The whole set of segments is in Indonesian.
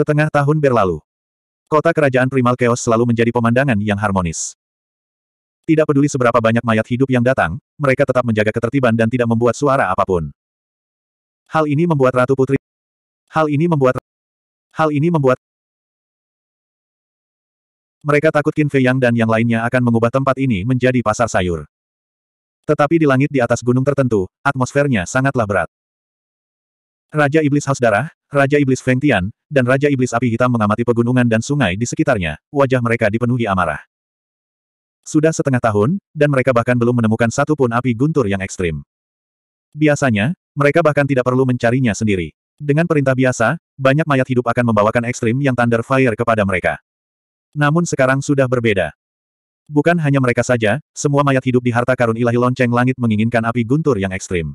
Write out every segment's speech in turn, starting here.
Setengah tahun berlalu. Kota kerajaan primal chaos selalu menjadi pemandangan yang harmonis. Tidak peduli seberapa banyak mayat hidup yang datang, mereka tetap menjaga ketertiban dan tidak membuat suara apapun. Hal ini membuat Ratu Putri... Hal ini membuat... Hal ini membuat... Mereka takut Qin Fei Yang dan yang lainnya akan mengubah tempat ini menjadi pasar sayur. Tetapi di langit di atas gunung tertentu, atmosfernya sangatlah berat. Raja Iblis Haus Darah, Raja Iblis Feng Tian, dan Raja Iblis Api Hitam mengamati pegunungan dan sungai di sekitarnya, wajah mereka dipenuhi amarah. Sudah setengah tahun, dan mereka bahkan belum menemukan satu pun api guntur yang ekstrim. Biasanya, mereka bahkan tidak perlu mencarinya sendiri. Dengan perintah biasa, banyak mayat hidup akan membawakan ekstrim yang Thunder Fire kepada mereka. Namun sekarang sudah berbeda. Bukan hanya mereka saja, semua mayat hidup di harta karun ilahi lonceng langit menginginkan api guntur yang ekstrim.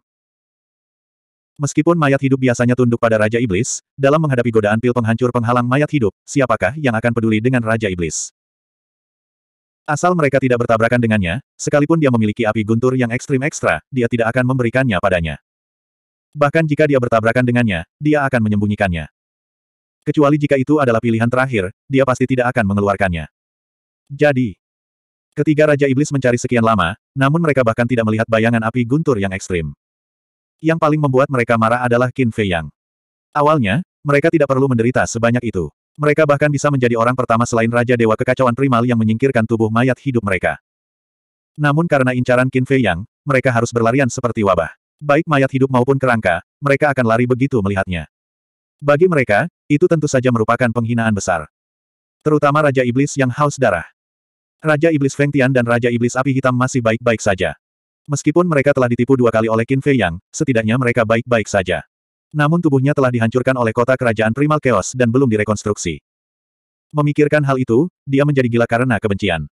Meskipun mayat hidup biasanya tunduk pada Raja Iblis, dalam menghadapi godaan pil penghancur penghalang mayat hidup, siapakah yang akan peduli dengan Raja Iblis? Asal mereka tidak bertabrakan dengannya, sekalipun dia memiliki api guntur yang ekstrim ekstra, dia tidak akan memberikannya padanya. Bahkan jika dia bertabrakan dengannya, dia akan menyembunyikannya. Kecuali jika itu adalah pilihan terakhir, dia pasti tidak akan mengeluarkannya. Jadi, ketiga Raja Iblis mencari sekian lama, namun mereka bahkan tidak melihat bayangan api guntur yang ekstrim. Yang paling membuat mereka marah adalah Qin Fei Yang. Awalnya, mereka tidak perlu menderita sebanyak itu. Mereka bahkan bisa menjadi orang pertama selain Raja Dewa Kekacauan Primal yang menyingkirkan tubuh mayat hidup mereka. Namun karena incaran Qin Fei Yang, mereka harus berlarian seperti wabah. Baik mayat hidup maupun kerangka, mereka akan lari begitu melihatnya. Bagi mereka, itu tentu saja merupakan penghinaan besar. Terutama Raja Iblis yang haus darah. Raja Iblis Feng Tian dan Raja Iblis Api Hitam masih baik-baik saja. Meskipun mereka telah ditipu dua kali oleh Qin Fei Yang, setidaknya mereka baik-baik saja. Namun tubuhnya telah dihancurkan oleh kota kerajaan Primal Chaos dan belum direkonstruksi. Memikirkan hal itu, dia menjadi gila karena kebencian.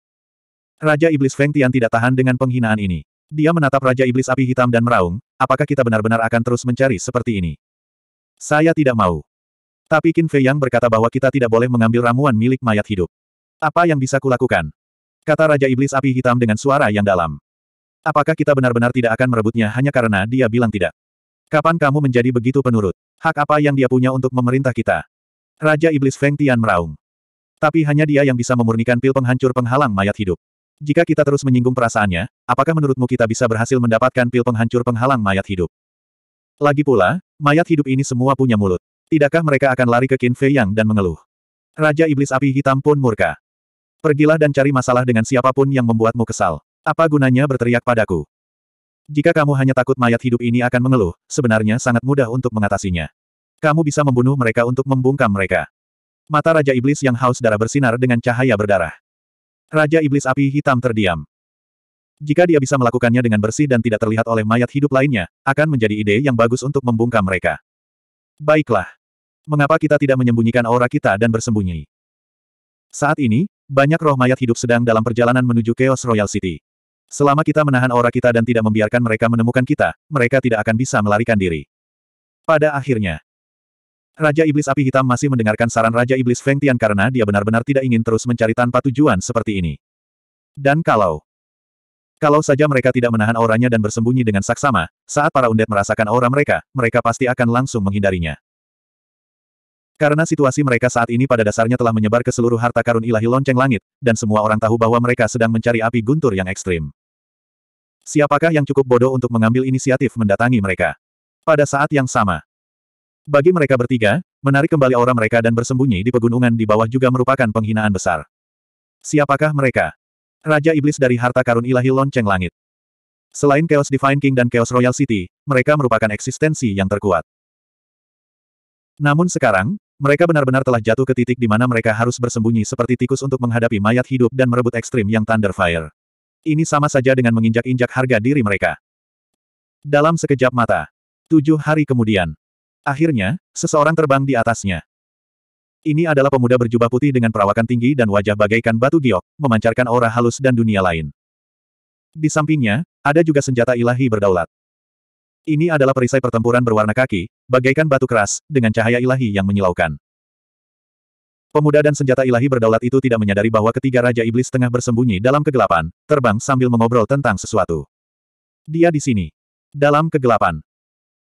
Raja Iblis Feng Tian tidak tahan dengan penghinaan ini. Dia menatap Raja Iblis Api Hitam dan meraung, apakah kita benar-benar akan terus mencari seperti ini? Saya tidak mau. Tapi Qin Fei Yang berkata bahwa kita tidak boleh mengambil ramuan milik mayat hidup. Apa yang bisa kulakukan? Kata Raja Iblis Api Hitam dengan suara yang dalam. Apakah kita benar-benar tidak akan merebutnya hanya karena dia bilang tidak? Kapan kamu menjadi begitu penurut? Hak apa yang dia punya untuk memerintah kita? Raja Iblis Feng Tian meraung. Tapi hanya dia yang bisa memurnikan pil penghancur penghalang mayat hidup. Jika kita terus menyinggung perasaannya, apakah menurutmu kita bisa berhasil mendapatkan pil penghancur penghalang mayat hidup? Lagi pula, mayat hidup ini semua punya mulut. Tidakkah mereka akan lari ke Qin Fei Yang dan mengeluh? Raja Iblis Api Hitam pun murka. Pergilah dan cari masalah dengan siapapun yang membuatmu kesal. Apa gunanya berteriak padaku? Jika kamu hanya takut mayat hidup ini akan mengeluh, sebenarnya sangat mudah untuk mengatasinya. Kamu bisa membunuh mereka untuk membungkam mereka. Mata Raja Iblis yang haus darah bersinar dengan cahaya berdarah. Raja Iblis Api Hitam terdiam. Jika dia bisa melakukannya dengan bersih dan tidak terlihat oleh mayat hidup lainnya, akan menjadi ide yang bagus untuk membungkam mereka. Baiklah. Mengapa kita tidak menyembunyikan aura kita dan bersembunyi? Saat ini, banyak roh mayat hidup sedang dalam perjalanan menuju Chaos Royal City. Selama kita menahan aura kita dan tidak membiarkan mereka menemukan kita, mereka tidak akan bisa melarikan diri. Pada akhirnya, Raja Iblis Api Hitam masih mendengarkan saran Raja Iblis Feng Tian karena dia benar-benar tidak ingin terus mencari tanpa tujuan seperti ini. Dan kalau kalau saja mereka tidak menahan auranya dan bersembunyi dengan saksama, saat para undet merasakan aura mereka, mereka pasti akan langsung menghindarinya. Karena situasi mereka saat ini pada dasarnya telah menyebar ke seluruh harta karun ilahi lonceng langit, dan semua orang tahu bahwa mereka sedang mencari api guntur yang ekstrim. Siapakah yang cukup bodoh untuk mengambil inisiatif mendatangi mereka? Pada saat yang sama, bagi mereka bertiga, menarik kembali aura mereka dan bersembunyi di pegunungan di bawah juga merupakan penghinaan besar. Siapakah mereka? Raja Iblis dari harta karun ilahi lonceng langit. Selain Chaos Divine King dan Chaos Royal City, mereka merupakan eksistensi yang terkuat. Namun sekarang, mereka benar-benar telah jatuh ke titik di mana mereka harus bersembunyi seperti tikus untuk menghadapi mayat hidup dan merebut ekstrim yang Thunderfire. Ini sama saja dengan menginjak-injak harga diri mereka. Dalam sekejap mata. Tujuh hari kemudian. Akhirnya, seseorang terbang di atasnya. Ini adalah pemuda berjubah putih dengan perawakan tinggi dan wajah bagaikan batu giok, memancarkan aura halus dan dunia lain. Di sampingnya, ada juga senjata ilahi berdaulat. Ini adalah perisai pertempuran berwarna kaki, bagaikan batu keras, dengan cahaya ilahi yang menyilaukan. Pemuda dan senjata ilahi berdaulat itu tidak menyadari bahwa ketiga Raja Iblis tengah bersembunyi dalam kegelapan, terbang sambil mengobrol tentang sesuatu. Dia di sini. Dalam kegelapan.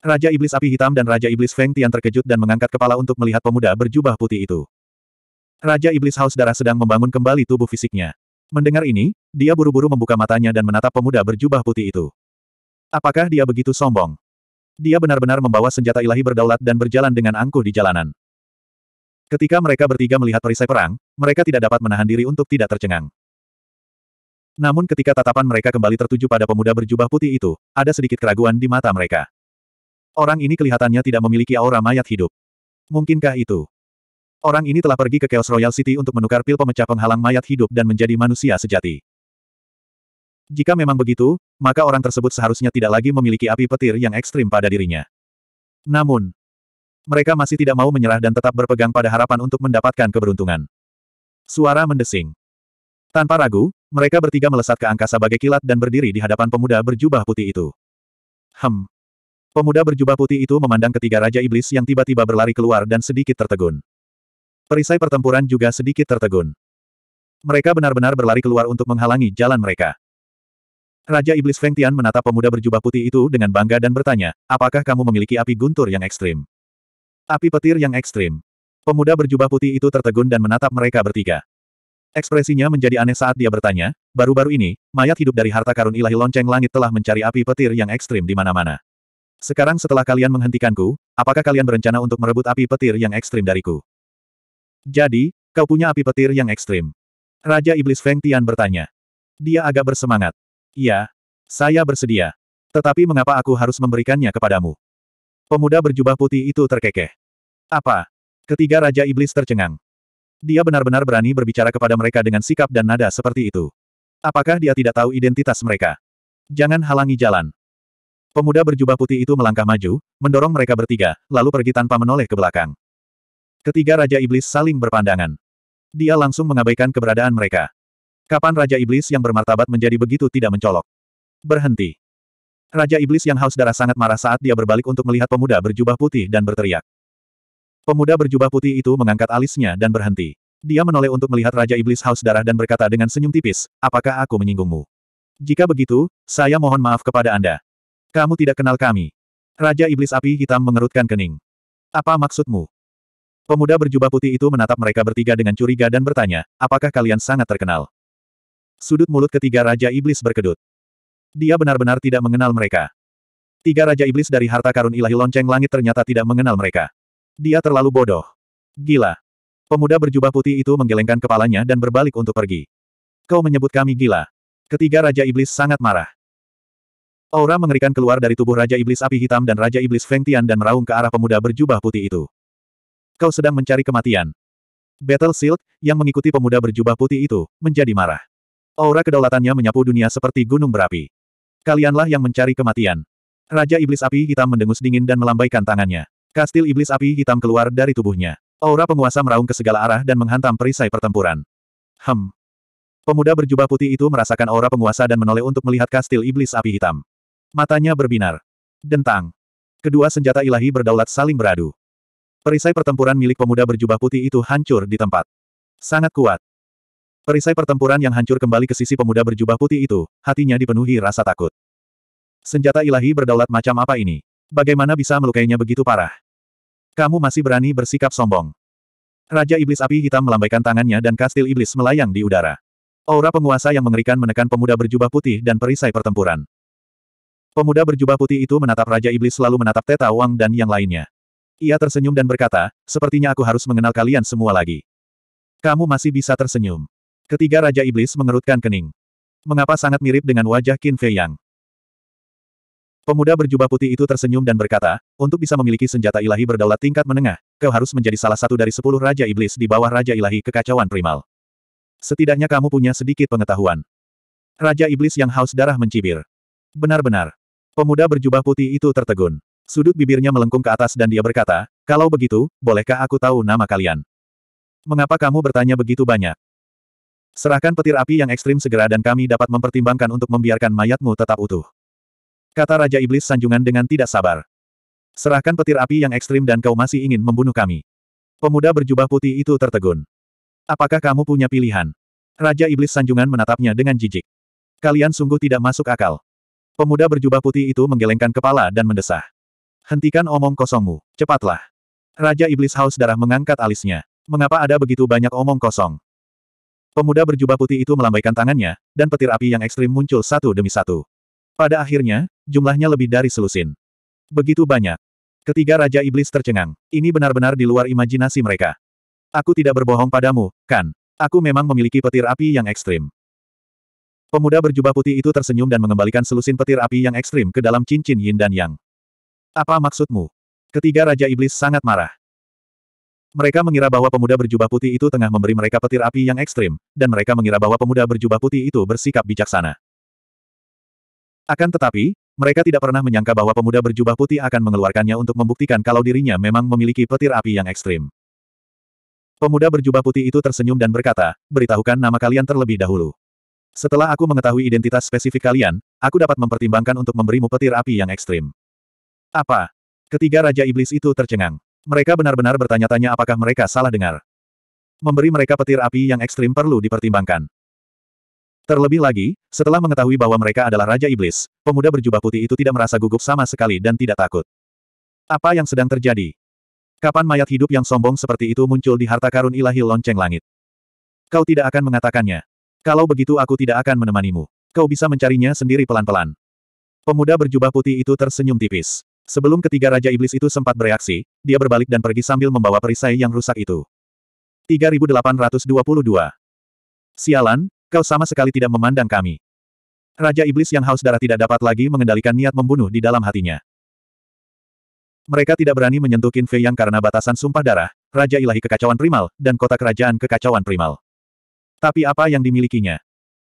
Raja Iblis Api Hitam dan Raja Iblis Feng Tian terkejut dan mengangkat kepala untuk melihat pemuda berjubah putih itu. Raja Iblis Haus Darah sedang membangun kembali tubuh fisiknya. Mendengar ini, dia buru-buru membuka matanya dan menatap pemuda berjubah putih itu. Apakah dia begitu sombong? Dia benar-benar membawa senjata ilahi berdaulat dan berjalan dengan angkuh di jalanan. Ketika mereka bertiga melihat perisai perang, mereka tidak dapat menahan diri untuk tidak tercengang. Namun ketika tatapan mereka kembali tertuju pada pemuda berjubah putih itu, ada sedikit keraguan di mata mereka. Orang ini kelihatannya tidak memiliki aura mayat hidup. Mungkinkah itu? Orang ini telah pergi ke Chaos Royal City untuk menukar pil pemecah penghalang mayat hidup dan menjadi manusia sejati. Jika memang begitu, maka orang tersebut seharusnya tidak lagi memiliki api petir yang ekstrim pada dirinya. Namun, mereka masih tidak mau menyerah dan tetap berpegang pada harapan untuk mendapatkan keberuntungan. Suara mendesing. Tanpa ragu, mereka bertiga melesat ke angkasa bagai kilat dan berdiri di hadapan pemuda berjubah putih itu. Hem. Pemuda berjubah putih itu memandang ketiga Raja Iblis yang tiba-tiba berlari keluar dan sedikit tertegun. Perisai pertempuran juga sedikit tertegun. Mereka benar-benar berlari keluar untuk menghalangi jalan mereka. Raja Iblis Feng Tian menatap pemuda berjubah putih itu dengan bangga dan bertanya, apakah kamu memiliki api guntur yang ekstrim? Api petir yang ekstrim. Pemuda berjubah putih itu tertegun dan menatap mereka bertiga. Ekspresinya menjadi aneh saat dia bertanya, baru-baru ini, mayat hidup dari harta karun ilahi lonceng langit telah mencari api petir yang ekstrim di mana-mana. Sekarang setelah kalian menghentikanku, apakah kalian berencana untuk merebut api petir yang ekstrim dariku? Jadi, kau punya api petir yang ekstrim. Raja Iblis Feng Tian bertanya. Dia agak bersemangat. Iya, saya bersedia. Tetapi mengapa aku harus memberikannya kepadamu? Pemuda berjubah putih itu terkekeh. Apa? Ketiga Raja Iblis tercengang. Dia benar-benar berani berbicara kepada mereka dengan sikap dan nada seperti itu. Apakah dia tidak tahu identitas mereka? Jangan halangi jalan. Pemuda berjubah putih itu melangkah maju, mendorong mereka bertiga, lalu pergi tanpa menoleh ke belakang. Ketiga Raja Iblis saling berpandangan. Dia langsung mengabaikan keberadaan mereka. Kapan Raja Iblis yang bermartabat menjadi begitu tidak mencolok? Berhenti. Raja Iblis yang haus darah sangat marah saat dia berbalik untuk melihat pemuda berjubah putih dan berteriak. Pemuda berjubah putih itu mengangkat alisnya dan berhenti. Dia menoleh untuk melihat Raja Iblis Haus Darah dan berkata dengan senyum tipis, apakah aku menyinggungmu? Jika begitu, saya mohon maaf kepada Anda. Kamu tidak kenal kami. Raja Iblis Api Hitam mengerutkan kening. Apa maksudmu? Pemuda berjubah putih itu menatap mereka bertiga dengan curiga dan bertanya, apakah kalian sangat terkenal? Sudut mulut ketiga Raja Iblis berkedut. Dia benar-benar tidak mengenal mereka. Tiga Raja Iblis dari harta karun ilahi lonceng langit ternyata tidak mengenal mereka. Dia terlalu bodoh. Gila. Pemuda berjubah putih itu menggelengkan kepalanya dan berbalik untuk pergi. Kau menyebut kami gila. Ketiga Raja Iblis sangat marah. Aura mengerikan keluar dari tubuh Raja Iblis Api Hitam dan Raja Iblis Feng Tian dan meraung ke arah pemuda berjubah putih itu. Kau sedang mencari kematian. Battle Silk yang mengikuti pemuda berjubah putih itu, menjadi marah. Aura kedaulatannya menyapu dunia seperti gunung berapi. Kalianlah yang mencari kematian. Raja Iblis Api Hitam mendengus dingin dan melambaikan tangannya. Kastil iblis api hitam keluar dari tubuhnya. Aura penguasa meraung ke segala arah dan menghantam perisai pertempuran. Hem. Pemuda berjubah putih itu merasakan aura penguasa dan menoleh untuk melihat kastil iblis api hitam. Matanya berbinar. Dentang. Kedua senjata ilahi berdaulat saling beradu. Perisai pertempuran milik pemuda berjubah putih itu hancur di tempat. Sangat kuat. Perisai pertempuran yang hancur kembali ke sisi pemuda berjubah putih itu, hatinya dipenuhi rasa takut. Senjata ilahi berdaulat macam apa ini? Bagaimana bisa melukainya begitu parah? Kamu masih berani bersikap sombong. Raja Iblis Api Hitam melambaikan tangannya dan kastil iblis melayang di udara. Aura penguasa yang mengerikan menekan pemuda berjubah putih dan perisai pertempuran. Pemuda berjubah putih itu menatap Raja Iblis lalu menatap Teta Wang dan yang lainnya. Ia tersenyum dan berkata, sepertinya aku harus mengenal kalian semua lagi. Kamu masih bisa tersenyum. Ketiga Raja Iblis mengerutkan kening. Mengapa sangat mirip dengan wajah Qin Fei Yang? Pemuda berjubah putih itu tersenyum dan berkata, untuk bisa memiliki senjata ilahi berdaulat tingkat menengah, kau harus menjadi salah satu dari sepuluh Raja Iblis di bawah Raja Ilahi Kekacauan Primal. Setidaknya kamu punya sedikit pengetahuan. Raja Iblis yang haus darah mencibir. Benar-benar. Pemuda berjubah putih itu tertegun. Sudut bibirnya melengkung ke atas dan dia berkata, kalau begitu, bolehkah aku tahu nama kalian? Mengapa kamu bertanya begitu banyak? Serahkan petir api yang ekstrim segera dan kami dapat mempertimbangkan untuk membiarkan mayatmu tetap utuh. Kata Raja Iblis Sanjungan dengan tidak sabar. Serahkan petir api yang ekstrim dan kau masih ingin membunuh kami. Pemuda berjubah putih itu tertegun. Apakah kamu punya pilihan? Raja Iblis Sanjungan menatapnya dengan jijik. Kalian sungguh tidak masuk akal. Pemuda berjubah putih itu menggelengkan kepala dan mendesah. Hentikan omong kosongmu, cepatlah. Raja Iblis Haus Darah mengangkat alisnya. Mengapa ada begitu banyak omong kosong? Pemuda berjubah putih itu melambaikan tangannya, dan petir api yang ekstrim muncul satu demi satu. Pada akhirnya, jumlahnya lebih dari selusin. Begitu banyak. Ketiga Raja Iblis tercengang. Ini benar-benar di luar imajinasi mereka. Aku tidak berbohong padamu, kan? Aku memang memiliki petir api yang ekstrim. Pemuda berjubah putih itu tersenyum dan mengembalikan selusin petir api yang ekstrim ke dalam cincin yin dan yang. Apa maksudmu? Ketiga Raja Iblis sangat marah. Mereka mengira bahwa pemuda berjubah putih itu tengah memberi mereka petir api yang ekstrim, dan mereka mengira bahwa pemuda berjubah putih itu bersikap bijaksana. Akan tetapi, mereka tidak pernah menyangka bahwa pemuda berjubah putih akan mengeluarkannya untuk membuktikan kalau dirinya memang memiliki petir api yang ekstrim. Pemuda berjubah putih itu tersenyum dan berkata, beritahukan nama kalian terlebih dahulu. Setelah aku mengetahui identitas spesifik kalian, aku dapat mempertimbangkan untuk memberimu petir api yang ekstrim. Apa? Ketiga Raja Iblis itu tercengang. Mereka benar-benar bertanya-tanya apakah mereka salah dengar. Memberi mereka petir api yang ekstrim perlu dipertimbangkan. Terlebih lagi, setelah mengetahui bahwa mereka adalah Raja Iblis, pemuda berjubah putih itu tidak merasa gugup sama sekali dan tidak takut. Apa yang sedang terjadi? Kapan mayat hidup yang sombong seperti itu muncul di harta karun ilahi lonceng langit? Kau tidak akan mengatakannya. Kalau begitu aku tidak akan menemanimu. Kau bisa mencarinya sendiri pelan-pelan. Pemuda berjubah putih itu tersenyum tipis. Sebelum ketiga Raja Iblis itu sempat bereaksi, dia berbalik dan pergi sambil membawa perisai yang rusak itu. 3822 Sialan, Kau sama sekali tidak memandang kami. Raja Iblis yang haus darah tidak dapat lagi mengendalikan niat membunuh di dalam hatinya. Mereka tidak berani menyentuh Qin Fei Yang karena batasan sumpah darah, Raja Ilahi Kekacauan Primal, dan Kota Kerajaan Kekacauan Primal. Tapi apa yang dimilikinya?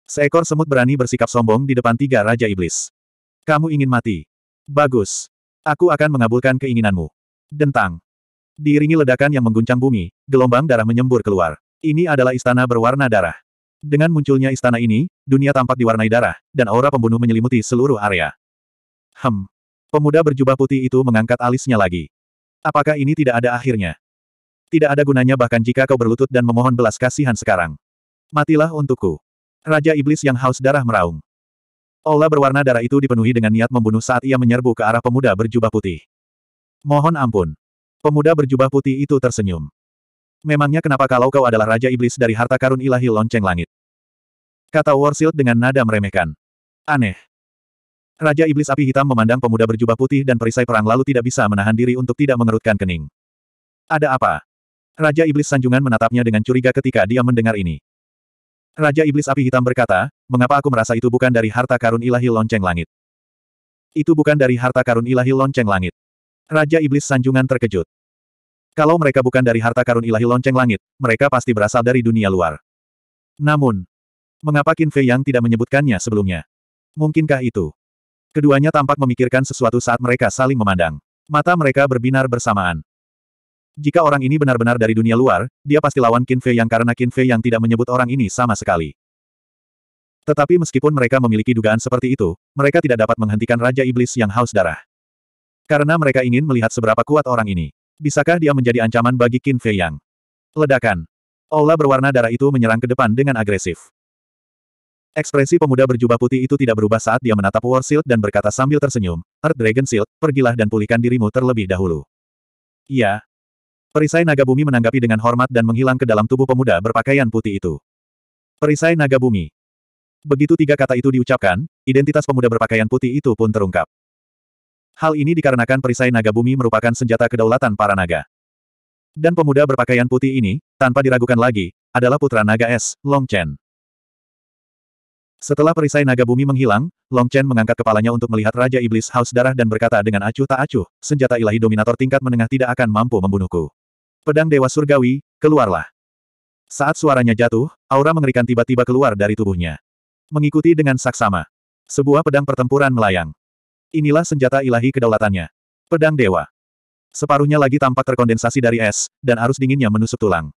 Seekor semut berani bersikap sombong di depan tiga Raja Iblis. Kamu ingin mati? Bagus. Aku akan mengabulkan keinginanmu. Dentang. Diiringi ledakan yang mengguncang bumi, gelombang darah menyembur keluar. Ini adalah istana berwarna darah. Dengan munculnya istana ini, dunia tampak diwarnai darah, dan aura pembunuh menyelimuti seluruh area. Hem. Pemuda berjubah putih itu mengangkat alisnya lagi. Apakah ini tidak ada akhirnya? Tidak ada gunanya bahkan jika kau berlutut dan memohon belas kasihan sekarang. Matilah untukku. Raja Iblis yang haus darah meraung. Ola berwarna darah itu dipenuhi dengan niat membunuh saat ia menyerbu ke arah pemuda berjubah putih. Mohon ampun. Pemuda berjubah putih itu tersenyum. Memangnya kenapa kalau kau adalah Raja Iblis dari harta karun ilahi lonceng langit? Kata Warshield dengan nada meremehkan. Aneh. Raja Iblis Api Hitam memandang pemuda berjubah putih dan perisai perang lalu tidak bisa menahan diri untuk tidak mengerutkan kening. Ada apa? Raja Iblis Sanjungan menatapnya dengan curiga ketika dia mendengar ini. Raja Iblis Api Hitam berkata, mengapa aku merasa itu bukan dari harta karun ilahi lonceng langit? Itu bukan dari harta karun ilahi lonceng langit. Raja Iblis Sanjungan terkejut. Kalau mereka bukan dari harta karun ilahi lonceng langit, mereka pasti berasal dari dunia luar. Namun, Mengapa Qin Fei Yang tidak menyebutkannya sebelumnya? Mungkinkah itu? Keduanya tampak memikirkan sesuatu saat mereka saling memandang. Mata mereka berbinar bersamaan. Jika orang ini benar-benar dari dunia luar, dia pasti lawan Qin Fei Yang karena Qin Fei Yang tidak menyebut orang ini sama sekali. Tetapi meskipun mereka memiliki dugaan seperti itu, mereka tidak dapat menghentikan Raja Iblis yang haus darah. Karena mereka ingin melihat seberapa kuat orang ini. Bisakah dia menjadi ancaman bagi Qin Fei Yang? Ledakan. Ola berwarna darah itu menyerang ke depan dengan agresif. Ekspresi pemuda berjubah putih itu tidak berubah saat dia menatap War Shield dan berkata sambil tersenyum, Earth Dragon Shield, pergilah dan pulihkan dirimu terlebih dahulu. Iya. Perisai naga bumi menanggapi dengan hormat dan menghilang ke dalam tubuh pemuda berpakaian putih itu. Perisai naga bumi. Begitu tiga kata itu diucapkan, identitas pemuda berpakaian putih itu pun terungkap. Hal ini dikarenakan perisai naga bumi merupakan senjata kedaulatan para naga. Dan pemuda berpakaian putih ini, tanpa diragukan lagi, adalah putra naga es, Long Chen. Setelah perisai naga bumi menghilang, Long Chen mengangkat kepalanya untuk melihat Raja Iblis Haus Darah dan berkata dengan acuh tak acuh, senjata ilahi dominator tingkat menengah tidak akan mampu membunuhku. Pedang Dewa Surgawi, keluarlah. Saat suaranya jatuh, aura mengerikan tiba-tiba keluar dari tubuhnya. Mengikuti dengan saksama. Sebuah pedang pertempuran melayang. Inilah senjata ilahi kedaulatannya. Pedang Dewa. Separuhnya lagi tampak terkondensasi dari es, dan arus dinginnya menusuk tulang.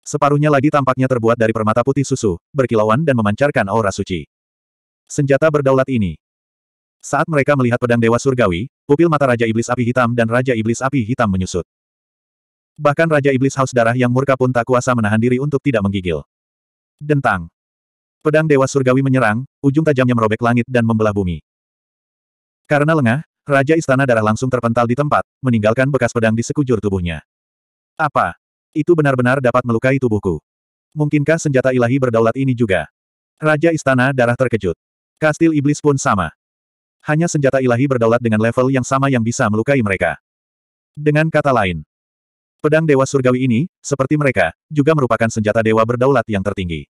Separuhnya lagi tampaknya terbuat dari permata putih susu, berkilauan dan memancarkan aura suci. Senjata berdaulat ini. Saat mereka melihat pedang Dewa Surgawi, pupil mata Raja Iblis Api Hitam dan Raja Iblis Api Hitam menyusut. Bahkan Raja Iblis Haus Darah yang murka pun tak kuasa menahan diri untuk tidak menggigil. Dentang. Pedang Dewa Surgawi menyerang, ujung tajamnya merobek langit dan membelah bumi. Karena lengah, Raja Istana Darah langsung terpental di tempat, meninggalkan bekas pedang di sekujur tubuhnya. Apa? Itu benar-benar dapat melukai tubuhku. Mungkinkah senjata ilahi berdaulat ini juga? Raja Istana Darah terkejut. Kastil Iblis pun sama. Hanya senjata ilahi berdaulat dengan level yang sama yang bisa melukai mereka. Dengan kata lain, pedang Dewa Surgawi ini, seperti mereka, juga merupakan senjata dewa berdaulat yang tertinggi.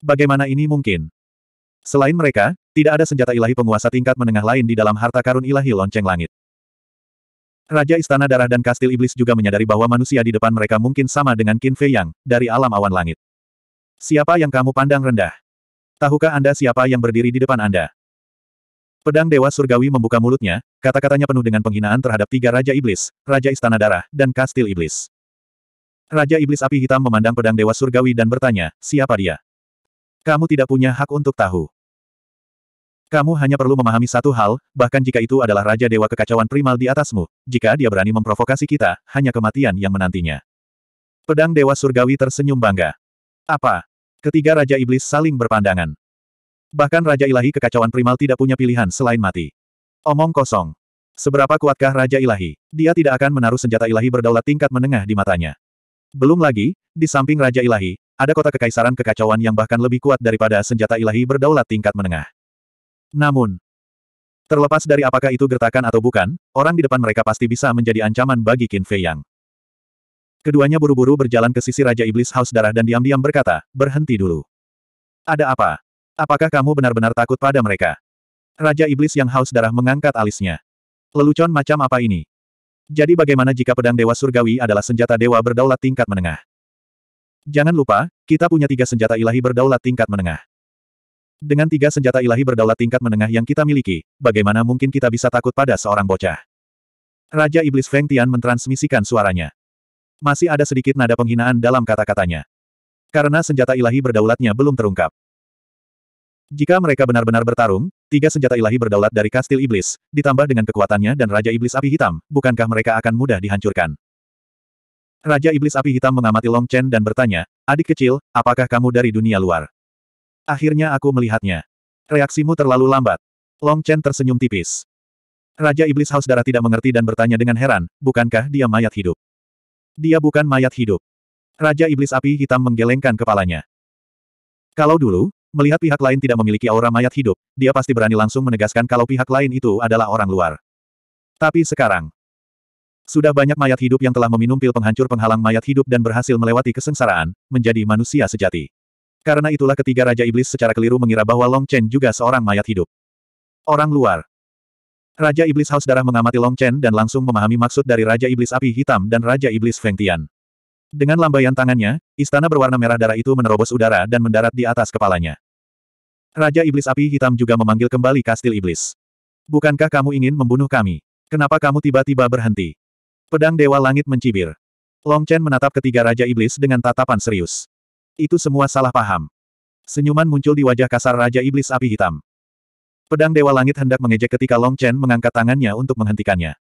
Bagaimana ini mungkin? Selain mereka, tidak ada senjata ilahi penguasa tingkat menengah lain di dalam harta karun ilahi lonceng langit. Raja Istana Darah dan Kastil Iblis juga menyadari bahwa manusia di depan mereka mungkin sama dengan Qin Fei Yang, dari alam awan langit. Siapa yang kamu pandang rendah? Tahukah Anda siapa yang berdiri di depan Anda? Pedang Dewa Surgawi membuka mulutnya, kata-katanya penuh dengan penghinaan terhadap tiga Raja Iblis, Raja Istana Darah, dan Kastil Iblis. Raja Iblis Api Hitam memandang pedang Dewa Surgawi dan bertanya, siapa dia? Kamu tidak punya hak untuk tahu. Kamu hanya perlu memahami satu hal, bahkan jika itu adalah Raja Dewa Kekacauan Primal di atasmu, jika dia berani memprovokasi kita, hanya kematian yang menantinya. Pedang Dewa Surgawi tersenyum bangga. Apa? Ketiga Raja Iblis saling berpandangan. Bahkan Raja Ilahi Kekacauan Primal tidak punya pilihan selain mati. Omong kosong. Seberapa kuatkah Raja Ilahi? Dia tidak akan menaruh senjata ilahi berdaulat tingkat menengah di matanya. Belum lagi, di samping Raja Ilahi, ada kota kekaisaran kekacauan yang bahkan lebih kuat daripada senjata ilahi berdaulat tingkat menengah. Namun, terlepas dari apakah itu gertakan atau bukan, orang di depan mereka pasti bisa menjadi ancaman bagi Qin Fei Yang. Keduanya buru-buru berjalan ke sisi Raja Iblis Haus Darah dan diam-diam berkata, berhenti dulu. Ada apa? Apakah kamu benar-benar takut pada mereka? Raja Iblis yang haus darah mengangkat alisnya. Lelucon macam apa ini? Jadi bagaimana jika pedang Dewa Surgawi adalah senjata dewa berdaulat tingkat menengah? Jangan lupa, kita punya tiga senjata ilahi berdaulat tingkat menengah. Dengan tiga senjata ilahi berdaulat tingkat menengah yang kita miliki, bagaimana mungkin kita bisa takut pada seorang bocah? Raja Iblis Feng Tian mentransmisikan suaranya. Masih ada sedikit nada penghinaan dalam kata-katanya. Karena senjata ilahi berdaulatnya belum terungkap. Jika mereka benar-benar bertarung, tiga senjata ilahi berdaulat dari kastil iblis, ditambah dengan kekuatannya dan Raja Iblis Api Hitam, bukankah mereka akan mudah dihancurkan? Raja Iblis Api Hitam mengamati Long Chen dan bertanya, adik kecil, apakah kamu dari dunia luar? Akhirnya aku melihatnya. Reaksimu terlalu lambat. Long Chen tersenyum tipis. Raja Iblis Haus Darah tidak mengerti dan bertanya dengan heran, bukankah dia mayat hidup? Dia bukan mayat hidup. Raja Iblis Api Hitam menggelengkan kepalanya. Kalau dulu, melihat pihak lain tidak memiliki aura mayat hidup, dia pasti berani langsung menegaskan kalau pihak lain itu adalah orang luar. Tapi sekarang, sudah banyak mayat hidup yang telah meminum pil penghancur penghalang mayat hidup dan berhasil melewati kesengsaraan, menjadi manusia sejati. Karena itulah ketiga Raja Iblis secara keliru mengira bahwa Long Chen juga seorang mayat hidup. Orang luar. Raja Iblis Haus Darah mengamati Long Chen dan langsung memahami maksud dari Raja Iblis Api Hitam dan Raja Iblis Feng Tian. Dengan lambaian tangannya, istana berwarna merah darah itu menerobos udara dan mendarat di atas kepalanya. Raja Iblis Api Hitam juga memanggil kembali kastil iblis. Bukankah kamu ingin membunuh kami? Kenapa kamu tiba-tiba berhenti? Pedang Dewa Langit mencibir. Long Chen menatap ketiga Raja Iblis dengan tatapan serius. Itu semua salah paham. Senyuman muncul di wajah kasar Raja Iblis Api Hitam. Pedang Dewa Langit hendak mengejek ketika Long Chen mengangkat tangannya untuk menghentikannya.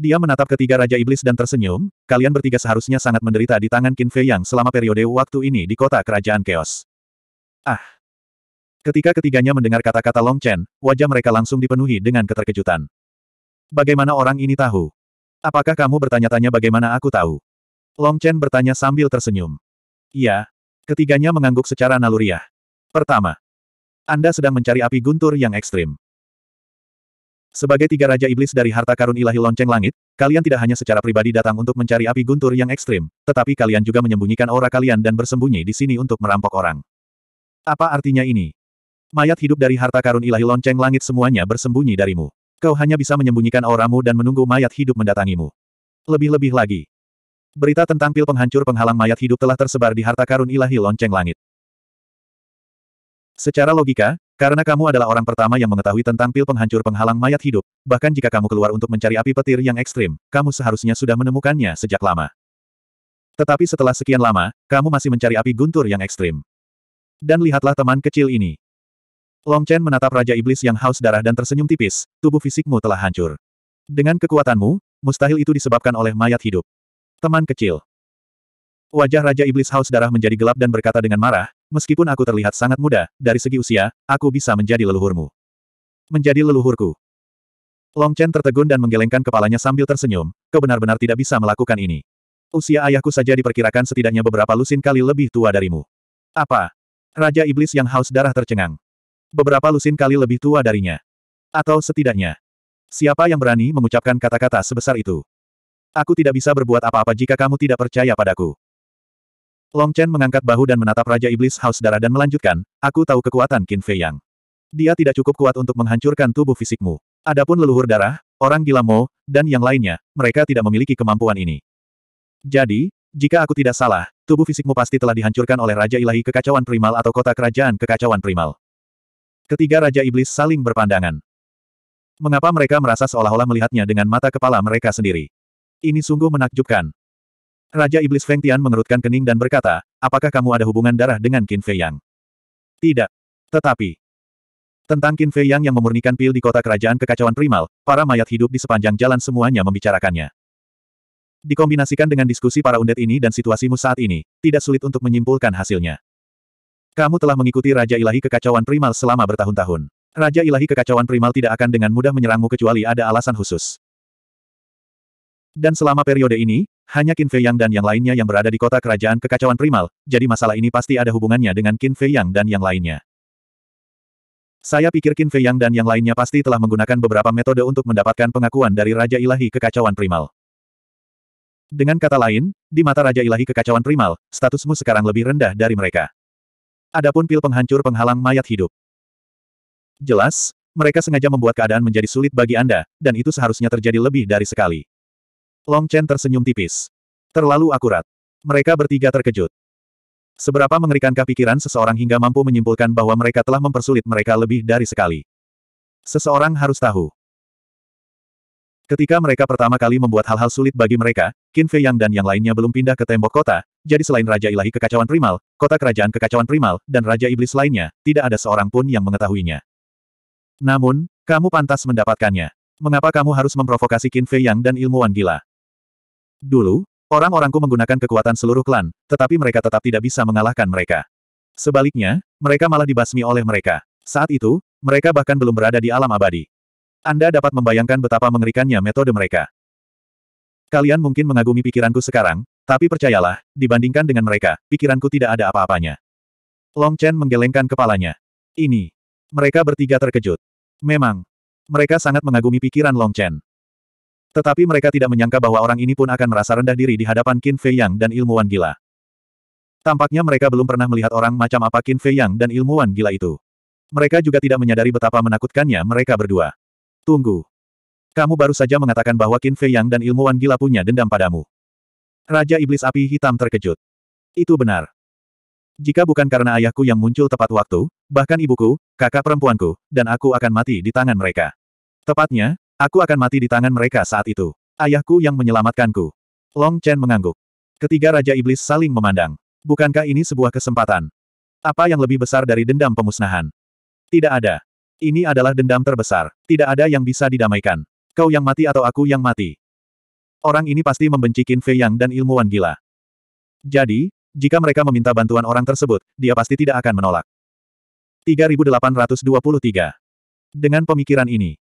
Dia menatap ketiga Raja Iblis dan tersenyum, kalian bertiga seharusnya sangat menderita di tangan Qin Fei Yang selama periode waktu ini di kota kerajaan Chaos. Ah! Ketika ketiganya mendengar kata-kata Long Chen, wajah mereka langsung dipenuhi dengan keterkejutan. Bagaimana orang ini tahu? Apakah kamu bertanya-tanya bagaimana aku tahu? Long Chen bertanya sambil tersenyum. Iya. Ketiganya mengangguk secara naluriah. Pertama, Anda sedang mencari api guntur yang ekstrim. Sebagai tiga raja iblis dari harta karun ilahi lonceng langit, kalian tidak hanya secara pribadi datang untuk mencari api guntur yang ekstrim, tetapi kalian juga menyembunyikan aura kalian dan bersembunyi di sini untuk merampok orang. Apa artinya ini? Mayat hidup dari harta karun ilahi lonceng langit semuanya bersembunyi darimu. Kau hanya bisa menyembunyikan auramu dan menunggu mayat hidup mendatangimu. Lebih-lebih lagi, Berita tentang pil penghancur penghalang mayat hidup telah tersebar di harta karun ilahi lonceng langit. Secara logika, karena kamu adalah orang pertama yang mengetahui tentang pil penghancur penghalang mayat hidup, bahkan jika kamu keluar untuk mencari api petir yang ekstrim, kamu seharusnya sudah menemukannya sejak lama. Tetapi setelah sekian lama, kamu masih mencari api guntur yang ekstrim. Dan lihatlah teman kecil ini. Long Chen menatap Raja Iblis yang haus darah dan tersenyum tipis, tubuh fisikmu telah hancur. Dengan kekuatanmu, mustahil itu disebabkan oleh mayat hidup. Teman kecil. Wajah Raja Iblis Haus Darah menjadi gelap dan berkata dengan marah, meskipun aku terlihat sangat muda, dari segi usia, aku bisa menjadi leluhurmu. Menjadi leluhurku. Long Chen tertegun dan menggelengkan kepalanya sambil tersenyum, kau benar-benar tidak bisa melakukan ini. Usia ayahku saja diperkirakan setidaknya beberapa lusin kali lebih tua darimu. Apa? Raja Iblis yang haus darah tercengang. Beberapa lusin kali lebih tua darinya. Atau setidaknya. Siapa yang berani mengucapkan kata-kata sebesar itu? Aku tidak bisa berbuat apa-apa jika kamu tidak percaya padaku. Long Chen mengangkat bahu dan menatap Raja Iblis Haus Darah dan melanjutkan, aku tahu kekuatan Qin Fei Yang. Dia tidak cukup kuat untuk menghancurkan tubuh fisikmu. Adapun leluhur darah, orang gila Mo, dan yang lainnya, mereka tidak memiliki kemampuan ini. Jadi, jika aku tidak salah, tubuh fisikmu pasti telah dihancurkan oleh Raja Ilahi Kekacauan Primal atau Kota Kerajaan Kekacauan Primal. Ketiga Raja Iblis saling berpandangan. Mengapa mereka merasa seolah-olah melihatnya dengan mata kepala mereka sendiri? Ini sungguh menakjubkan. Raja Iblis Feng Tian mengerutkan kening dan berkata, apakah kamu ada hubungan darah dengan Qin Fei Yang? Tidak. Tetapi. Tentang Qin Fei Yang yang memurnikan pil di kota kerajaan kekacauan primal, para mayat hidup di sepanjang jalan semuanya membicarakannya. Dikombinasikan dengan diskusi para undet ini dan situasimu saat ini, tidak sulit untuk menyimpulkan hasilnya. Kamu telah mengikuti Raja Ilahi Kekacauan Primal selama bertahun-tahun. Raja Ilahi Kekacauan Primal tidak akan dengan mudah menyerangmu kecuali ada alasan khusus. Dan selama periode ini, hanya Qin Fei Yang dan yang lainnya yang berada di kota kerajaan kekacauan primal, jadi masalah ini pasti ada hubungannya dengan Qin Fei Yang dan yang lainnya. Saya pikir Qin Fei Yang dan yang lainnya pasti telah menggunakan beberapa metode untuk mendapatkan pengakuan dari Raja Ilahi Kekacauan Primal. Dengan kata lain, di mata Raja Ilahi Kekacauan Primal, statusmu sekarang lebih rendah dari mereka. Adapun pil penghancur penghalang mayat hidup. Jelas, mereka sengaja membuat keadaan menjadi sulit bagi Anda, dan itu seharusnya terjadi lebih dari sekali. Long Chen tersenyum tipis. Terlalu akurat. Mereka bertiga terkejut. Seberapa mengerikankah pikiran seseorang hingga mampu menyimpulkan bahwa mereka telah mempersulit mereka lebih dari sekali. Seseorang harus tahu. Ketika mereka pertama kali membuat hal-hal sulit bagi mereka, Qin Fei Yang dan yang lainnya belum pindah ke tembok kota, jadi selain Raja Ilahi Kekacauan Primal, Kota Kerajaan Kekacauan Primal, dan Raja Iblis lainnya, tidak ada seorang pun yang mengetahuinya. Namun, kamu pantas mendapatkannya. Mengapa kamu harus memprovokasi Qin Fei Yang dan ilmuwan gila? Dulu, orang-orangku menggunakan kekuatan seluruh klan, tetapi mereka tetap tidak bisa mengalahkan mereka. Sebaliknya, mereka malah dibasmi oleh mereka. Saat itu, mereka bahkan belum berada di alam abadi. Anda dapat membayangkan betapa mengerikannya metode mereka. Kalian mungkin mengagumi pikiranku sekarang, tapi percayalah, dibandingkan dengan mereka, pikiranku tidak ada apa-apanya. Long Chen menggelengkan kepalanya. Ini. Mereka bertiga terkejut. Memang. Mereka sangat mengagumi pikiran Long Chen. Tetapi mereka tidak menyangka bahwa orang ini pun akan merasa rendah diri di hadapan Qin Fei Yang dan ilmuwan gila. Tampaknya mereka belum pernah melihat orang macam apa Qin Fei Yang dan ilmuwan gila itu. Mereka juga tidak menyadari betapa menakutkannya mereka berdua. Tunggu. Kamu baru saja mengatakan bahwa Qin Fei Yang dan ilmuwan gila punya dendam padamu. Raja Iblis Api Hitam terkejut. Itu benar. Jika bukan karena ayahku yang muncul tepat waktu, bahkan ibuku, kakak perempuanku, dan aku akan mati di tangan mereka. Tepatnya, Aku akan mati di tangan mereka saat itu. Ayahku yang menyelamatkanku. Long Chen mengangguk. Ketiga Raja Iblis saling memandang. Bukankah ini sebuah kesempatan? Apa yang lebih besar dari dendam pemusnahan? Tidak ada. Ini adalah dendam terbesar. Tidak ada yang bisa didamaikan. Kau yang mati atau aku yang mati. Orang ini pasti membenci Qin Fei Yang dan ilmuwan gila. Jadi, jika mereka meminta bantuan orang tersebut, dia pasti tidak akan menolak. 3823 Dengan pemikiran ini,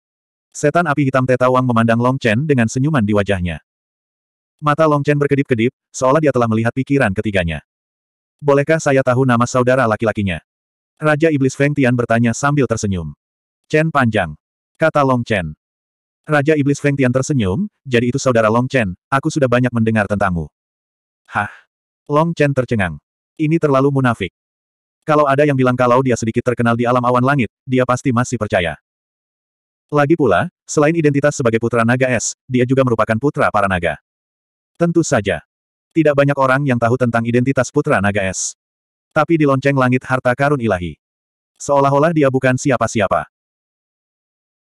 Setan api hitam Tetawang memandang Long Chen dengan senyuman di wajahnya. Mata Long Chen berkedip-kedip, seolah dia telah melihat pikiran ketiganya. Bolehkah saya tahu nama saudara laki-lakinya? Raja Iblis Feng Tian bertanya sambil tersenyum. Chen panjang. Kata Long Chen. Raja Iblis Feng Tian tersenyum, jadi itu saudara Long Chen, aku sudah banyak mendengar tentangmu. Hah? Long Chen tercengang. Ini terlalu munafik. Kalau ada yang bilang kalau dia sedikit terkenal di alam awan langit, dia pasti masih percaya. Lagi pula, selain identitas sebagai putra naga es, dia juga merupakan putra para naga. Tentu saja. Tidak banyak orang yang tahu tentang identitas putra naga es. Tapi di lonceng langit harta karun ilahi. Seolah-olah dia bukan siapa-siapa.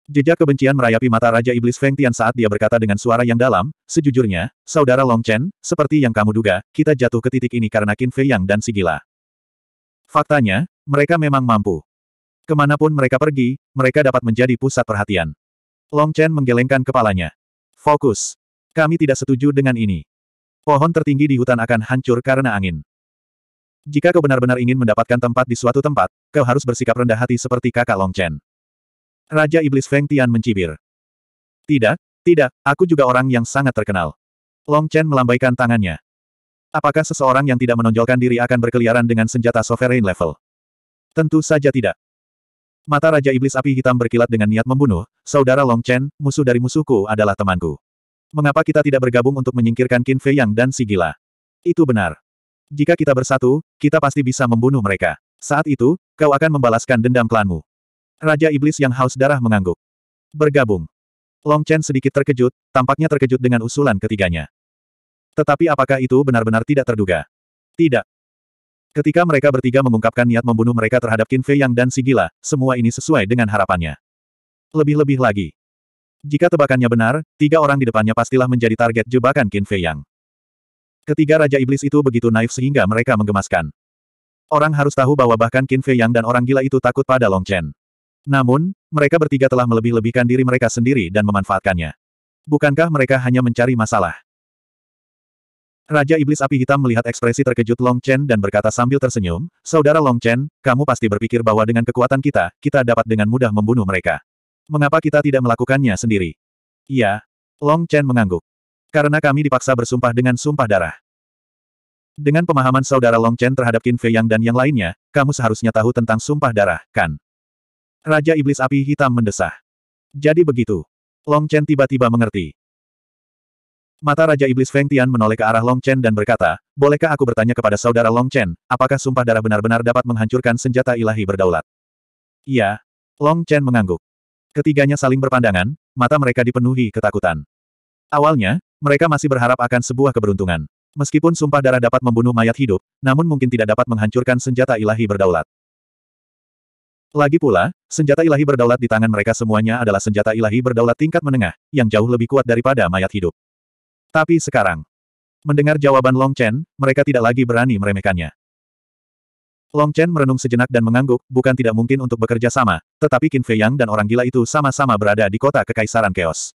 Jejak kebencian merayapi mata Raja Iblis Feng Tian saat dia berkata dengan suara yang dalam, sejujurnya, saudara Long Chen, seperti yang kamu duga, kita jatuh ke titik ini karena Qin Fei Yang dan Sigila. Faktanya, mereka memang mampu. Kemanapun mereka pergi, mereka dapat menjadi pusat perhatian. Long Chen menggelengkan kepalanya. Fokus. Kami tidak setuju dengan ini. Pohon tertinggi di hutan akan hancur karena angin. Jika kau benar-benar ingin mendapatkan tempat di suatu tempat, kau harus bersikap rendah hati seperti kakak Long Chen. Raja Iblis Feng Tian mencibir. Tidak, tidak, aku juga orang yang sangat terkenal. Long Chen melambaikan tangannya. Apakah seseorang yang tidak menonjolkan diri akan berkeliaran dengan senjata sovereign level? Tentu saja tidak. Mata Raja Iblis Api Hitam berkilat dengan niat membunuh, Saudara Long Chen, musuh dari musuhku adalah temanku. Mengapa kita tidak bergabung untuk menyingkirkan Qin Fei Yang dan Sigila? Itu benar. Jika kita bersatu, kita pasti bisa membunuh mereka. Saat itu, kau akan membalaskan dendam klanmu. Raja Iblis yang haus darah mengangguk. Bergabung. Long Chen sedikit terkejut, tampaknya terkejut dengan usulan ketiganya. Tetapi apakah itu benar-benar tidak terduga? Tidak. Ketika mereka bertiga mengungkapkan niat membunuh mereka terhadap Qin Fei Yang dan si gila, semua ini sesuai dengan harapannya. Lebih-lebih lagi. Jika tebakannya benar, tiga orang di depannya pastilah menjadi target jebakan Qin Fei Yang. Ketiga Raja Iblis itu begitu naif sehingga mereka menggemaskan. Orang harus tahu bahwa bahkan Qin Fei Yang dan orang gila itu takut pada Long Chen. Namun, mereka bertiga telah melebih-lebihkan diri mereka sendiri dan memanfaatkannya. Bukankah mereka hanya mencari masalah? Raja Iblis Api Hitam melihat ekspresi terkejut Long Chen dan berkata sambil tersenyum, Saudara Long Chen, kamu pasti berpikir bahwa dengan kekuatan kita, kita dapat dengan mudah membunuh mereka. Mengapa kita tidak melakukannya sendiri? Iya. Long Chen mengangguk. Karena kami dipaksa bersumpah dengan sumpah darah. Dengan pemahaman saudara Long Chen terhadap Qin Fei Yang dan yang lainnya, kamu seharusnya tahu tentang sumpah darah, kan? Raja Iblis Api Hitam mendesah. Jadi begitu. Long Chen tiba-tiba mengerti. Mata Raja Iblis Feng Tian menoleh ke arah Long Chen dan berkata, Bolehkah aku bertanya kepada saudara Long Chen, apakah sumpah darah benar-benar dapat menghancurkan senjata ilahi berdaulat? Iya. Long Chen mengangguk. Ketiganya saling berpandangan, mata mereka dipenuhi ketakutan. Awalnya, mereka masih berharap akan sebuah keberuntungan. Meskipun sumpah darah dapat membunuh mayat hidup, namun mungkin tidak dapat menghancurkan senjata ilahi berdaulat. Lagi pula, senjata ilahi berdaulat di tangan mereka semuanya adalah senjata ilahi berdaulat tingkat menengah, yang jauh lebih kuat daripada mayat hidup. Tapi sekarang, mendengar jawaban Long Chen, mereka tidak lagi berani meremehkannya. Long Chen merenung sejenak dan mengangguk, bukan tidak mungkin untuk bekerja sama, tetapi Qin Fei Yang dan orang gila itu sama-sama berada di kota Kekaisaran Chaos.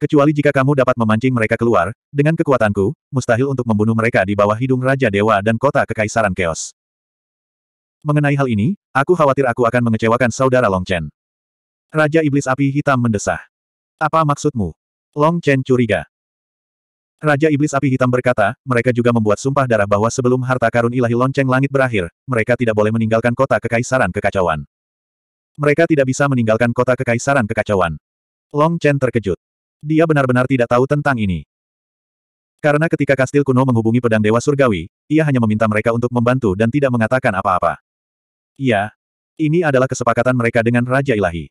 Kecuali jika kamu dapat memancing mereka keluar, dengan kekuatanku, mustahil untuk membunuh mereka di bawah hidung Raja Dewa dan kota Kekaisaran Chaos. Mengenai hal ini, aku khawatir aku akan mengecewakan saudara Long Chen. Raja Iblis Api Hitam mendesah. Apa maksudmu? Long Chen curiga. Raja Iblis Api Hitam berkata, mereka juga membuat sumpah darah bahwa sebelum harta karun ilahi lonceng langit berakhir, mereka tidak boleh meninggalkan kota kekaisaran kekacauan. Mereka tidak bisa meninggalkan kota kekaisaran kekacauan. Long Chen terkejut. Dia benar-benar tidak tahu tentang ini. Karena ketika kastil kuno menghubungi pedang Dewa Surgawi, ia hanya meminta mereka untuk membantu dan tidak mengatakan apa-apa. Iya. Ini adalah kesepakatan mereka dengan Raja Ilahi.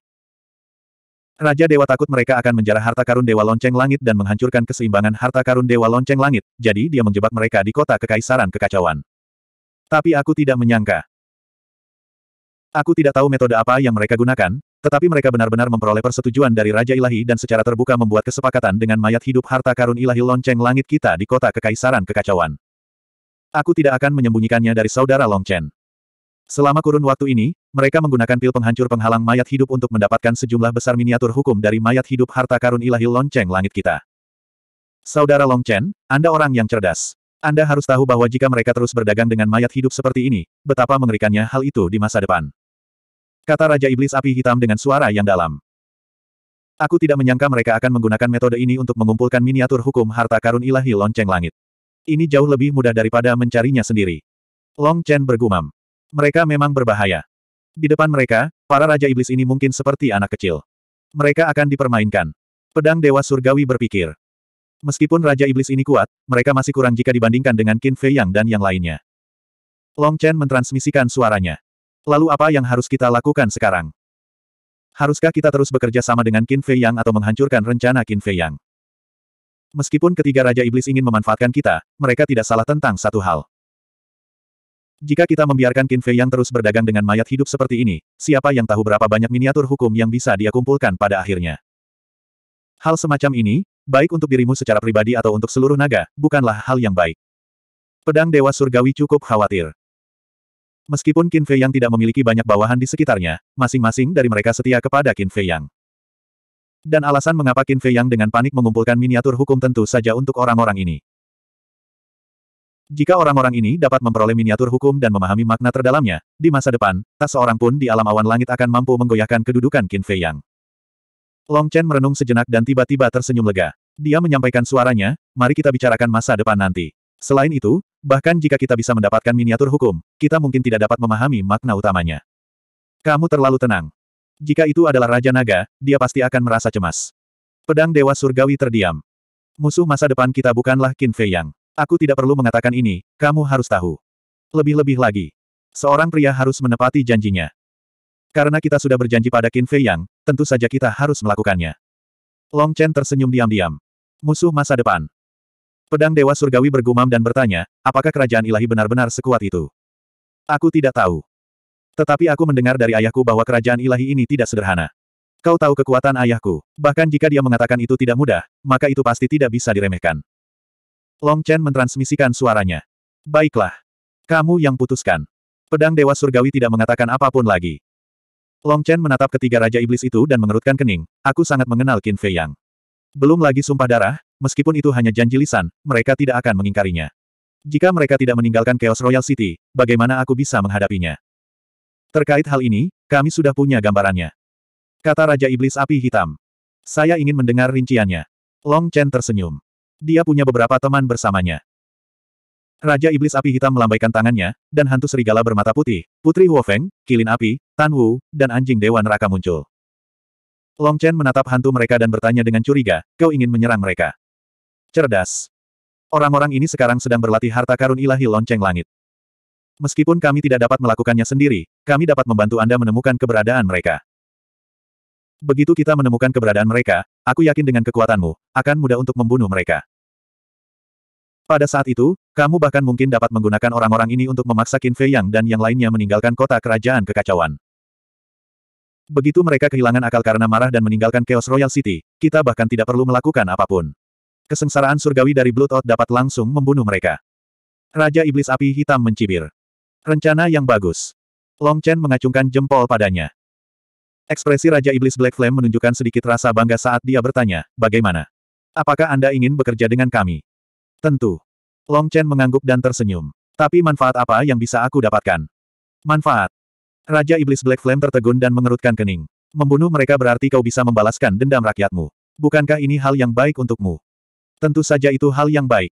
Raja Dewa takut mereka akan menjarah harta karun Dewa Lonceng Langit dan menghancurkan keseimbangan harta karun Dewa Lonceng Langit, jadi dia menjebak mereka di kota kekaisaran kekacauan. Tapi aku tidak menyangka. Aku tidak tahu metode apa yang mereka gunakan, tetapi mereka benar-benar memperoleh persetujuan dari Raja Ilahi dan secara terbuka membuat kesepakatan dengan mayat hidup harta karun ilahi lonceng langit kita di kota kekaisaran kekacauan. Aku tidak akan menyembunyikannya dari saudara Longchen. Selama kurun waktu ini, mereka menggunakan pil penghancur penghalang mayat hidup untuk mendapatkan sejumlah besar miniatur hukum dari mayat hidup harta karun ilahi lonceng langit kita. Saudara Long Chen, Anda orang yang cerdas. Anda harus tahu bahwa jika mereka terus berdagang dengan mayat hidup seperti ini, betapa mengerikannya hal itu di masa depan. Kata Raja Iblis Api Hitam dengan suara yang dalam. Aku tidak menyangka mereka akan menggunakan metode ini untuk mengumpulkan miniatur hukum harta karun ilahi lonceng langit. Ini jauh lebih mudah daripada mencarinya sendiri. Long Chen bergumam. Mereka memang berbahaya. Di depan mereka, para Raja Iblis ini mungkin seperti anak kecil. Mereka akan dipermainkan. Pedang Dewa Surgawi berpikir. Meskipun Raja Iblis ini kuat, mereka masih kurang jika dibandingkan dengan Qin Fei Yang dan yang lainnya. Long Chen mentransmisikan suaranya. Lalu apa yang harus kita lakukan sekarang? Haruskah kita terus bekerja sama dengan Qin Fei Yang atau menghancurkan rencana Qin Fei Yang? Meskipun ketiga Raja Iblis ingin memanfaatkan kita, mereka tidak salah tentang satu hal. Jika kita membiarkan Qin Fei yang terus berdagang dengan mayat hidup seperti ini, siapa yang tahu berapa banyak miniatur hukum yang bisa dia kumpulkan pada akhirnya. Hal semacam ini, baik untuk dirimu secara pribadi atau untuk seluruh naga, bukanlah hal yang baik. Pedang Dewa Surgawi cukup khawatir. Meskipun Qin Fei yang tidak memiliki banyak bawahan di sekitarnya, masing-masing dari mereka setia kepada Qin Fei yang. Dan alasan mengapa Qin Fei yang dengan panik mengumpulkan miniatur hukum tentu saja untuk orang-orang ini. Jika orang-orang ini dapat memperoleh miniatur hukum dan memahami makna terdalamnya, di masa depan, tak seorang pun di alam awan langit akan mampu menggoyahkan kedudukan Qin Fei Yang. Long Chen merenung sejenak dan tiba-tiba tersenyum lega. Dia menyampaikan suaranya, mari kita bicarakan masa depan nanti. Selain itu, bahkan jika kita bisa mendapatkan miniatur hukum, kita mungkin tidak dapat memahami makna utamanya. Kamu terlalu tenang. Jika itu adalah Raja Naga, dia pasti akan merasa cemas. Pedang Dewa Surgawi terdiam. Musuh masa depan kita bukanlah Qin Fei Yang. Aku tidak perlu mengatakan ini, kamu harus tahu. Lebih-lebih lagi. Seorang pria harus menepati janjinya. Karena kita sudah berjanji pada Qin Fei Yang, tentu saja kita harus melakukannya. Long Chen tersenyum diam-diam. Musuh masa depan. Pedang Dewa Surgawi bergumam dan bertanya, apakah kerajaan ilahi benar-benar sekuat itu? Aku tidak tahu. Tetapi aku mendengar dari ayahku bahwa kerajaan ilahi ini tidak sederhana. Kau tahu kekuatan ayahku. Bahkan jika dia mengatakan itu tidak mudah, maka itu pasti tidak bisa diremehkan. Long Chen mentransmisikan suaranya. Baiklah. Kamu yang putuskan. Pedang Dewa Surgawi tidak mengatakan apapun lagi. Long Chen menatap ketiga Raja Iblis itu dan mengerutkan kening, aku sangat mengenal Qin Fei Yang. Belum lagi sumpah darah, meskipun itu hanya janji lisan, mereka tidak akan mengingkarinya. Jika mereka tidak meninggalkan Chaos Royal City, bagaimana aku bisa menghadapinya? Terkait hal ini, kami sudah punya gambarannya. Kata Raja Iblis Api Hitam. Saya ingin mendengar rinciannya. Long Chen tersenyum. Dia punya beberapa teman bersamanya. Raja Iblis Api Hitam melambaikan tangannya, dan hantu serigala bermata putih, Putri Huofeng, Kilin Api, Tan Wu, dan anjing dewa neraka muncul. Long Chen menatap hantu mereka dan bertanya dengan curiga, kau ingin menyerang mereka. Cerdas. Orang-orang ini sekarang sedang berlatih harta karun ilahi lonceng langit. Meskipun kami tidak dapat melakukannya sendiri, kami dapat membantu Anda menemukan keberadaan mereka. Begitu kita menemukan keberadaan mereka, aku yakin dengan kekuatanmu, akan mudah untuk membunuh mereka. Pada saat itu, kamu bahkan mungkin dapat menggunakan orang-orang ini untuk memaksa Qin Fei Yang dan yang lainnya meninggalkan kota kerajaan kekacauan. Begitu mereka kehilangan akal karena marah dan meninggalkan Chaos Royal City, kita bahkan tidak perlu melakukan apapun. Kesengsaraan surgawi dari Blood Out dapat langsung membunuh mereka. Raja Iblis Api Hitam mencibir. Rencana yang bagus. Long Chen mengacungkan jempol padanya. Ekspresi Raja Iblis Black Flame menunjukkan sedikit rasa bangga saat dia bertanya, bagaimana? Apakah Anda ingin bekerja dengan kami? Tentu. Long Chen mengangguk dan tersenyum. Tapi manfaat apa yang bisa aku dapatkan? Manfaat. Raja Iblis Black Flame tertegun dan mengerutkan kening. Membunuh mereka berarti kau bisa membalaskan dendam rakyatmu. Bukankah ini hal yang baik untukmu? Tentu saja itu hal yang baik.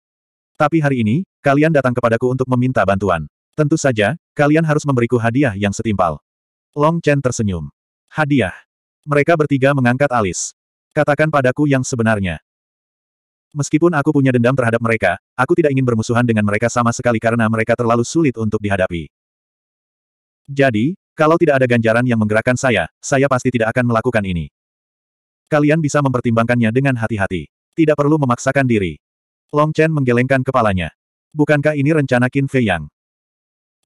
Tapi hari ini, kalian datang kepadaku untuk meminta bantuan. Tentu saja, kalian harus memberiku hadiah yang setimpal. Long Chen tersenyum. Hadiah. Mereka bertiga mengangkat alis. Katakan padaku yang sebenarnya. Meskipun aku punya dendam terhadap mereka, aku tidak ingin bermusuhan dengan mereka sama sekali karena mereka terlalu sulit untuk dihadapi. Jadi, kalau tidak ada ganjaran yang menggerakkan saya, saya pasti tidak akan melakukan ini. Kalian bisa mempertimbangkannya dengan hati-hati. Tidak perlu memaksakan diri. Long Chen menggelengkan kepalanya. Bukankah ini rencana Qin Fei Yang?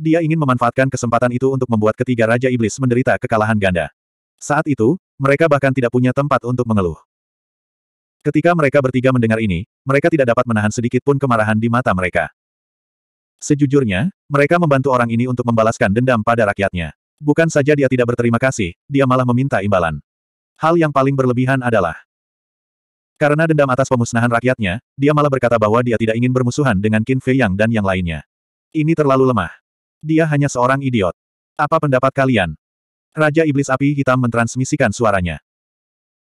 Dia ingin memanfaatkan kesempatan itu untuk membuat ketiga Raja Iblis menderita kekalahan ganda. Saat itu, mereka bahkan tidak punya tempat untuk mengeluh. Ketika mereka bertiga mendengar ini, mereka tidak dapat menahan sedikit pun kemarahan di mata mereka. Sejujurnya, mereka membantu orang ini untuk membalaskan dendam pada rakyatnya. Bukan saja dia tidak berterima kasih, dia malah meminta imbalan. Hal yang paling berlebihan adalah karena dendam atas pemusnahan rakyatnya, dia malah berkata bahwa dia tidak ingin bermusuhan dengan Qin Fei Yang dan yang lainnya. Ini terlalu lemah. Dia hanya seorang idiot. Apa pendapat kalian? Raja Iblis Api Hitam mentransmisikan suaranya.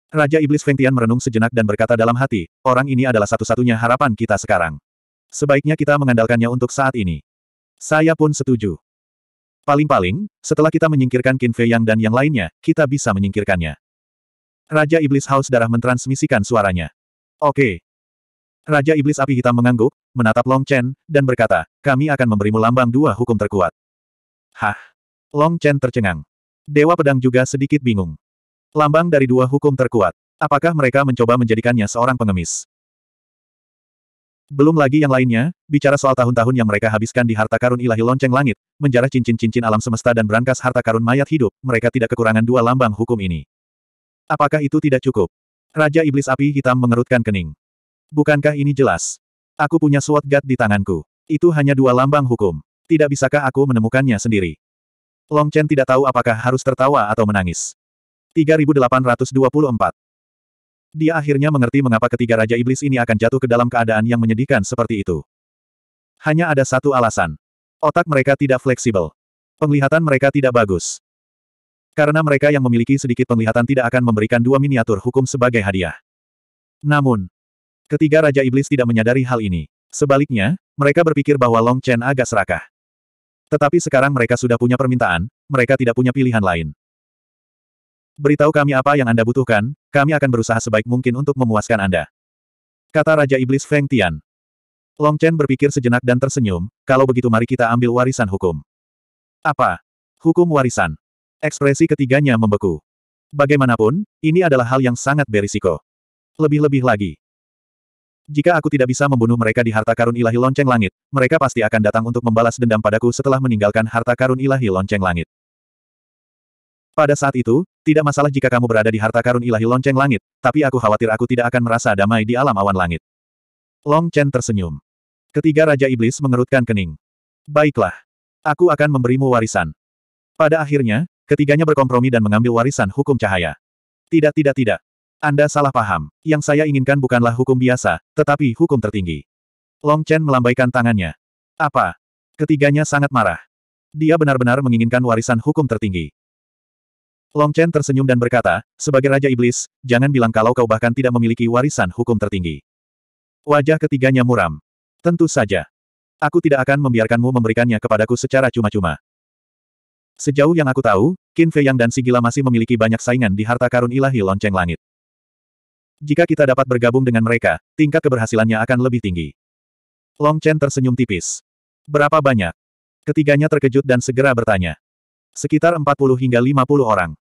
Raja Iblis Fengtian merenung sejenak dan berkata dalam hati, orang ini adalah satu-satunya harapan kita sekarang. Sebaiknya kita mengandalkannya untuk saat ini. Saya pun setuju. Paling-paling, setelah kita menyingkirkan Qin Fei Yang dan yang lainnya, kita bisa menyingkirkannya. Raja Iblis Haus Darah mentransmisikan suaranya. Oke. Raja Iblis Api Hitam mengangguk, menatap Long Chen, dan berkata, kami akan memberimu lambang dua hukum terkuat. Hah? Long Chen tercengang. Dewa Pedang juga sedikit bingung. Lambang dari dua hukum terkuat. Apakah mereka mencoba menjadikannya seorang pengemis? Belum lagi yang lainnya, bicara soal tahun-tahun yang mereka habiskan di harta karun ilahi lonceng langit, menjarah cincin-cincin alam semesta dan berangkas harta karun mayat hidup, mereka tidak kekurangan dua lambang hukum ini. Apakah itu tidak cukup? Raja Iblis Api Hitam mengerutkan kening. Bukankah ini jelas? Aku punya SWOT gad di tanganku. Itu hanya dua lambang hukum. Tidak bisakah aku menemukannya sendiri? Long Chen tidak tahu apakah harus tertawa atau menangis. 3824. Dia akhirnya mengerti mengapa ketiga Raja Iblis ini akan jatuh ke dalam keadaan yang menyedihkan seperti itu. Hanya ada satu alasan. Otak mereka tidak fleksibel. Penglihatan mereka tidak bagus. Karena mereka yang memiliki sedikit penglihatan tidak akan memberikan dua miniatur hukum sebagai hadiah. Namun, ketiga Raja Iblis tidak menyadari hal ini. Sebaliknya, mereka berpikir bahwa Long Chen agak serakah. Tetapi sekarang mereka sudah punya permintaan, mereka tidak punya pilihan lain. Beritahu kami apa yang Anda butuhkan, kami akan berusaha sebaik mungkin untuk memuaskan Anda. Kata Raja Iblis Feng Tian. Long Chen berpikir sejenak dan tersenyum, kalau begitu mari kita ambil warisan hukum. Apa? Hukum warisan. Ekspresi ketiganya membeku. Bagaimanapun, ini adalah hal yang sangat berisiko. Lebih-lebih lagi. Jika aku tidak bisa membunuh mereka di harta karun ilahi lonceng langit, mereka pasti akan datang untuk membalas dendam padaku setelah meninggalkan harta karun ilahi lonceng langit. Pada saat itu, tidak masalah jika kamu berada di harta karun ilahi lonceng langit, tapi aku khawatir aku tidak akan merasa damai di alam awan langit. Long Chen tersenyum. Ketiga Raja Iblis mengerutkan kening. Baiklah. Aku akan memberimu warisan. Pada akhirnya, ketiganya berkompromi dan mengambil warisan hukum cahaya. Tidak tidak tidak. Anda salah paham. Yang saya inginkan bukanlah hukum biasa, tetapi hukum tertinggi. Long Chen melambaikan tangannya. Apa? Ketiganya sangat marah. Dia benar-benar menginginkan warisan hukum tertinggi. Long Chen tersenyum dan berkata, sebagai Raja Iblis, jangan bilang kalau kau bahkan tidak memiliki warisan hukum tertinggi. Wajah ketiganya muram. Tentu saja. Aku tidak akan membiarkanmu memberikannya kepadaku secara cuma-cuma. Sejauh yang aku tahu, Qin Fei Yang dan Sigila masih memiliki banyak saingan di harta karun ilahi lonceng langit. Jika kita dapat bergabung dengan mereka, tingkat keberhasilannya akan lebih tinggi. Long Chen tersenyum tipis. Berapa banyak? Ketiganya terkejut dan segera bertanya. Sekitar 40 hingga 50 orang.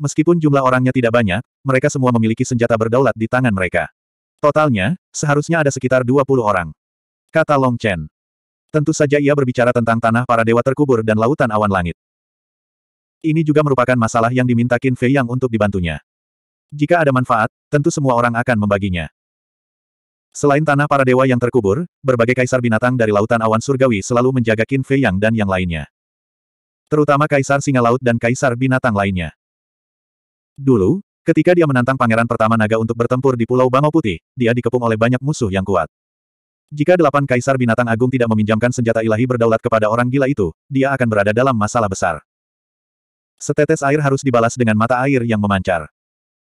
Meskipun jumlah orangnya tidak banyak, mereka semua memiliki senjata berdaulat di tangan mereka. Totalnya, seharusnya ada sekitar 20 orang. Kata Long Chen. Tentu saja ia berbicara tentang tanah para dewa terkubur dan lautan awan langit. Ini juga merupakan masalah yang diminta Qin Fei Yang untuk dibantunya. Jika ada manfaat, tentu semua orang akan membaginya. Selain tanah para dewa yang terkubur, berbagai kaisar binatang dari lautan awan surgawi selalu menjaga Qin Fei Yang dan yang lainnya. Terutama kaisar singa laut dan kaisar binatang lainnya. Dulu, ketika dia menantang pangeran pertama naga untuk bertempur di Pulau Bangau Putih, dia dikepung oleh banyak musuh yang kuat. Jika delapan kaisar binatang agung tidak meminjamkan senjata ilahi berdaulat kepada orang gila itu, dia akan berada dalam masalah besar. Setetes air harus dibalas dengan mata air yang memancar.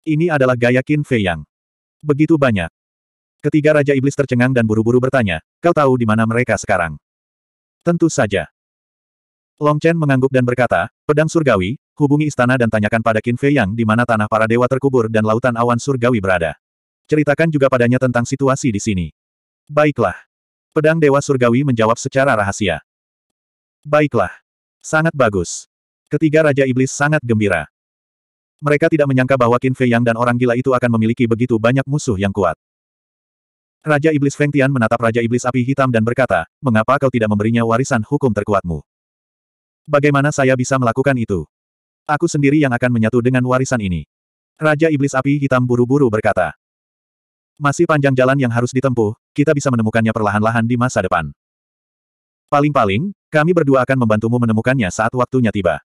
Ini adalah gaya Qin Fei Yang. Begitu banyak. Ketiga Raja Iblis tercengang dan buru-buru bertanya, kau tahu di mana mereka sekarang? Tentu saja. Long Chen mengangguk dan berkata, pedang surgawi, hubungi istana dan tanyakan pada Qin Fei Yang di mana tanah para dewa terkubur dan lautan awan surgawi berada. Ceritakan juga padanya tentang situasi di sini. Baiklah. Pedang Dewa Surgawi menjawab secara rahasia. Baiklah. Sangat bagus. Ketiga Raja Iblis sangat gembira. Mereka tidak menyangka bahwa Qin Fei Yang dan orang gila itu akan memiliki begitu banyak musuh yang kuat. Raja Iblis Feng Tian menatap Raja Iblis Api Hitam dan berkata, mengapa kau tidak memberinya warisan hukum terkuatmu? Bagaimana saya bisa melakukan itu? Aku sendiri yang akan menyatu dengan warisan ini. Raja Iblis Api Hitam buru-buru berkata. Masih panjang jalan yang harus ditempuh, kita bisa menemukannya perlahan-lahan di masa depan. Paling-paling, kami berdua akan membantumu menemukannya saat waktunya tiba.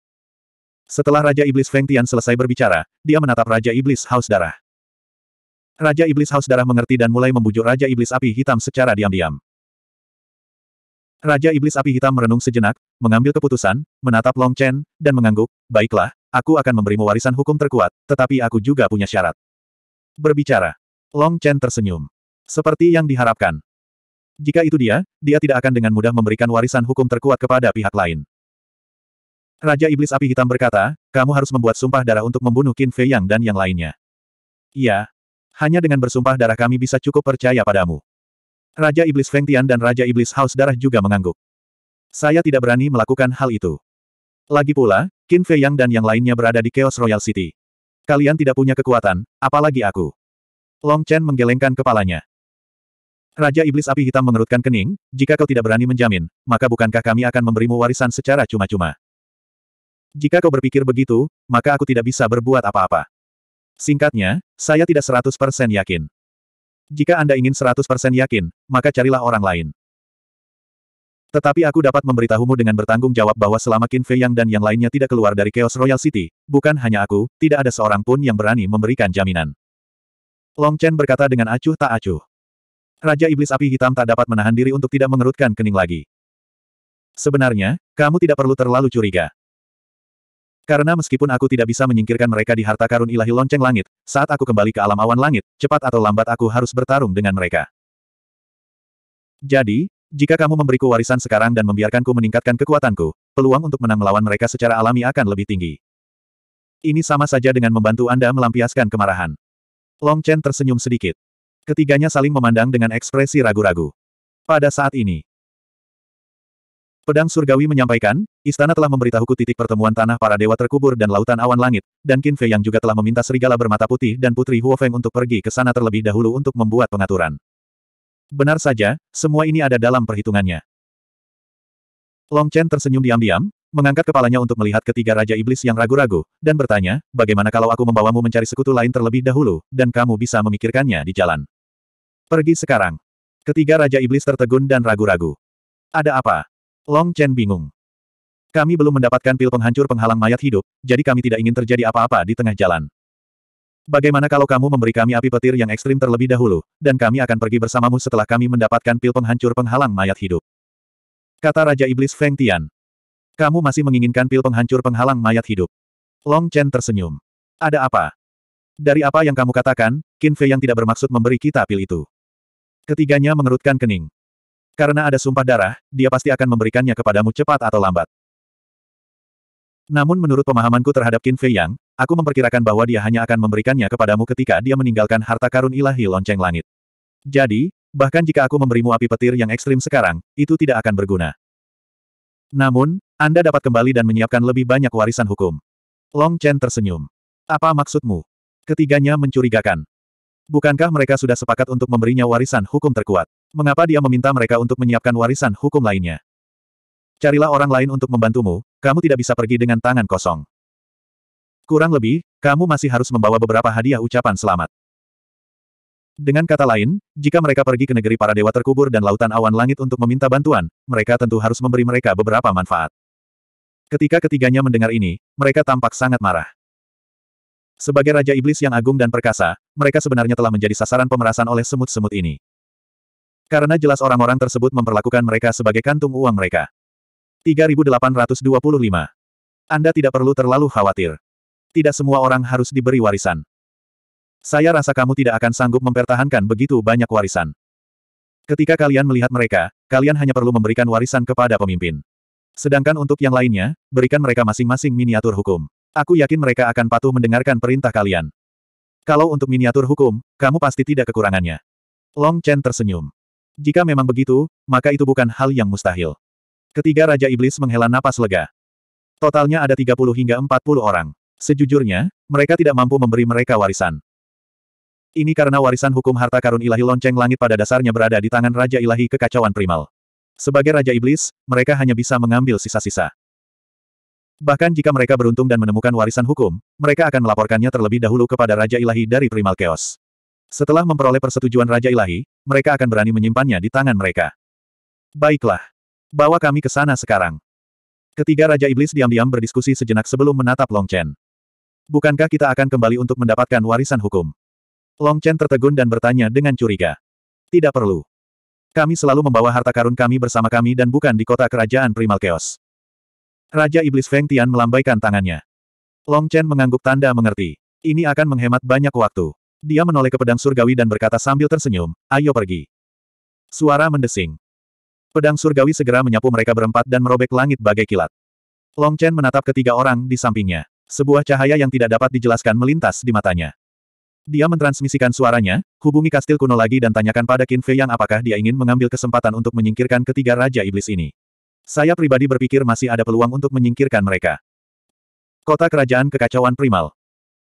Setelah Raja Iblis Feng Tian selesai berbicara, dia menatap Raja Iblis Haus Darah. Raja Iblis Haus Darah mengerti dan mulai membujuk Raja Iblis Api Hitam secara diam-diam. Raja Iblis Api Hitam merenung sejenak, mengambil keputusan, menatap Long Chen, dan mengangguk, baiklah, aku akan memberimu warisan hukum terkuat, tetapi aku juga punya syarat. Berbicara. Long Chen tersenyum. Seperti yang diharapkan. Jika itu dia, dia tidak akan dengan mudah memberikan warisan hukum terkuat kepada pihak lain. Raja Iblis Api Hitam berkata, kamu harus membuat sumpah darah untuk membunuh Qin Fei Yang dan yang lainnya. Iya. Hanya dengan bersumpah darah kami bisa cukup percaya padamu. Raja Iblis Feng Tian dan Raja Iblis Haus Darah juga mengangguk. Saya tidak berani melakukan hal itu. Lagi pula, Qin Fei Yang dan yang lainnya berada di Chaos Royal City. Kalian tidak punya kekuatan, apalagi aku. Long Chen menggelengkan kepalanya. Raja Iblis Api Hitam mengerutkan kening, jika kau tidak berani menjamin, maka bukankah kami akan memberimu warisan secara cuma-cuma? Jika kau berpikir begitu, maka aku tidak bisa berbuat apa-apa. Singkatnya, saya tidak 100% yakin. Jika Anda ingin 100% yakin, maka carilah orang lain. Tetapi aku dapat memberitahumu dengan bertanggung jawab bahwa selama Qin Fei Yang dan yang lainnya tidak keluar dari Chaos Royal City, bukan hanya aku, tidak ada seorang pun yang berani memberikan jaminan. Long Chen berkata dengan acuh tak acuh. Raja Iblis Api Hitam tak dapat menahan diri untuk tidak mengerutkan kening lagi. Sebenarnya, kamu tidak perlu terlalu curiga. Karena meskipun aku tidak bisa menyingkirkan mereka di harta karun ilahi lonceng langit, saat aku kembali ke alam awan langit, cepat atau lambat aku harus bertarung dengan mereka. Jadi, jika kamu memberiku warisan sekarang dan membiarkanku meningkatkan kekuatanku, peluang untuk menang melawan mereka secara alami akan lebih tinggi. Ini sama saja dengan membantu Anda melampiaskan kemarahan. Long Chen tersenyum sedikit. Ketiganya saling memandang dengan ekspresi ragu-ragu. Pada saat ini, Pedang Surgawi menyampaikan, istana telah memberitahuku titik pertemuan tanah para dewa terkubur dan lautan awan langit, dan Qin Fei yang juga telah meminta serigala bermata putih dan putri Huo Feng untuk pergi ke sana terlebih dahulu untuk membuat pengaturan. Benar saja, semua ini ada dalam perhitungannya. Long Chen tersenyum diam-diam, mengangkat kepalanya untuk melihat ketiga Raja Iblis yang ragu-ragu, dan bertanya, bagaimana kalau aku membawamu mencari sekutu lain terlebih dahulu, dan kamu bisa memikirkannya di jalan. Pergi sekarang. Ketiga Raja Iblis tertegun dan ragu-ragu. Ada apa? Long Chen bingung. Kami belum mendapatkan pil penghancur penghalang mayat hidup, jadi kami tidak ingin terjadi apa-apa di tengah jalan. Bagaimana kalau kamu memberi kami api petir yang ekstrim terlebih dahulu, dan kami akan pergi bersamamu setelah kami mendapatkan pil penghancur penghalang mayat hidup. Kata Raja Iblis Feng Tian. Kamu masih menginginkan pil penghancur penghalang mayat hidup. Long Chen tersenyum. Ada apa? Dari apa yang kamu katakan, Qin Fei yang tidak bermaksud memberi kita pil itu. Ketiganya mengerutkan kening. Karena ada sumpah darah, dia pasti akan memberikannya kepadamu cepat atau lambat. Namun menurut pemahamanku terhadap Qin Fei Yang, aku memperkirakan bahwa dia hanya akan memberikannya kepadamu ketika dia meninggalkan harta karun ilahi lonceng langit. Jadi, bahkan jika aku memberimu api petir yang ekstrim sekarang, itu tidak akan berguna. Namun, Anda dapat kembali dan menyiapkan lebih banyak warisan hukum. Long Chen tersenyum. Apa maksudmu? Ketiganya mencurigakan. Bukankah mereka sudah sepakat untuk memberinya warisan hukum terkuat? mengapa dia meminta mereka untuk menyiapkan warisan hukum lainnya? Carilah orang lain untuk membantumu, kamu tidak bisa pergi dengan tangan kosong. Kurang lebih, kamu masih harus membawa beberapa hadiah ucapan selamat. Dengan kata lain, jika mereka pergi ke negeri para dewa terkubur dan lautan awan langit untuk meminta bantuan, mereka tentu harus memberi mereka beberapa manfaat. Ketika ketiganya mendengar ini, mereka tampak sangat marah. Sebagai Raja Iblis yang agung dan perkasa, mereka sebenarnya telah menjadi sasaran pemerasan oleh semut-semut ini. Karena jelas orang-orang tersebut memperlakukan mereka sebagai kantung uang mereka. 3825. Anda tidak perlu terlalu khawatir. Tidak semua orang harus diberi warisan. Saya rasa kamu tidak akan sanggup mempertahankan begitu banyak warisan. Ketika kalian melihat mereka, kalian hanya perlu memberikan warisan kepada pemimpin. Sedangkan untuk yang lainnya, berikan mereka masing-masing miniatur hukum. Aku yakin mereka akan patuh mendengarkan perintah kalian. Kalau untuk miniatur hukum, kamu pasti tidak kekurangannya. Long Chen tersenyum. Jika memang begitu, maka itu bukan hal yang mustahil. Ketiga Raja Iblis menghela napas lega. Totalnya ada 30 hingga 40 orang. Sejujurnya, mereka tidak mampu memberi mereka warisan. Ini karena warisan hukum harta karun ilahi lonceng langit pada dasarnya berada di tangan Raja Ilahi Kekacauan Primal. Sebagai Raja Iblis, mereka hanya bisa mengambil sisa-sisa. Bahkan jika mereka beruntung dan menemukan warisan hukum, mereka akan melaporkannya terlebih dahulu kepada Raja Ilahi dari Primal Chaos. Setelah memperoleh persetujuan Raja Ilahi, mereka akan berani menyimpannya di tangan mereka. Baiklah. Bawa kami ke sana sekarang. Ketiga Raja Iblis diam-diam berdiskusi sejenak sebelum menatap Long Chen. Bukankah kita akan kembali untuk mendapatkan warisan hukum? Long Chen tertegun dan bertanya dengan curiga. Tidak perlu. Kami selalu membawa harta karun kami bersama kami dan bukan di kota kerajaan Primal Chaos. Raja Iblis Feng Tian melambaikan tangannya. Long Chen mengangguk tanda mengerti. Ini akan menghemat banyak waktu. Dia menoleh ke pedang surgawi dan berkata sambil tersenyum, ayo pergi. Suara mendesing. Pedang surgawi segera menyapu mereka berempat dan merobek langit bagai kilat. Long Chen menatap ketiga orang di sampingnya. Sebuah cahaya yang tidak dapat dijelaskan melintas di matanya. Dia mentransmisikan suaranya, hubungi kastil kuno lagi dan tanyakan pada Qin Fei yang apakah dia ingin mengambil kesempatan untuk menyingkirkan ketiga Raja Iblis ini. Saya pribadi berpikir masih ada peluang untuk menyingkirkan mereka. Kota Kerajaan Kekacauan Primal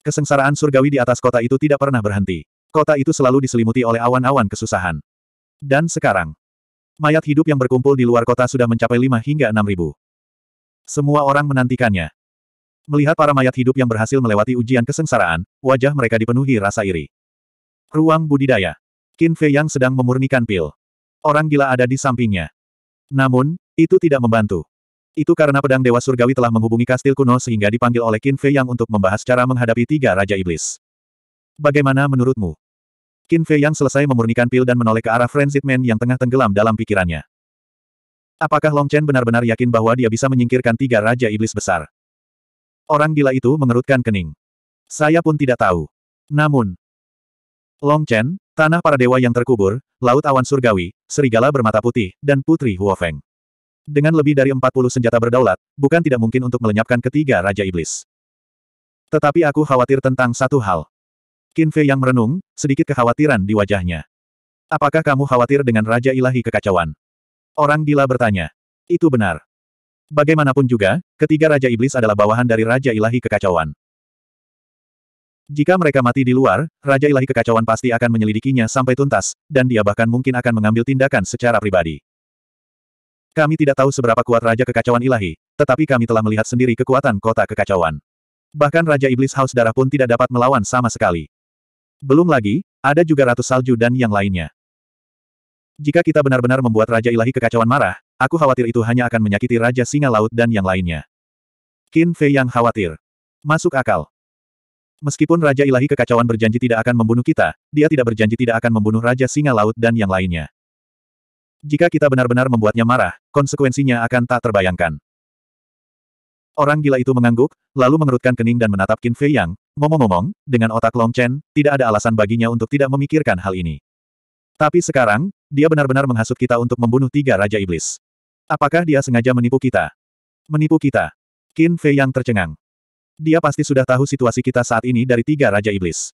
Kesengsaraan surgawi di atas kota itu tidak pernah berhenti. Kota itu selalu diselimuti oleh awan-awan kesusahan. Dan sekarang, mayat hidup yang berkumpul di luar kota sudah mencapai 5 hingga enam ribu. Semua orang menantikannya. Melihat para mayat hidup yang berhasil melewati ujian kesengsaraan, wajah mereka dipenuhi rasa iri. Ruang budidaya. Qin Fei yang sedang memurnikan pil. Orang gila ada di sampingnya. Namun, itu tidak membantu. Itu karena pedang Dewa Surgawi telah menghubungi kastil kuno sehingga dipanggil oleh Qin Fei Yang untuk membahas cara menghadapi tiga Raja Iblis. Bagaimana menurutmu? Qin Fei Yang selesai memurnikan pil dan menoleh ke arah Frenzied Man yang tengah tenggelam dalam pikirannya. Apakah Long Chen benar-benar yakin bahwa dia bisa menyingkirkan tiga Raja Iblis besar? Orang gila itu mengerutkan kening. Saya pun tidak tahu. Namun, Long Chen, tanah para dewa yang terkubur, laut awan surgawi, serigala bermata putih, dan putri Huofeng. Dengan lebih dari 40 senjata berdaulat, bukan tidak mungkin untuk melenyapkan ketiga Raja Iblis. Tetapi aku khawatir tentang satu hal. Qin Fei yang merenung, sedikit kekhawatiran di wajahnya. Apakah kamu khawatir dengan Raja Ilahi Kekacauan? Orang gila bertanya. Itu benar. Bagaimanapun juga, ketiga Raja Iblis adalah bawahan dari Raja Ilahi Kekacauan. Jika mereka mati di luar, Raja Ilahi Kekacauan pasti akan menyelidikinya sampai tuntas, dan dia bahkan mungkin akan mengambil tindakan secara pribadi. Kami tidak tahu seberapa kuat Raja Kekacauan Ilahi, tetapi kami telah melihat sendiri kekuatan kota kekacauan. Bahkan Raja Iblis Haus Darah pun tidak dapat melawan sama sekali. Belum lagi, ada juga Ratu Salju dan yang lainnya. Jika kita benar-benar membuat Raja Ilahi Kekacauan marah, aku khawatir itu hanya akan menyakiti Raja Singa Laut dan yang lainnya. Qin Fei yang khawatir. Masuk akal. Meskipun Raja Ilahi Kekacauan berjanji tidak akan membunuh kita, dia tidak berjanji tidak akan membunuh Raja Singa Laut dan yang lainnya. Jika kita benar-benar membuatnya marah, konsekuensinya akan tak terbayangkan. Orang gila itu mengangguk, lalu mengerutkan kening dan menatap Qin Fei Yang, ngomong-ngomong, dengan otak Long Chen, tidak ada alasan baginya untuk tidak memikirkan hal ini. Tapi sekarang, dia benar-benar menghasut kita untuk membunuh tiga Raja Iblis. Apakah dia sengaja menipu kita? Menipu kita. Qin Fei Yang tercengang. Dia pasti sudah tahu situasi kita saat ini dari tiga Raja Iblis.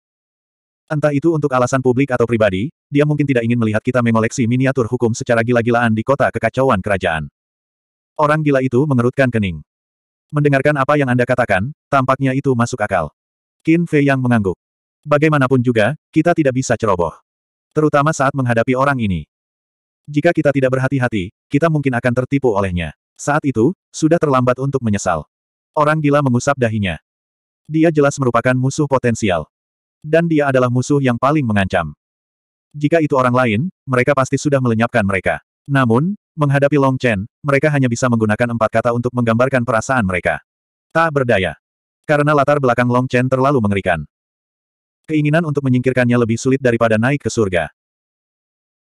Entah itu untuk alasan publik atau pribadi, dia mungkin tidak ingin melihat kita mengoleksi miniatur hukum secara gila-gilaan di kota kekacauan kerajaan. Orang gila itu mengerutkan kening. Mendengarkan apa yang Anda katakan, tampaknya itu masuk akal. Qin Fei yang mengangguk. Bagaimanapun juga, kita tidak bisa ceroboh. Terutama saat menghadapi orang ini. Jika kita tidak berhati-hati, kita mungkin akan tertipu olehnya. Saat itu, sudah terlambat untuk menyesal. Orang gila mengusap dahinya. Dia jelas merupakan musuh potensial. Dan dia adalah musuh yang paling mengancam. Jika itu orang lain, mereka pasti sudah melenyapkan mereka. Namun, menghadapi Long Chen, mereka hanya bisa menggunakan empat kata untuk menggambarkan perasaan mereka. Tak berdaya. Karena latar belakang Long Chen terlalu mengerikan. Keinginan untuk menyingkirkannya lebih sulit daripada naik ke surga.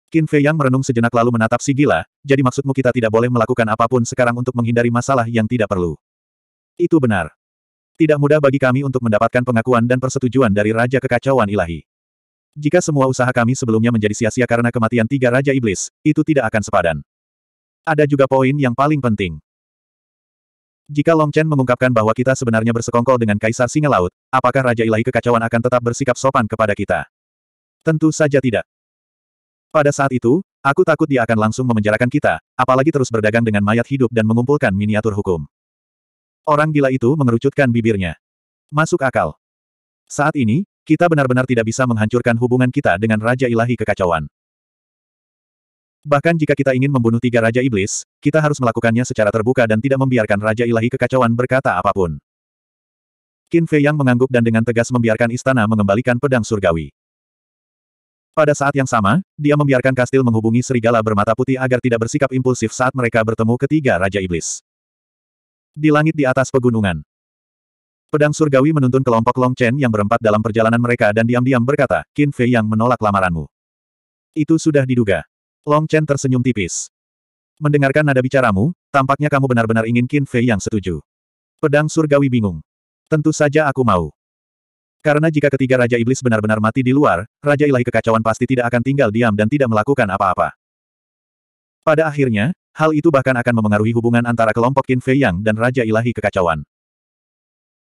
Qin Fei yang merenung sejenak lalu menatap si gila, jadi maksudmu kita tidak boleh melakukan apapun sekarang untuk menghindari masalah yang tidak perlu. Itu benar. Tidak mudah bagi kami untuk mendapatkan pengakuan dan persetujuan dari Raja Kekacauan Ilahi. Jika semua usaha kami sebelumnya menjadi sia-sia karena kematian tiga Raja Iblis, itu tidak akan sepadan. Ada juga poin yang paling penting. Jika Long Chen mengungkapkan bahwa kita sebenarnya bersekongkol dengan Kaisar Singa Laut, apakah Raja Ilahi Kekacauan akan tetap bersikap sopan kepada kita? Tentu saja tidak. Pada saat itu, aku takut dia akan langsung memenjarakan kita, apalagi terus berdagang dengan mayat hidup dan mengumpulkan miniatur hukum. Orang gila itu mengerucutkan bibirnya. Masuk akal. Saat ini, kita benar-benar tidak bisa menghancurkan hubungan kita dengan Raja Ilahi Kekacauan. Bahkan jika kita ingin membunuh tiga Raja Iblis, kita harus melakukannya secara terbuka dan tidak membiarkan Raja Ilahi Kekacauan berkata apapun. Qin Fei Yang mengangguk dan dengan tegas membiarkan istana mengembalikan pedang surgawi. Pada saat yang sama, dia membiarkan kastil menghubungi serigala bermata putih agar tidak bersikap impulsif saat mereka bertemu ketiga Raja Iblis. Di langit di atas pegunungan. Pedang surgawi menuntun kelompok Long Chen yang berempat dalam perjalanan mereka dan diam-diam berkata, Qin Fei yang menolak lamaranmu. Itu sudah diduga. Long Chen tersenyum tipis. Mendengarkan nada bicaramu, tampaknya kamu benar-benar ingin Qin Fei yang setuju. Pedang surgawi bingung. Tentu saja aku mau. Karena jika ketiga Raja Iblis benar-benar mati di luar, Raja Ilahi Kekacauan pasti tidak akan tinggal diam dan tidak melakukan apa-apa. Pada akhirnya, Hal itu bahkan akan memengaruhi hubungan antara kelompok Qin Fei Yang dan Raja Ilahi Kekacauan.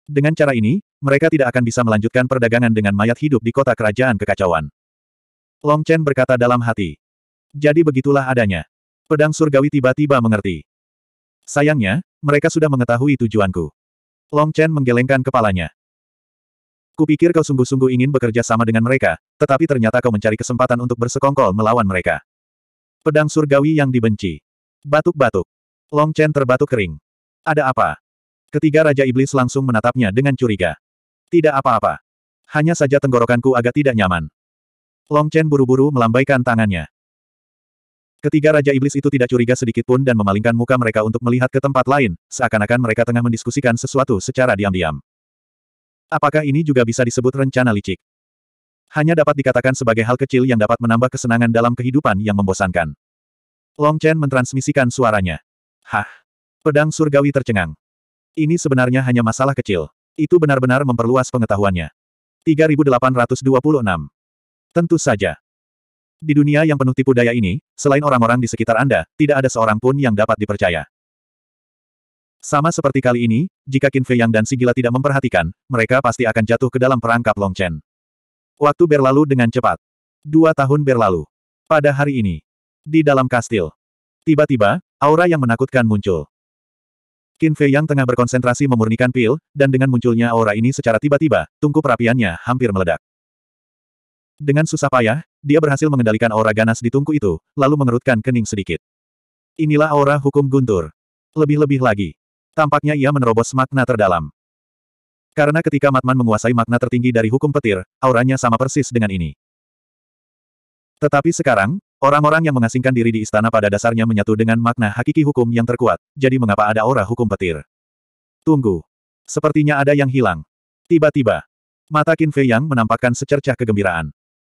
Dengan cara ini, mereka tidak akan bisa melanjutkan perdagangan dengan mayat hidup di kota kerajaan kekacauan. Long Chen berkata dalam hati. Jadi begitulah adanya. Pedang surgawi tiba-tiba mengerti. Sayangnya, mereka sudah mengetahui tujuanku. Long Chen menggelengkan kepalanya. Kupikir kau sungguh-sungguh ingin bekerja sama dengan mereka, tetapi ternyata kau mencari kesempatan untuk bersekongkol melawan mereka. Pedang surgawi yang dibenci. Batuk-batuk. Long Chen terbatuk kering. Ada apa? Ketiga Raja Iblis langsung menatapnya dengan curiga. Tidak apa-apa. Hanya saja tenggorokanku agak tidak nyaman. Long Chen buru-buru melambaikan tangannya. Ketiga Raja Iblis itu tidak curiga sedikitpun dan memalingkan muka mereka untuk melihat ke tempat lain, seakan-akan mereka tengah mendiskusikan sesuatu secara diam-diam. Apakah ini juga bisa disebut rencana licik? Hanya dapat dikatakan sebagai hal kecil yang dapat menambah kesenangan dalam kehidupan yang membosankan. Long Chen mentransmisikan suaranya. Hah! Pedang surgawi tercengang. Ini sebenarnya hanya masalah kecil. Itu benar-benar memperluas pengetahuannya. 3826. Tentu saja. Di dunia yang penuh tipu daya ini, selain orang-orang di sekitar Anda, tidak ada seorang pun yang dapat dipercaya. Sama seperti kali ini, jika Qin Fei Yang dan Sigila tidak memperhatikan, mereka pasti akan jatuh ke dalam perangkap Long Chen. Waktu berlalu dengan cepat. Dua tahun berlalu. Pada hari ini, di dalam kastil. Tiba-tiba, aura yang menakutkan muncul. Qin Fei yang tengah berkonsentrasi memurnikan pil, dan dengan munculnya aura ini secara tiba-tiba, tungku perapiannya hampir meledak. Dengan susah payah, dia berhasil mengendalikan aura ganas di tungku itu, lalu mengerutkan kening sedikit. Inilah aura hukum guntur. Lebih-lebih lagi. Tampaknya ia menerobos makna terdalam. Karena ketika Matman menguasai makna tertinggi dari hukum petir, auranya sama persis dengan ini. Tetapi sekarang, Orang-orang yang mengasingkan diri di istana pada dasarnya menyatu dengan makna hakiki hukum yang terkuat, jadi mengapa ada aura hukum petir? Tunggu. Sepertinya ada yang hilang. Tiba-tiba. Mata Qin Fei Yang menampakkan secercah kegembiraan.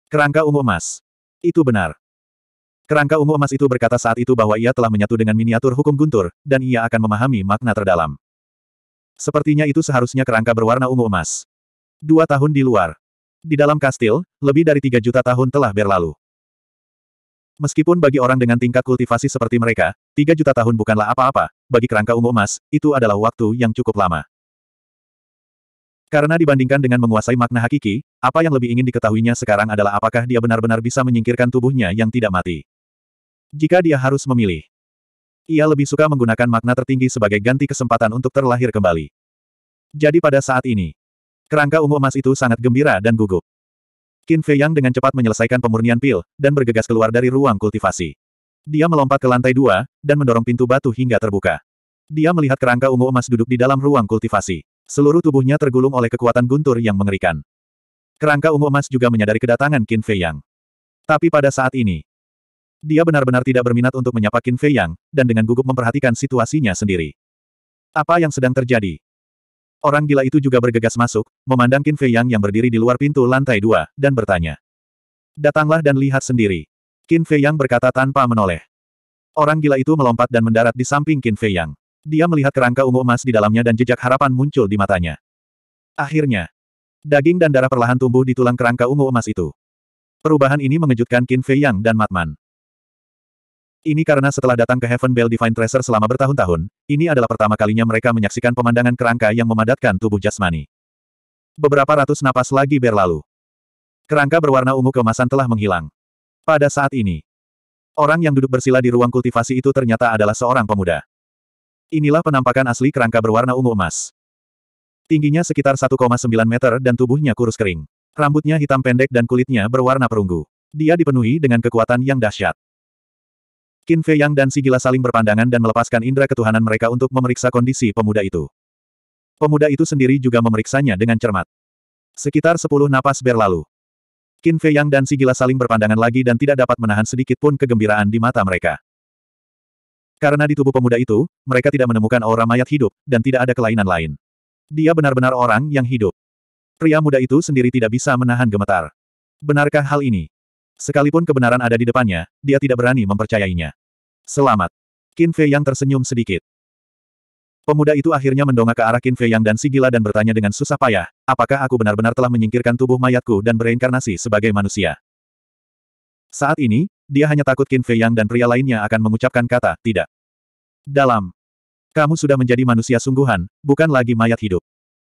Kerangka ungu emas. Itu benar. Kerangka ungu emas itu berkata saat itu bahwa ia telah menyatu dengan miniatur hukum guntur, dan ia akan memahami makna terdalam. Sepertinya itu seharusnya kerangka berwarna ungu emas. Dua tahun di luar. Di dalam kastil, lebih dari tiga juta tahun telah berlalu. Meskipun bagi orang dengan tingkat kultivasi seperti mereka, 3 juta tahun bukanlah apa-apa, bagi kerangka ungu emas, itu adalah waktu yang cukup lama. Karena dibandingkan dengan menguasai makna hakiki, apa yang lebih ingin diketahuinya sekarang adalah apakah dia benar-benar bisa menyingkirkan tubuhnya yang tidak mati. Jika dia harus memilih, ia lebih suka menggunakan makna tertinggi sebagai ganti kesempatan untuk terlahir kembali. Jadi pada saat ini, kerangka ungu emas itu sangat gembira dan gugup. Qin Fei Yang dengan cepat menyelesaikan pemurnian pil, dan bergegas keluar dari ruang kultivasi. Dia melompat ke lantai dua, dan mendorong pintu batu hingga terbuka. Dia melihat kerangka ungu emas duduk di dalam ruang kultivasi. Seluruh tubuhnya tergulung oleh kekuatan guntur yang mengerikan. Kerangka ungu emas juga menyadari kedatangan Qin Fei Yang. Tapi pada saat ini, dia benar-benar tidak berminat untuk menyapa Qin Fei Yang, dan dengan gugup memperhatikan situasinya sendiri. Apa yang sedang terjadi? Orang gila itu juga bergegas masuk, memandang Qin Fei Yang yang berdiri di luar pintu lantai dua, dan bertanya. Datanglah dan lihat sendiri. Qin Fei Yang berkata tanpa menoleh. Orang gila itu melompat dan mendarat di samping Qin Fei Yang. Dia melihat kerangka ungu emas di dalamnya dan jejak harapan muncul di matanya. Akhirnya, daging dan darah perlahan tumbuh di tulang kerangka ungu emas itu. Perubahan ini mengejutkan Qin Fei Yang dan Matman. Ini karena setelah datang ke Heaven Bell Divine Treasure selama bertahun-tahun, ini adalah pertama kalinya mereka menyaksikan pemandangan kerangka yang memadatkan tubuh jasmani. Beberapa ratus napas lagi berlalu. Kerangka berwarna ungu kemasan telah menghilang. Pada saat ini, orang yang duduk bersila di ruang kultivasi itu ternyata adalah seorang pemuda. Inilah penampakan asli kerangka berwarna ungu emas. Tingginya sekitar 1,9 meter dan tubuhnya kurus kering. Rambutnya hitam pendek dan kulitnya berwarna perunggu. Dia dipenuhi dengan kekuatan yang dahsyat. Qin Fei Yang dan Si Gila saling berpandangan dan melepaskan indera ketuhanan mereka untuk memeriksa kondisi pemuda itu. Pemuda itu sendiri juga memeriksanya dengan cermat. Sekitar sepuluh napas berlalu. Qin Fei Yang dan Si Gila saling berpandangan lagi dan tidak dapat menahan sedikit pun kegembiraan di mata mereka. Karena di tubuh pemuda itu, mereka tidak menemukan aura mayat hidup, dan tidak ada kelainan lain. Dia benar-benar orang yang hidup. Pria muda itu sendiri tidak bisa menahan gemetar. Benarkah hal ini? Sekalipun kebenaran ada di depannya, dia tidak berani mempercayainya. Selamat. Qin Fei yang tersenyum sedikit. Pemuda itu akhirnya mendongak ke arah Qin Fei yang dan si gila dan bertanya dengan susah payah, apakah aku benar-benar telah menyingkirkan tubuh mayatku dan bereinkarnasi sebagai manusia? Saat ini, dia hanya takut Qin Fei yang dan pria lainnya akan mengucapkan kata, tidak. Dalam. Kamu sudah menjadi manusia sungguhan, bukan lagi mayat hidup.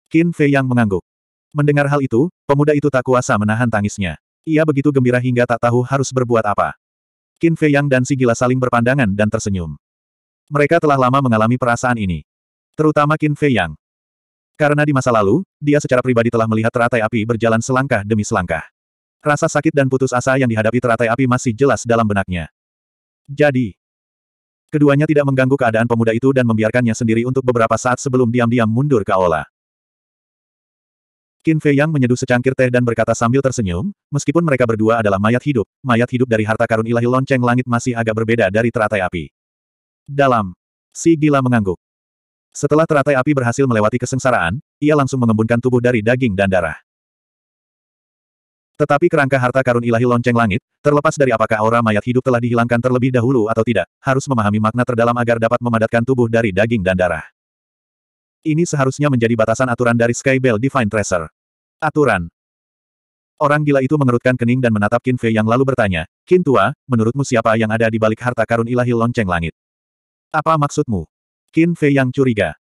Qin Fei yang mengangguk. Mendengar hal itu, pemuda itu tak kuasa menahan tangisnya. Ia begitu gembira hingga tak tahu harus berbuat apa. Qin Fei Yang dan si gila saling berpandangan dan tersenyum. Mereka telah lama mengalami perasaan ini. Terutama Qin Fei Yang. Karena di masa lalu, dia secara pribadi telah melihat teratai api berjalan selangkah demi selangkah. Rasa sakit dan putus asa yang dihadapi teratai api masih jelas dalam benaknya. Jadi, keduanya tidak mengganggu keadaan pemuda itu dan membiarkannya sendiri untuk beberapa saat sebelum diam-diam mundur ke aula. Qin Fei Yang menyeduh secangkir teh dan berkata sambil tersenyum, meskipun mereka berdua adalah mayat hidup, mayat hidup dari harta karun ilahi lonceng langit masih agak berbeda dari teratai api. Dalam. Si gila mengangguk. Setelah teratai api berhasil melewati kesengsaraan, ia langsung mengembunkan tubuh dari daging dan darah. Tetapi kerangka harta karun ilahi lonceng langit, terlepas dari apakah aura mayat hidup telah dihilangkan terlebih dahulu atau tidak, harus memahami makna terdalam agar dapat memadatkan tubuh dari daging dan darah. Ini seharusnya menjadi batasan aturan dari Skybell Divine Tracer. Aturan. Orang gila itu mengerutkan kening dan menatap Qin Fei yang lalu bertanya, Qin Tua, menurutmu siapa yang ada di balik harta karun ilahi lonceng langit? Apa maksudmu? Qin Fei yang curiga.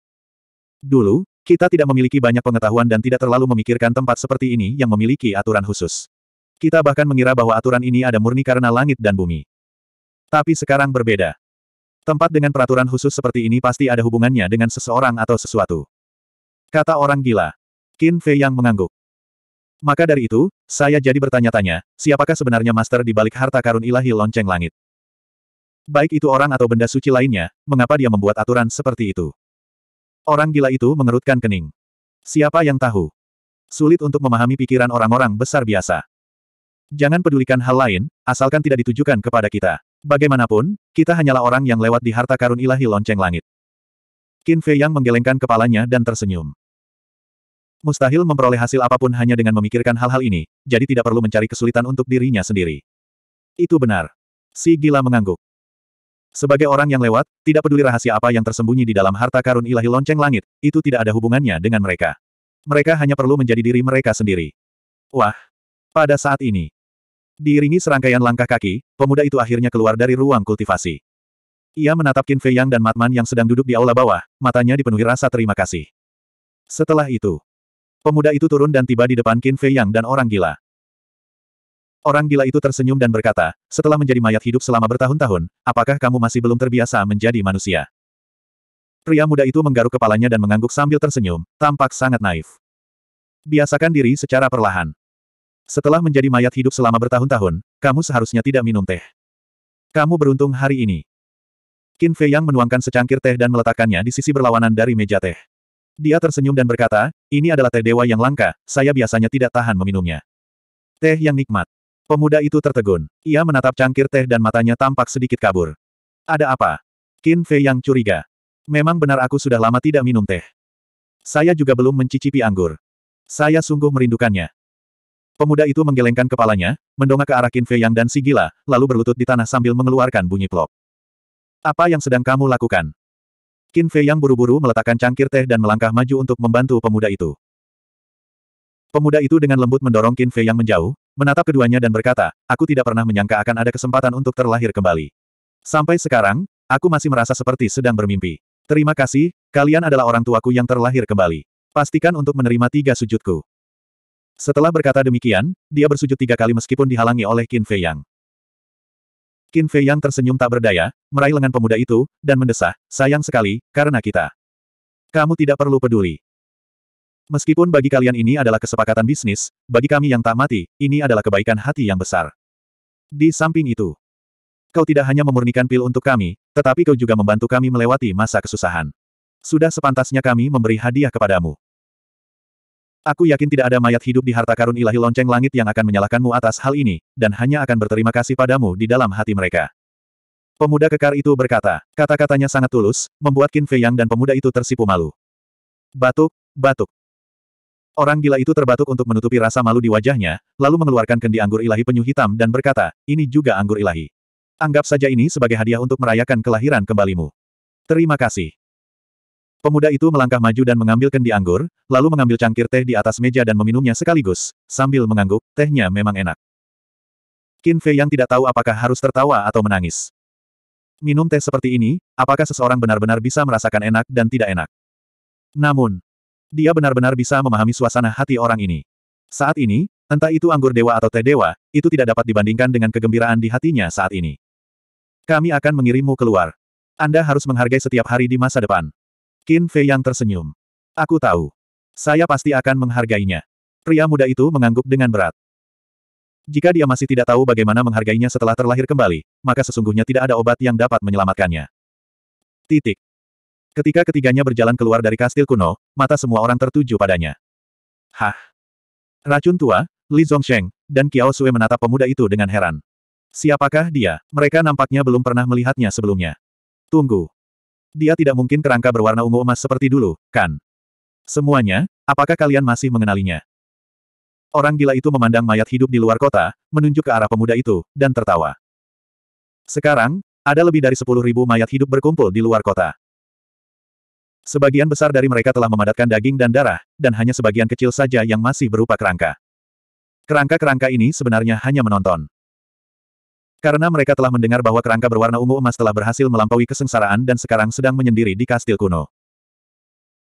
Dulu, kita tidak memiliki banyak pengetahuan dan tidak terlalu memikirkan tempat seperti ini yang memiliki aturan khusus. Kita bahkan mengira bahwa aturan ini ada murni karena langit dan bumi. Tapi sekarang berbeda. Tempat dengan peraturan khusus seperti ini pasti ada hubungannya dengan seseorang atau sesuatu. Kata orang gila. Qin Fei yang mengangguk. Maka dari itu, saya jadi bertanya-tanya, siapakah sebenarnya master di balik harta karun ilahi lonceng langit? Baik itu orang atau benda suci lainnya, mengapa dia membuat aturan seperti itu? Orang gila itu mengerutkan kening. Siapa yang tahu? Sulit untuk memahami pikiran orang-orang besar biasa. Jangan pedulikan hal lain, asalkan tidak ditujukan kepada kita. Bagaimanapun, kita hanyalah orang yang lewat di harta karun ilahi lonceng langit. Qin Fei Yang menggelengkan kepalanya dan tersenyum. Mustahil memperoleh hasil apapun hanya dengan memikirkan hal-hal ini, jadi tidak perlu mencari kesulitan untuk dirinya sendiri. Itu benar. Si gila mengangguk. Sebagai orang yang lewat, tidak peduli rahasia apa yang tersembunyi di dalam harta karun ilahi lonceng langit, itu tidak ada hubungannya dengan mereka. Mereka hanya perlu menjadi diri mereka sendiri. Wah! Pada saat ini, Diiringi serangkaian langkah kaki, pemuda itu akhirnya keluar dari ruang kultivasi. Ia menatap Qin Fei Yang dan Matman yang sedang duduk di aula bawah, matanya dipenuhi rasa terima kasih. Setelah itu, pemuda itu turun dan tiba di depan Qin Fei Yang dan orang gila. Orang gila itu tersenyum dan berkata, setelah menjadi mayat hidup selama bertahun-tahun, apakah kamu masih belum terbiasa menjadi manusia? Pria muda itu menggaruk kepalanya dan mengangguk sambil tersenyum, tampak sangat naif. Biasakan diri secara perlahan. Setelah menjadi mayat hidup selama bertahun-tahun, kamu seharusnya tidak minum teh. Kamu beruntung hari ini. Qin Fei Yang menuangkan secangkir teh dan meletakkannya di sisi berlawanan dari meja teh. Dia tersenyum dan berkata, ini adalah teh dewa yang langka, saya biasanya tidak tahan meminumnya. Teh yang nikmat. Pemuda itu tertegun. Ia menatap cangkir teh dan matanya tampak sedikit kabur. Ada apa? Qin Fei Yang curiga. Memang benar aku sudah lama tidak minum teh. Saya juga belum mencicipi anggur. Saya sungguh merindukannya. Pemuda itu menggelengkan kepalanya, mendongak ke arah Qin Fei Yang dan si gila, lalu berlutut di tanah sambil mengeluarkan bunyi plop. Apa yang sedang kamu lakukan? Qin Fei Yang buru-buru meletakkan cangkir teh dan melangkah maju untuk membantu pemuda itu. Pemuda itu dengan lembut mendorong Qin Fei Yang menjauh, menatap keduanya dan berkata, aku tidak pernah menyangka akan ada kesempatan untuk terlahir kembali. Sampai sekarang, aku masih merasa seperti sedang bermimpi. Terima kasih, kalian adalah orang tuaku yang terlahir kembali. Pastikan untuk menerima tiga sujudku. Setelah berkata demikian, dia bersujud tiga kali meskipun dihalangi oleh Qin Fei Yang. Qin Fei Yang tersenyum tak berdaya, meraih lengan pemuda itu, dan mendesah, sayang sekali, karena kita. Kamu tidak perlu peduli. Meskipun bagi kalian ini adalah kesepakatan bisnis, bagi kami yang tak mati, ini adalah kebaikan hati yang besar. Di samping itu, kau tidak hanya memurnikan pil untuk kami, tetapi kau juga membantu kami melewati masa kesusahan. Sudah sepantasnya kami memberi hadiah kepadamu. Aku yakin tidak ada mayat hidup di harta karun ilahi lonceng langit yang akan menyalahkanmu atas hal ini, dan hanya akan berterima kasih padamu di dalam hati mereka. Pemuda kekar itu berkata, kata-katanya sangat tulus, membuat Qin Fei Yang dan pemuda itu tersipu malu. Batuk, batuk. Orang gila itu terbatuk untuk menutupi rasa malu di wajahnya, lalu mengeluarkan kendi anggur ilahi penyu hitam dan berkata, ini juga anggur ilahi. Anggap saja ini sebagai hadiah untuk merayakan kelahiran kembalimu. Terima kasih. Pemuda itu melangkah maju dan mengambil kendi anggur, lalu mengambil cangkir teh di atas meja dan meminumnya sekaligus, sambil mengangguk, tehnya memang enak. Qin Fei yang tidak tahu apakah harus tertawa atau menangis. Minum teh seperti ini, apakah seseorang benar-benar bisa merasakan enak dan tidak enak? Namun, dia benar-benar bisa memahami suasana hati orang ini. Saat ini, entah itu anggur dewa atau teh dewa, itu tidak dapat dibandingkan dengan kegembiraan di hatinya saat ini. Kami akan mengirimmu keluar. Anda harus menghargai setiap hari di masa depan. Qin Fei yang tersenyum. Aku tahu. Saya pasti akan menghargainya. Pria muda itu mengangguk dengan berat. Jika dia masih tidak tahu bagaimana menghargainya setelah terlahir kembali, maka sesungguhnya tidak ada obat yang dapat menyelamatkannya. Titik. Ketika ketiganya berjalan keluar dari kastil kuno, mata semua orang tertuju padanya. Hah? Racun tua, Li Zongsheng, dan Kiao Sui menatap pemuda itu dengan heran. Siapakah dia? Mereka nampaknya belum pernah melihatnya sebelumnya. Tunggu. Dia tidak mungkin kerangka berwarna ungu emas seperti dulu, kan? Semuanya, apakah kalian masih mengenalinya? Orang gila itu memandang mayat hidup di luar kota, menunjuk ke arah pemuda itu, dan tertawa. Sekarang, ada lebih dari sepuluh ribu mayat hidup berkumpul di luar kota. Sebagian besar dari mereka telah memadatkan daging dan darah, dan hanya sebagian kecil saja yang masih berupa kerangka. Kerangka-kerangka ini sebenarnya hanya menonton. Karena mereka telah mendengar bahwa kerangka berwarna ungu emas telah berhasil melampaui kesengsaraan dan sekarang sedang menyendiri di kastil kuno.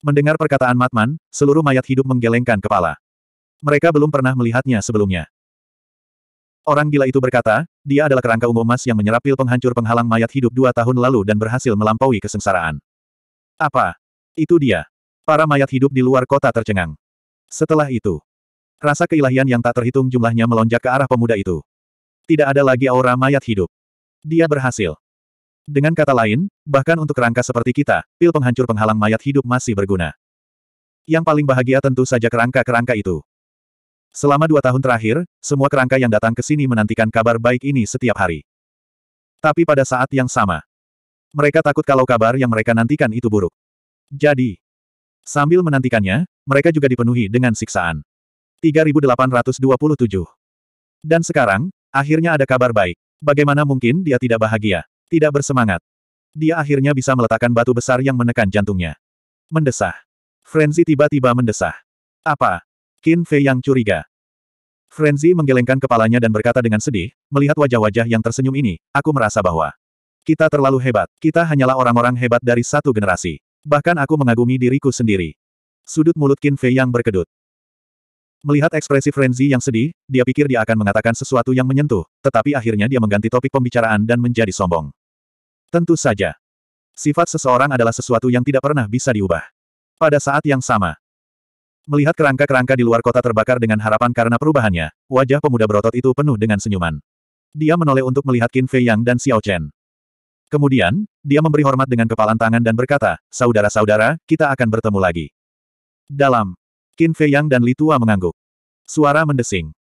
Mendengar perkataan Matman, seluruh mayat hidup menggelengkan kepala. Mereka belum pernah melihatnya sebelumnya. Orang gila itu berkata, dia adalah kerangka ungu emas yang menyerap pil penghancur penghalang mayat hidup dua tahun lalu dan berhasil melampaui kesengsaraan. Apa? Itu dia. Para mayat hidup di luar kota tercengang. Setelah itu, rasa keilahian yang tak terhitung jumlahnya melonjak ke arah pemuda itu tidak ada lagi aura mayat hidup. Dia berhasil. Dengan kata lain, bahkan untuk kerangka seperti kita, pil penghancur penghalang mayat hidup masih berguna. Yang paling bahagia tentu saja kerangka-kerangka itu. Selama dua tahun terakhir, semua kerangka yang datang ke sini menantikan kabar baik ini setiap hari. Tapi pada saat yang sama, mereka takut kalau kabar yang mereka nantikan itu buruk. Jadi, sambil menantikannya, mereka juga dipenuhi dengan siksaan. 3827 Dan sekarang, Akhirnya ada kabar baik. Bagaimana mungkin dia tidak bahagia, tidak bersemangat. Dia akhirnya bisa meletakkan batu besar yang menekan jantungnya. Mendesah. Frenzy tiba-tiba mendesah. Apa? Qin Fei yang curiga. Frenzy menggelengkan kepalanya dan berkata dengan sedih, melihat wajah-wajah yang tersenyum ini, aku merasa bahwa kita terlalu hebat, kita hanyalah orang-orang hebat dari satu generasi. Bahkan aku mengagumi diriku sendiri. Sudut mulut Qin Fei yang berkedut. Melihat ekspresi Frenzy yang sedih, dia pikir dia akan mengatakan sesuatu yang menyentuh, tetapi akhirnya dia mengganti topik pembicaraan dan menjadi sombong. Tentu saja. Sifat seseorang adalah sesuatu yang tidak pernah bisa diubah. Pada saat yang sama, melihat kerangka-kerangka di luar kota terbakar dengan harapan karena perubahannya, wajah pemuda berotot itu penuh dengan senyuman. Dia menoleh untuk melihat Qin Fei Yang dan Xiao Chen. Kemudian, dia memberi hormat dengan kepalan tangan dan berkata, Saudara-saudara, kita akan bertemu lagi. Dalam Qin Yang dan Li Tua mengangguk. Suara mendesing.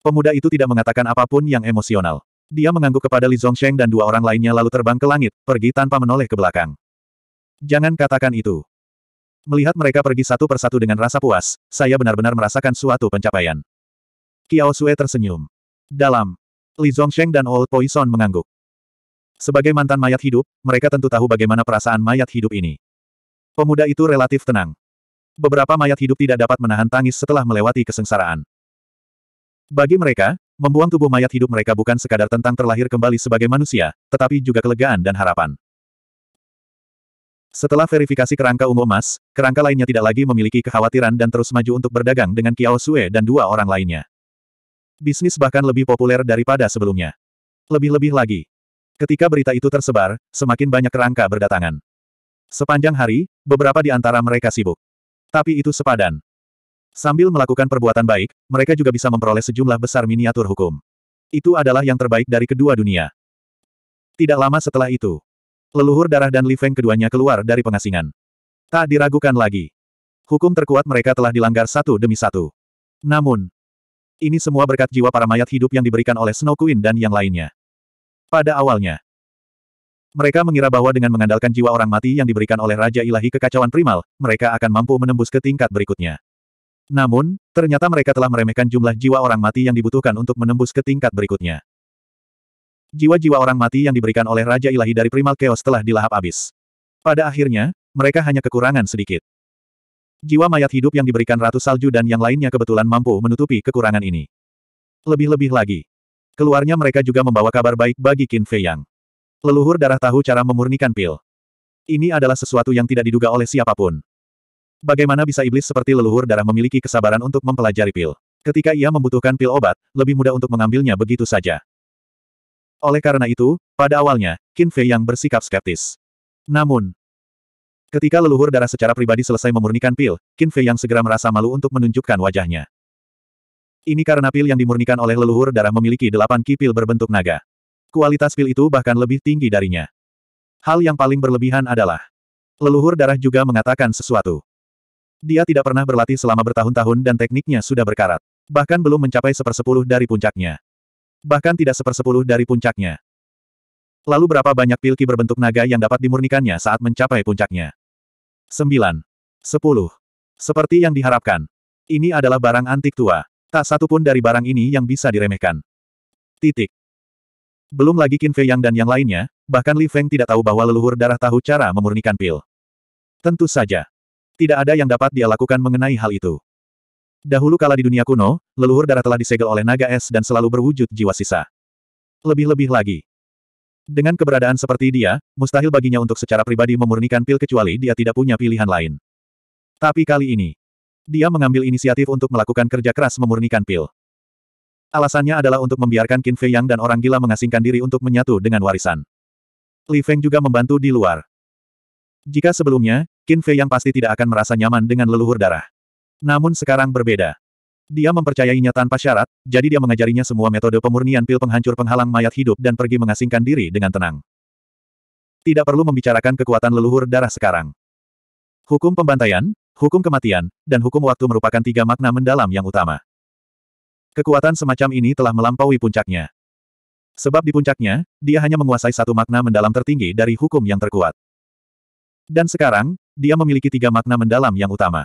Pemuda itu tidak mengatakan apapun yang emosional. Dia mengangguk kepada Li Zongsheng dan dua orang lainnya lalu terbang ke langit, pergi tanpa menoleh ke belakang. Jangan katakan itu. Melihat mereka pergi satu persatu dengan rasa puas, saya benar-benar merasakan suatu pencapaian. Kiao Sue tersenyum. Dalam. Li Zongsheng dan Old Poison mengangguk. Sebagai mantan mayat hidup, mereka tentu tahu bagaimana perasaan mayat hidup ini. Pemuda itu relatif tenang. Beberapa mayat hidup tidak dapat menahan tangis setelah melewati kesengsaraan. Bagi mereka, membuang tubuh mayat hidup mereka bukan sekadar tentang terlahir kembali sebagai manusia, tetapi juga kelegaan dan harapan. Setelah verifikasi kerangka ungu emas, kerangka lainnya tidak lagi memiliki kekhawatiran dan terus maju untuk berdagang dengan Kiao Sue dan dua orang lainnya. Bisnis bahkan lebih populer daripada sebelumnya. Lebih-lebih lagi. Ketika berita itu tersebar, semakin banyak kerangka berdatangan. Sepanjang hari, beberapa di antara mereka sibuk tapi itu sepadan. Sambil melakukan perbuatan baik, mereka juga bisa memperoleh sejumlah besar miniatur hukum. Itu adalah yang terbaik dari kedua dunia. Tidak lama setelah itu, leluhur darah dan Li Feng keduanya keluar dari pengasingan. Tak diragukan lagi. Hukum terkuat mereka telah dilanggar satu demi satu. Namun, ini semua berkat jiwa para mayat hidup yang diberikan oleh Snow Queen dan yang lainnya. Pada awalnya, mereka mengira bahwa dengan mengandalkan jiwa orang mati yang diberikan oleh Raja Ilahi Kekacauan Primal, mereka akan mampu menembus ke tingkat berikutnya. Namun, ternyata mereka telah meremehkan jumlah jiwa orang mati yang dibutuhkan untuk menembus ke tingkat berikutnya. Jiwa-jiwa orang mati yang diberikan oleh Raja Ilahi dari Primal Chaos telah dilahap habis. Pada akhirnya, mereka hanya kekurangan sedikit. Jiwa mayat hidup yang diberikan Ratu Salju dan yang lainnya kebetulan mampu menutupi kekurangan ini. Lebih-lebih lagi. Keluarnya mereka juga membawa kabar baik bagi Qin Fei Yang. Leluhur darah tahu cara memurnikan pil. Ini adalah sesuatu yang tidak diduga oleh siapapun. Bagaimana bisa iblis seperti leluhur darah memiliki kesabaran untuk mempelajari pil? Ketika ia membutuhkan pil obat, lebih mudah untuk mengambilnya begitu saja. Oleh karena itu, pada awalnya, Qin Fei yang bersikap skeptis. Namun, ketika leluhur darah secara pribadi selesai memurnikan pil, Qin Fei yang segera merasa malu untuk menunjukkan wajahnya. Ini karena pil yang dimurnikan oleh leluhur darah memiliki delapan kipil berbentuk naga. Kualitas pil itu bahkan lebih tinggi darinya. Hal yang paling berlebihan adalah leluhur darah juga mengatakan sesuatu. Dia tidak pernah berlatih selama bertahun-tahun dan tekniknya sudah berkarat. Bahkan belum mencapai sepersepuluh dari puncaknya. Bahkan tidak sepersepuluh dari puncaknya. Lalu berapa banyak pilki berbentuk naga yang dapat dimurnikannya saat mencapai puncaknya? 9. 10. Seperti yang diharapkan. Ini adalah barang antik tua. Tak satu pun dari barang ini yang bisa diremehkan. Titik. Belum lagi Qin Fei Yang dan yang lainnya, bahkan Li Feng tidak tahu bahwa leluhur darah tahu cara memurnikan pil. Tentu saja. Tidak ada yang dapat dia lakukan mengenai hal itu. Dahulu kala di dunia kuno, leluhur darah telah disegel oleh naga es dan selalu berwujud jiwa sisa. Lebih-lebih lagi. Dengan keberadaan seperti dia, mustahil baginya untuk secara pribadi memurnikan pil kecuali dia tidak punya pilihan lain. Tapi kali ini, dia mengambil inisiatif untuk melakukan kerja keras memurnikan pil. Alasannya adalah untuk membiarkan Qin Fei Yang dan orang gila mengasingkan diri untuk menyatu dengan warisan. Li Feng juga membantu di luar. Jika sebelumnya, Qin Fei Yang pasti tidak akan merasa nyaman dengan leluhur darah. Namun sekarang berbeda. Dia mempercayainya tanpa syarat, jadi dia mengajarinya semua metode pemurnian pil penghancur penghalang mayat hidup dan pergi mengasingkan diri dengan tenang. Tidak perlu membicarakan kekuatan leluhur darah sekarang. Hukum pembantaian, hukum kematian, dan hukum waktu merupakan tiga makna mendalam yang utama. Kekuatan semacam ini telah melampaui puncaknya. Sebab di puncaknya, dia hanya menguasai satu makna mendalam tertinggi dari hukum yang terkuat. Dan sekarang, dia memiliki tiga makna mendalam yang utama.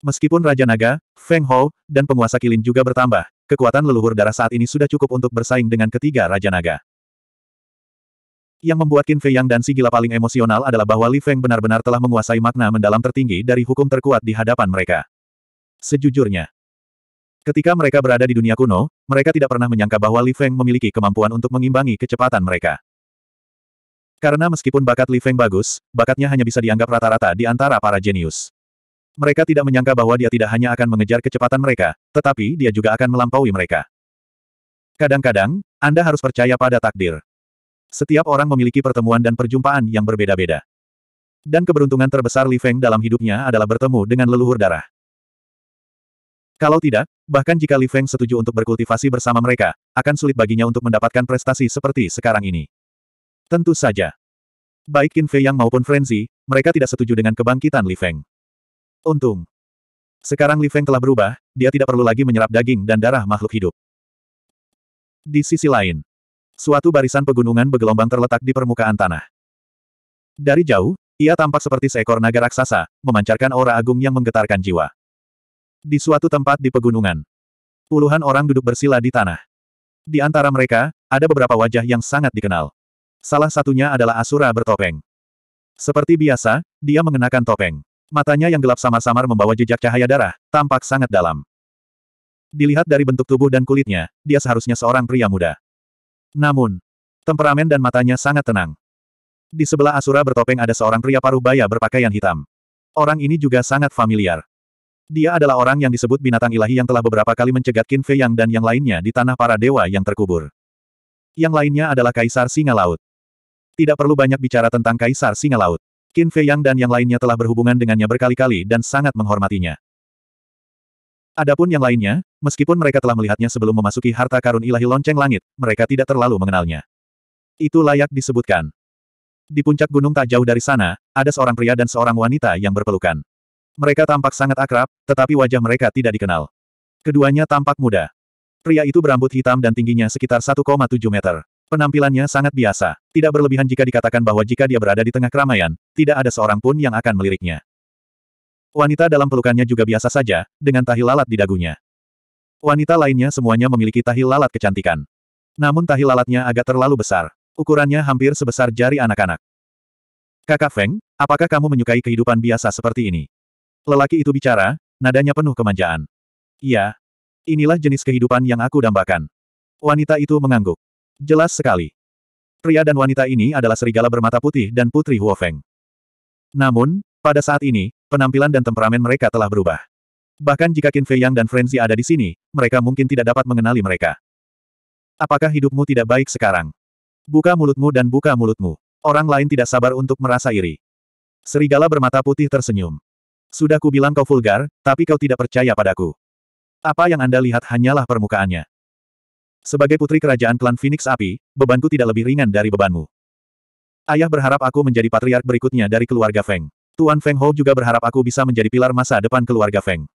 Meskipun Raja Naga, Feng Hou, dan penguasa Kilin juga bertambah, kekuatan leluhur darah saat ini sudah cukup untuk bersaing dengan ketiga Raja Naga. Yang membuat Qin Fei Yang dan si gila paling emosional adalah bahwa Li Feng benar-benar telah menguasai makna mendalam tertinggi dari hukum terkuat di hadapan mereka. Sejujurnya, Ketika mereka berada di dunia kuno, mereka tidak pernah menyangka bahwa Li Feng memiliki kemampuan untuk mengimbangi kecepatan mereka. Karena meskipun bakat Li Feng bagus, bakatnya hanya bisa dianggap rata-rata di antara para jenius. Mereka tidak menyangka bahwa dia tidak hanya akan mengejar kecepatan mereka, tetapi dia juga akan melampaui mereka. Kadang-kadang, Anda harus percaya pada takdir. Setiap orang memiliki pertemuan dan perjumpaan yang berbeda-beda. Dan keberuntungan terbesar Li Feng dalam hidupnya adalah bertemu dengan leluhur darah. Kalau tidak, bahkan jika Li Feng setuju untuk berkultivasi bersama mereka, akan sulit baginya untuk mendapatkan prestasi seperti sekarang ini. Tentu saja. Baik Qin Fei Yang maupun Frenzy, mereka tidak setuju dengan kebangkitan Li Feng. Untung. Sekarang Li Feng telah berubah, dia tidak perlu lagi menyerap daging dan darah makhluk hidup. Di sisi lain, suatu barisan pegunungan bergelombang terletak di permukaan tanah. Dari jauh, ia tampak seperti seekor naga raksasa, memancarkan aura agung yang menggetarkan jiwa. Di suatu tempat di pegunungan. Puluhan orang duduk bersila di tanah. Di antara mereka, ada beberapa wajah yang sangat dikenal. Salah satunya adalah Asura bertopeng. Seperti biasa, dia mengenakan topeng. Matanya yang gelap samar-samar membawa jejak cahaya darah, tampak sangat dalam. Dilihat dari bentuk tubuh dan kulitnya, dia seharusnya seorang pria muda. Namun, temperamen dan matanya sangat tenang. Di sebelah Asura bertopeng ada seorang pria paruh baya berpakaian hitam. Orang ini juga sangat familiar. Dia adalah orang yang disebut binatang ilahi yang telah beberapa kali mencegat Qin Fei Yang dan yang lainnya di tanah para dewa yang terkubur. Yang lainnya adalah Kaisar Singa Laut. Tidak perlu banyak bicara tentang Kaisar Singa Laut. Qin Fei Yang dan yang lainnya telah berhubungan dengannya berkali-kali dan sangat menghormatinya. Adapun yang lainnya, meskipun mereka telah melihatnya sebelum memasuki harta karun ilahi lonceng langit, mereka tidak terlalu mengenalnya. Itu layak disebutkan. Di puncak gunung tak jauh dari sana, ada seorang pria dan seorang wanita yang berpelukan. Mereka tampak sangat akrab, tetapi wajah mereka tidak dikenal. Keduanya tampak muda. Pria itu berambut hitam dan tingginya sekitar 1,7 meter. Penampilannya sangat biasa. Tidak berlebihan jika dikatakan bahwa jika dia berada di tengah keramaian, tidak ada seorang pun yang akan meliriknya. Wanita dalam pelukannya juga biasa saja, dengan tahi lalat di dagunya. Wanita lainnya semuanya memiliki tahi lalat kecantikan. Namun tahi lalatnya agak terlalu besar. Ukurannya hampir sebesar jari anak-anak. Kakak Feng, apakah kamu menyukai kehidupan biasa seperti ini? Lelaki itu bicara, nadanya penuh kemanjaan. Iya. Inilah jenis kehidupan yang aku dambakan. Wanita itu mengangguk. Jelas sekali. Pria dan wanita ini adalah serigala bermata putih dan putri Huofeng. Namun, pada saat ini, penampilan dan temperamen mereka telah berubah. Bahkan jika Qin Fei Yang dan Frenzy ada di sini, mereka mungkin tidak dapat mengenali mereka. Apakah hidupmu tidak baik sekarang? Buka mulutmu dan buka mulutmu. Orang lain tidak sabar untuk merasa iri. Serigala bermata putih tersenyum. Sudah kubilang kau vulgar, tapi kau tidak percaya padaku. Apa yang Anda lihat hanyalah permukaannya. Sebagai putri kerajaan klan Phoenix Api, bebanku tidak lebih ringan dari bebanmu. Ayah berharap aku menjadi patriark berikutnya dari keluarga Feng. Tuan Feng Ho juga berharap aku bisa menjadi pilar masa depan keluarga Feng.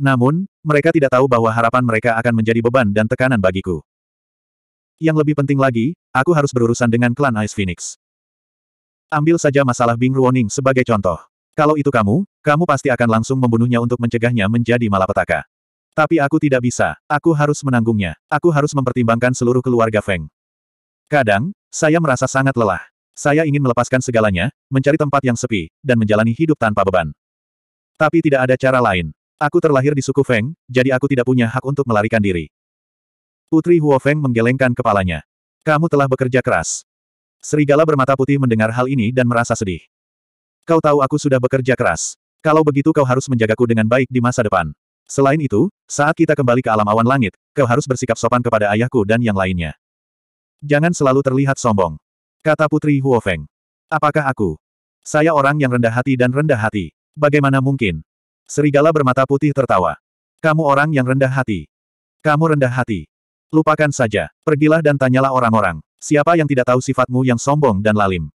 Namun, mereka tidak tahu bahwa harapan mereka akan menjadi beban dan tekanan bagiku. Yang lebih penting lagi, aku harus berurusan dengan klan Ice Phoenix. Ambil saja masalah Bing Ruoning sebagai contoh. Kalau itu kamu, kamu pasti akan langsung membunuhnya untuk mencegahnya menjadi malapetaka. Tapi aku tidak bisa, aku harus menanggungnya, aku harus mempertimbangkan seluruh keluarga Feng. Kadang, saya merasa sangat lelah. Saya ingin melepaskan segalanya, mencari tempat yang sepi, dan menjalani hidup tanpa beban. Tapi tidak ada cara lain. Aku terlahir di suku Feng, jadi aku tidak punya hak untuk melarikan diri. Putri Huo Feng menggelengkan kepalanya. Kamu telah bekerja keras. Serigala bermata putih mendengar hal ini dan merasa sedih. Kau tahu aku sudah bekerja keras. Kalau begitu kau harus menjagaku dengan baik di masa depan. Selain itu, saat kita kembali ke alam awan langit, kau harus bersikap sopan kepada ayahku dan yang lainnya. Jangan selalu terlihat sombong. Kata Putri Huofeng. Apakah aku? Saya orang yang rendah hati dan rendah hati. Bagaimana mungkin? Serigala bermata putih tertawa. Kamu orang yang rendah hati. Kamu rendah hati. Lupakan saja, pergilah dan tanyalah orang-orang, siapa yang tidak tahu sifatmu yang sombong dan lalim.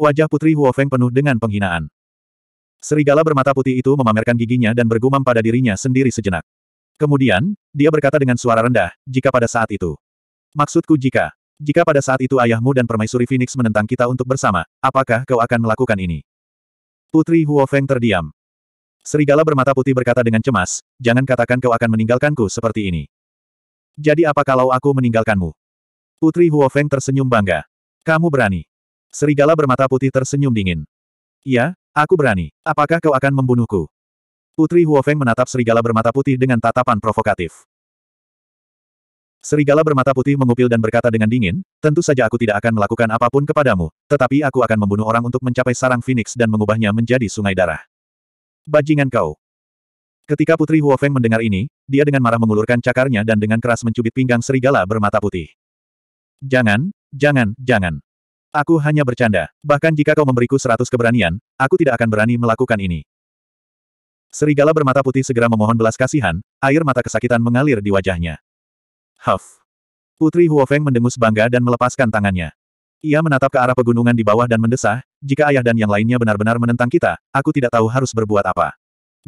Wajah Putri Huofeng penuh dengan penghinaan. Serigala bermata putih itu memamerkan giginya dan bergumam pada dirinya sendiri sejenak. Kemudian, dia berkata dengan suara rendah, jika pada saat itu. Maksudku jika, jika pada saat itu ayahmu dan permaisuri Phoenix menentang kita untuk bersama, apakah kau akan melakukan ini? Putri Huofeng terdiam. Serigala bermata putih berkata dengan cemas, jangan katakan kau akan meninggalkanku seperti ini. Jadi apa kalau aku meninggalkanmu? Putri Huofeng tersenyum bangga. Kamu berani. Serigala bermata putih tersenyum dingin. Ya, aku berani. Apakah kau akan membunuhku? Putri Huofeng menatap serigala bermata putih dengan tatapan provokatif. Serigala bermata putih mengupil dan berkata dengan dingin, tentu saja aku tidak akan melakukan apapun kepadamu, tetapi aku akan membunuh orang untuk mencapai sarang Phoenix dan mengubahnya menjadi sungai darah. Bajingan kau. Ketika Putri Huofeng mendengar ini, dia dengan marah mengulurkan cakarnya dan dengan keras mencubit pinggang serigala bermata putih. Jangan, jangan, jangan. Aku hanya bercanda. Bahkan jika kau memberiku seratus keberanian, aku tidak akan berani melakukan ini. Serigala bermata putih segera memohon belas kasihan, air mata kesakitan mengalir di wajahnya. Huff. Putri Huofeng mendengus bangga dan melepaskan tangannya. Ia menatap ke arah pegunungan di bawah dan mendesah, jika ayah dan yang lainnya benar-benar menentang kita, aku tidak tahu harus berbuat apa.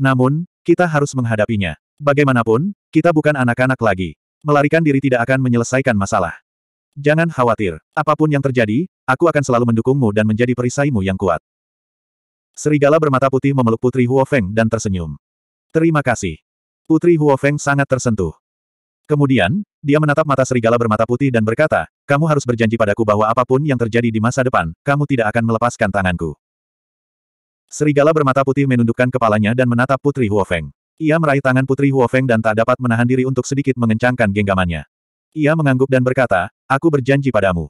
Namun, kita harus menghadapinya. Bagaimanapun, kita bukan anak-anak lagi. Melarikan diri tidak akan menyelesaikan masalah. Jangan khawatir, apapun yang terjadi, Aku akan selalu mendukungmu dan menjadi perisaimu yang kuat. Serigala bermata putih memeluk Putri Huofeng dan tersenyum. Terima kasih. Putri Huofeng sangat tersentuh. Kemudian, dia menatap mata serigala bermata putih dan berkata, kamu harus berjanji padaku bahwa apapun yang terjadi di masa depan, kamu tidak akan melepaskan tanganku. Serigala bermata putih menundukkan kepalanya dan menatap Putri Huofeng. Ia meraih tangan Putri Huofeng dan tak dapat menahan diri untuk sedikit mengencangkan genggamannya. Ia mengangguk dan berkata, aku berjanji padamu.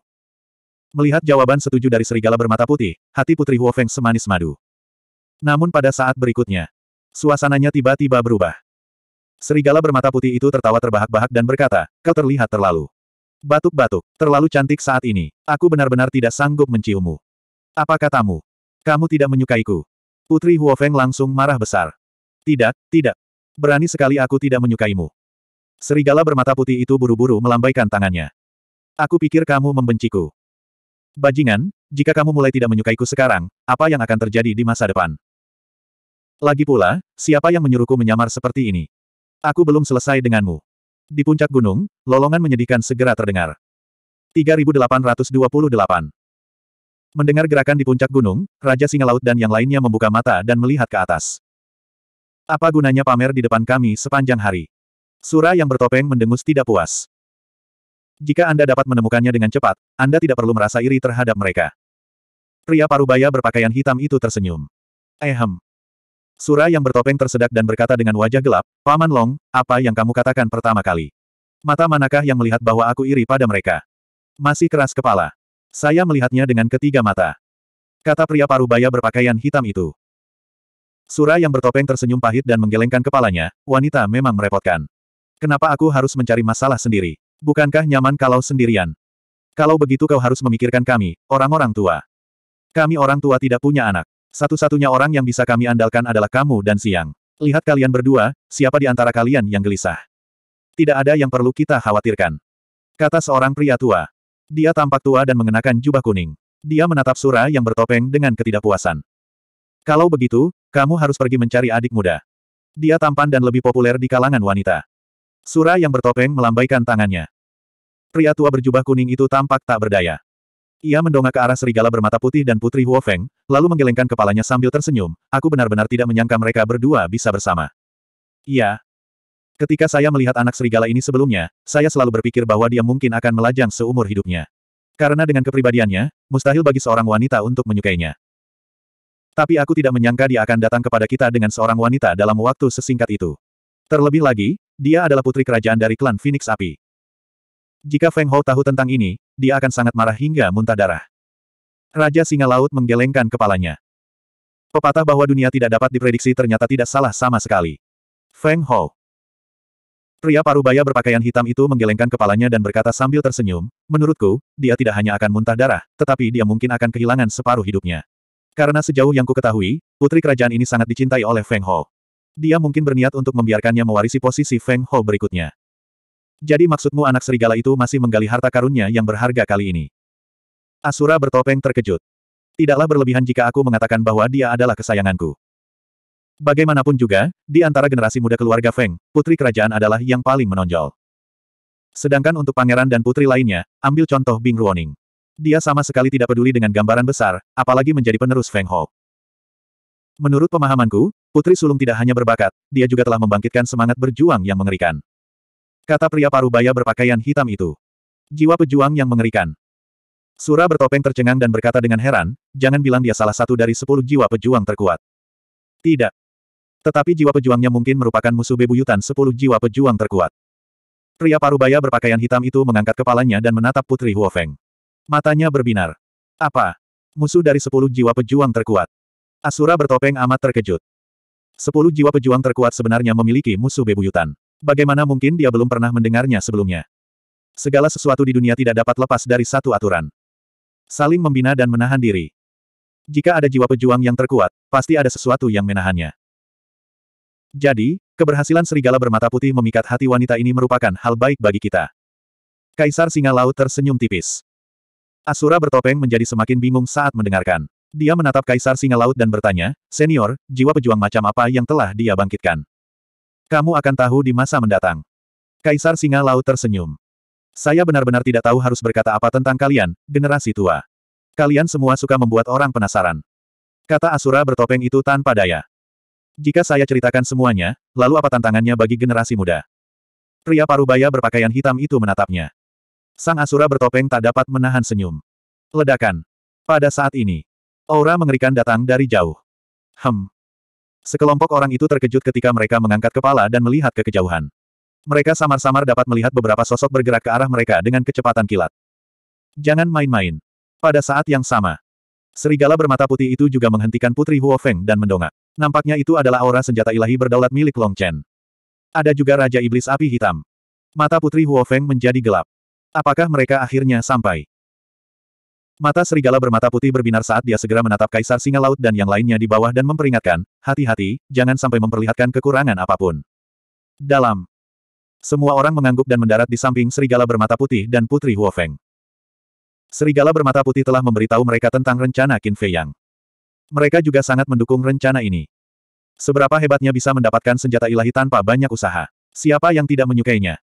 Melihat jawaban setuju dari serigala bermata putih, hati Putri Huofeng semanis madu. Namun pada saat berikutnya, suasananya tiba-tiba berubah. Serigala bermata putih itu tertawa terbahak-bahak dan berkata, kau terlihat terlalu. Batuk-batuk, terlalu cantik saat ini, aku benar-benar tidak sanggup menciummu. Apa katamu? Kamu tidak menyukaiku. Putri Huofeng langsung marah besar. Tidak, tidak. Berani sekali aku tidak menyukaimu. Serigala bermata putih itu buru-buru melambaikan tangannya. Aku pikir kamu membenciku. Bajingan, jika kamu mulai tidak menyukaiku sekarang, apa yang akan terjadi di masa depan? Lagi pula, siapa yang menyuruhku menyamar seperti ini? Aku belum selesai denganmu. Di puncak gunung, lolongan menyedihkan segera terdengar. 3828 Mendengar gerakan di puncak gunung, Raja Singa Laut dan yang lainnya membuka mata dan melihat ke atas. Apa gunanya pamer di depan kami sepanjang hari? Sura yang bertopeng mendengus tidak puas. Jika Anda dapat menemukannya dengan cepat, Anda tidak perlu merasa iri terhadap mereka. Pria parubaya berpakaian hitam itu tersenyum. Ehem. Sura yang bertopeng tersedak dan berkata dengan wajah gelap, Paman Long, apa yang kamu katakan pertama kali? Mata manakah yang melihat bahwa aku iri pada mereka? Masih keras kepala. Saya melihatnya dengan ketiga mata. Kata pria parubaya berpakaian hitam itu. Sura yang bertopeng tersenyum pahit dan menggelengkan kepalanya, wanita memang merepotkan. Kenapa aku harus mencari masalah sendiri? Bukankah nyaman kalau sendirian? Kalau begitu kau harus memikirkan kami, orang-orang tua. Kami orang tua tidak punya anak. Satu-satunya orang yang bisa kami andalkan adalah kamu dan Siang. Lihat kalian berdua, siapa di antara kalian yang gelisah. Tidak ada yang perlu kita khawatirkan. Kata seorang pria tua. Dia tampak tua dan mengenakan jubah kuning. Dia menatap Sura yang bertopeng dengan ketidakpuasan. Kalau begitu, kamu harus pergi mencari adik muda. Dia tampan dan lebih populer di kalangan wanita. Surah yang bertopeng melambaikan tangannya. Pria tua berjubah kuning itu tampak tak berdaya. Ia mendongak ke arah serigala bermata putih dan putri Huo Feng, lalu menggelengkan kepalanya sambil tersenyum, aku benar-benar tidak menyangka mereka berdua bisa bersama. Iya. Ketika saya melihat anak serigala ini sebelumnya, saya selalu berpikir bahwa dia mungkin akan melajang seumur hidupnya. Karena dengan kepribadiannya, mustahil bagi seorang wanita untuk menyukainya. Tapi aku tidak menyangka dia akan datang kepada kita dengan seorang wanita dalam waktu sesingkat itu. Terlebih lagi, dia adalah putri kerajaan dari klan Phoenix Api. Jika Feng Hou tahu tentang ini, dia akan sangat marah hingga muntah darah. Raja Singa Laut menggelengkan kepalanya. Pepatah bahwa dunia tidak dapat diprediksi ternyata tidak salah sama sekali. Feng Hou. Pria parubaya berpakaian hitam itu menggelengkan kepalanya dan berkata sambil tersenyum, menurutku, dia tidak hanya akan muntah darah, tetapi dia mungkin akan kehilangan separuh hidupnya. Karena sejauh yang ku ketahui, putri kerajaan ini sangat dicintai oleh Feng Hou. Dia mungkin berniat untuk membiarkannya mewarisi posisi Feng Ho berikutnya. Jadi maksudmu anak serigala itu masih menggali harta karunnya yang berharga kali ini? Asura bertopeng terkejut. Tidaklah berlebihan jika aku mengatakan bahwa dia adalah kesayanganku. Bagaimanapun juga, di antara generasi muda keluarga Feng, putri kerajaan adalah yang paling menonjol. Sedangkan untuk pangeran dan putri lainnya, ambil contoh Bing Ruoning. Dia sama sekali tidak peduli dengan gambaran besar, apalagi menjadi penerus Feng Ho. Menurut pemahamanku, Putri Sulung tidak hanya berbakat, dia juga telah membangkitkan semangat berjuang yang mengerikan. Kata pria parubaya berpakaian hitam itu. Jiwa pejuang yang mengerikan. Sura bertopeng tercengang dan berkata dengan heran, jangan bilang dia salah satu dari sepuluh jiwa pejuang terkuat. Tidak. Tetapi jiwa pejuangnya mungkin merupakan musuh bebuyutan sepuluh jiwa pejuang terkuat. Pria parubaya berpakaian hitam itu mengangkat kepalanya dan menatap Putri Huofeng. Matanya berbinar. Apa? Musuh dari sepuluh jiwa pejuang terkuat. Asura bertopeng amat terkejut. Sepuluh jiwa pejuang terkuat sebenarnya memiliki musuh bebuyutan. Bagaimana mungkin dia belum pernah mendengarnya sebelumnya? Segala sesuatu di dunia tidak dapat lepas dari satu aturan. Saling membina dan menahan diri. Jika ada jiwa pejuang yang terkuat, pasti ada sesuatu yang menahannya. Jadi, keberhasilan serigala bermata putih memikat hati wanita ini merupakan hal baik bagi kita. Kaisar Singa Laut tersenyum tipis. Asura bertopeng menjadi semakin bingung saat mendengarkan. Dia menatap Kaisar Singa Laut dan bertanya, Senior, jiwa pejuang macam apa yang telah dia bangkitkan? Kamu akan tahu di masa mendatang. Kaisar Singa Laut tersenyum. Saya benar-benar tidak tahu harus berkata apa tentang kalian, generasi tua. Kalian semua suka membuat orang penasaran. Kata Asura bertopeng itu tanpa daya. Jika saya ceritakan semuanya, lalu apa tantangannya bagi generasi muda? Pria parubaya berpakaian hitam itu menatapnya. Sang Asura bertopeng tak dapat menahan senyum. Ledakan. Pada saat ini, Aura mengerikan datang dari jauh. Hem. Sekelompok orang itu terkejut ketika mereka mengangkat kepala dan melihat ke kejauhan. Mereka samar-samar dapat melihat beberapa sosok bergerak ke arah mereka dengan kecepatan kilat. Jangan main-main. Pada saat yang sama, serigala bermata putih itu juga menghentikan Putri Huofeng dan mendongak. Nampaknya itu adalah aura senjata ilahi berdaulat milik Long Chen. Ada juga Raja Iblis Api Hitam. Mata Putri Huofeng menjadi gelap. Apakah mereka akhirnya sampai? Mata serigala bermata putih berbinar saat dia segera menatap kaisar singa laut dan yang lainnya di bawah dan memperingatkan, hati-hati, jangan sampai memperlihatkan kekurangan apapun. Dalam. Semua orang mengangguk dan mendarat di samping serigala bermata putih dan putri Huofeng. Serigala bermata putih telah memberitahu mereka tentang rencana Qin Fei Yang. Mereka juga sangat mendukung rencana ini. Seberapa hebatnya bisa mendapatkan senjata ilahi tanpa banyak usaha. Siapa yang tidak menyukainya?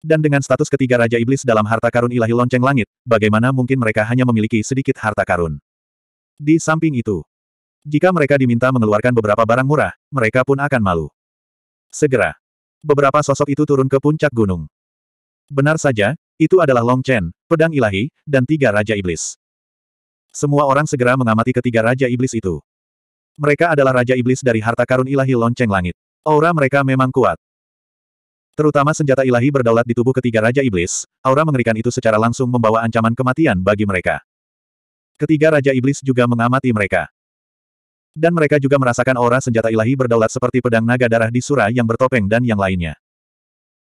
Dan dengan status ketiga Raja Iblis dalam harta karun ilahi lonceng langit, bagaimana mungkin mereka hanya memiliki sedikit harta karun? Di samping itu, jika mereka diminta mengeluarkan beberapa barang murah, mereka pun akan malu. Segera, beberapa sosok itu turun ke puncak gunung. Benar saja, itu adalah Long Chen, pedang ilahi, dan tiga Raja Iblis. Semua orang segera mengamati ketiga Raja Iblis itu. Mereka adalah Raja Iblis dari harta karun ilahi lonceng langit. Aura mereka memang kuat. Terutama senjata ilahi berdaulat di tubuh ketiga Raja Iblis, aura mengerikan itu secara langsung membawa ancaman kematian bagi mereka. Ketiga Raja Iblis juga mengamati mereka. Dan mereka juga merasakan aura senjata ilahi berdaulat seperti pedang naga darah di surah yang bertopeng dan yang lainnya.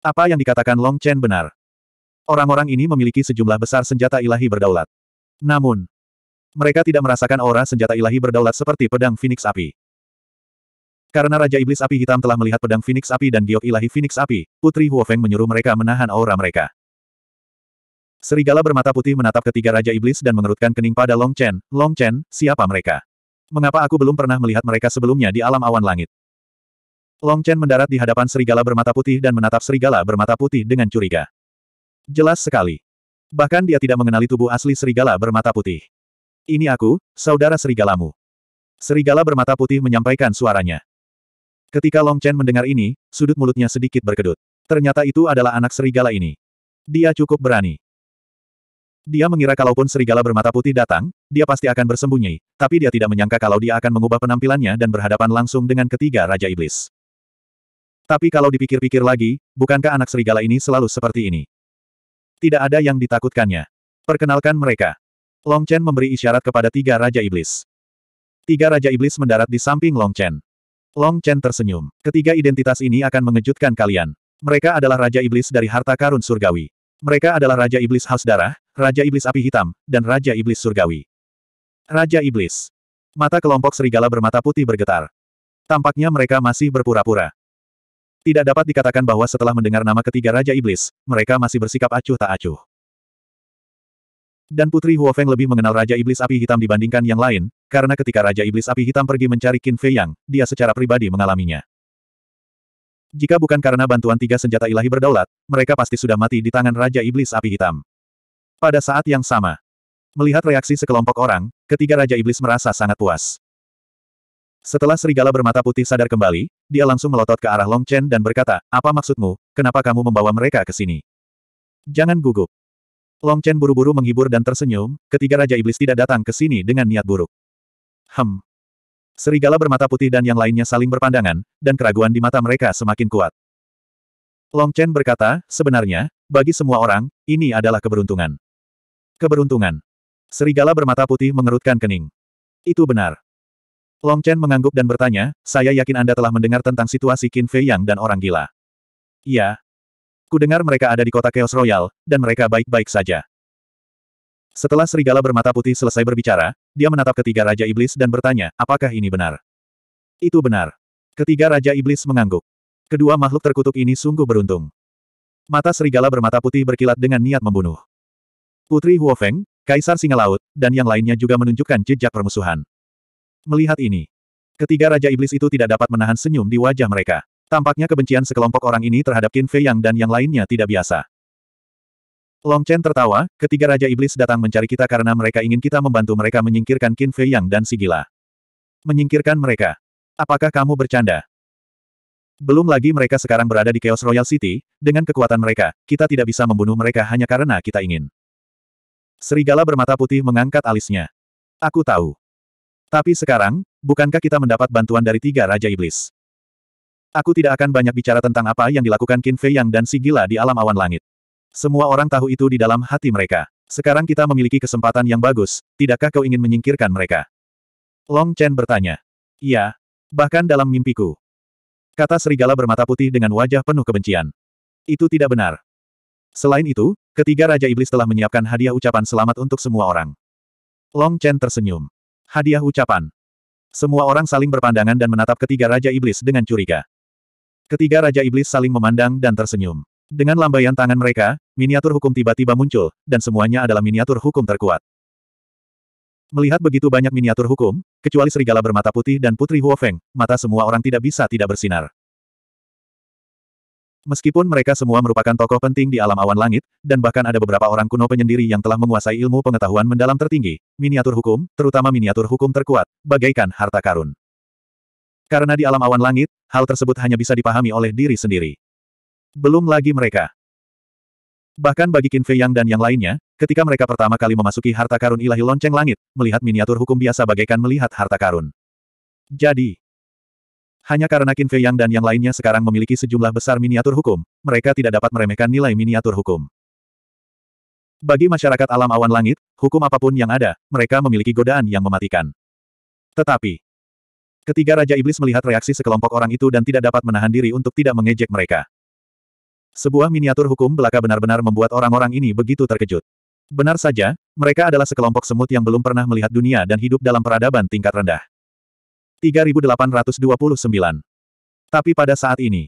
Apa yang dikatakan Long Chen benar. Orang-orang ini memiliki sejumlah besar senjata ilahi berdaulat. Namun, mereka tidak merasakan aura senjata ilahi berdaulat seperti pedang Phoenix api. Karena Raja Iblis Api Hitam telah melihat pedang Phoenix Api dan giok ilahi Phoenix Api, Putri Huofeng menyuruh mereka menahan aura mereka. Serigala bermata putih menatap ketiga Raja Iblis dan mengerutkan kening pada Long Chen. Long Chen, siapa mereka? Mengapa aku belum pernah melihat mereka sebelumnya di alam awan langit? Long Chen mendarat di hadapan serigala bermata putih dan menatap serigala bermata putih dengan curiga. Jelas sekali. Bahkan dia tidak mengenali tubuh asli serigala bermata putih. Ini aku, saudara serigalamu. Serigala bermata putih menyampaikan suaranya. Ketika Long Chen mendengar ini, sudut mulutnya sedikit berkedut. Ternyata itu adalah anak serigala ini. Dia cukup berani. Dia mengira kalaupun serigala bermata putih datang, dia pasti akan bersembunyi, tapi dia tidak menyangka kalau dia akan mengubah penampilannya dan berhadapan langsung dengan ketiga Raja Iblis. Tapi kalau dipikir-pikir lagi, bukankah anak serigala ini selalu seperti ini? Tidak ada yang ditakutkannya. Perkenalkan mereka. Long Chen memberi isyarat kepada tiga Raja Iblis. Tiga Raja Iblis mendarat di samping Long Chen. Long Chen tersenyum. Ketiga identitas ini akan mengejutkan kalian. Mereka adalah Raja Iblis dari harta karun surgawi. Mereka adalah Raja Iblis Haus Darah, Raja Iblis Api Hitam, dan Raja Iblis Surgawi. Raja Iblis. Mata kelompok serigala bermata putih bergetar. Tampaknya mereka masih berpura-pura. Tidak dapat dikatakan bahwa setelah mendengar nama ketiga Raja Iblis, mereka masih bersikap acuh tak acuh. Dan Putri Huofeng lebih mengenal Raja Iblis Api Hitam dibandingkan yang lain, karena ketika Raja Iblis Api Hitam pergi mencari Qin Fei Yang, dia secara pribadi mengalaminya. Jika bukan karena bantuan tiga senjata ilahi berdaulat, mereka pasti sudah mati di tangan Raja Iblis Api Hitam. Pada saat yang sama, melihat reaksi sekelompok orang, ketiga Raja Iblis merasa sangat puas. Setelah serigala bermata putih sadar kembali, dia langsung melotot ke arah Long Chen dan berkata, apa maksudmu, kenapa kamu membawa mereka ke sini? Jangan gugup. Long Chen buru-buru menghibur dan tersenyum, ketiga Raja Iblis tidak datang ke sini dengan niat buruk. Hem. Serigala bermata putih dan yang lainnya saling berpandangan, dan keraguan di mata mereka semakin kuat. Long Chen berkata, sebenarnya, bagi semua orang, ini adalah keberuntungan. Keberuntungan. Serigala bermata putih mengerutkan kening. Itu benar. Long Chen mengangguk dan bertanya, saya yakin Anda telah mendengar tentang situasi Qin Fei Yang dan orang gila. Iya. Kudengar mereka ada di kota Chaos Royal, dan mereka baik-baik saja. Setelah serigala bermata putih selesai berbicara, dia menatap ketiga Raja Iblis dan bertanya, apakah ini benar? Itu benar. Ketiga Raja Iblis mengangguk. Kedua makhluk terkutuk ini sungguh beruntung. Mata serigala bermata putih berkilat dengan niat membunuh. Putri Huofeng, Kaisar Singa Laut, dan yang lainnya juga menunjukkan jejak permusuhan. Melihat ini, ketiga Raja Iblis itu tidak dapat menahan senyum di wajah mereka. Tampaknya kebencian sekelompok orang ini terhadap Qin Fei Yang dan yang lainnya tidak biasa. Long Chen tertawa, ketiga Raja Iblis datang mencari kita karena mereka ingin kita membantu mereka menyingkirkan Qin Fei Yang dan Sigila. Menyingkirkan mereka. Apakah kamu bercanda? Belum lagi mereka sekarang berada di Chaos Royal City, dengan kekuatan mereka, kita tidak bisa membunuh mereka hanya karena kita ingin. Serigala bermata putih mengangkat alisnya. Aku tahu. Tapi sekarang, bukankah kita mendapat bantuan dari tiga Raja Iblis? Aku tidak akan banyak bicara tentang apa yang dilakukan Qin Fei Yang dan Sigila di alam awan langit. Semua orang tahu itu di dalam hati mereka. Sekarang kita memiliki kesempatan yang bagus, tidakkah kau ingin menyingkirkan mereka? Long Chen bertanya. Iya, bahkan dalam mimpiku. Kata serigala bermata putih dengan wajah penuh kebencian. Itu tidak benar. Selain itu, ketiga Raja Iblis telah menyiapkan hadiah ucapan selamat untuk semua orang. Long Chen tersenyum. Hadiah ucapan. Semua orang saling berpandangan dan menatap ketiga Raja Iblis dengan curiga. Ketiga Raja Iblis saling memandang dan tersenyum. Dengan lambaian tangan mereka, miniatur hukum tiba-tiba muncul, dan semuanya adalah miniatur hukum terkuat. Melihat begitu banyak miniatur hukum, kecuali serigala bermata putih dan putri Huofeng, mata semua orang tidak bisa tidak bersinar. Meskipun mereka semua merupakan tokoh penting di alam awan langit, dan bahkan ada beberapa orang kuno penyendiri yang telah menguasai ilmu pengetahuan mendalam tertinggi, miniatur hukum, terutama miniatur hukum terkuat, bagaikan harta karun. Karena di alam awan langit, hal tersebut hanya bisa dipahami oleh diri sendiri. Belum lagi mereka. Bahkan bagi Qin Fei Yang dan yang lainnya, ketika mereka pertama kali memasuki harta karun ilahi lonceng langit, melihat miniatur hukum biasa bagaikan melihat harta karun. Jadi, hanya karena Qin Fei Yang dan yang lainnya sekarang memiliki sejumlah besar miniatur hukum, mereka tidak dapat meremehkan nilai miniatur hukum. Bagi masyarakat alam awan langit, hukum apapun yang ada, mereka memiliki godaan yang mematikan. Tetapi, ketiga Raja Iblis melihat reaksi sekelompok orang itu dan tidak dapat menahan diri untuk tidak mengejek mereka. Sebuah miniatur hukum belaka benar-benar membuat orang-orang ini begitu terkejut. Benar saja, mereka adalah sekelompok semut yang belum pernah melihat dunia dan hidup dalam peradaban tingkat rendah. 3829. Tapi pada saat ini,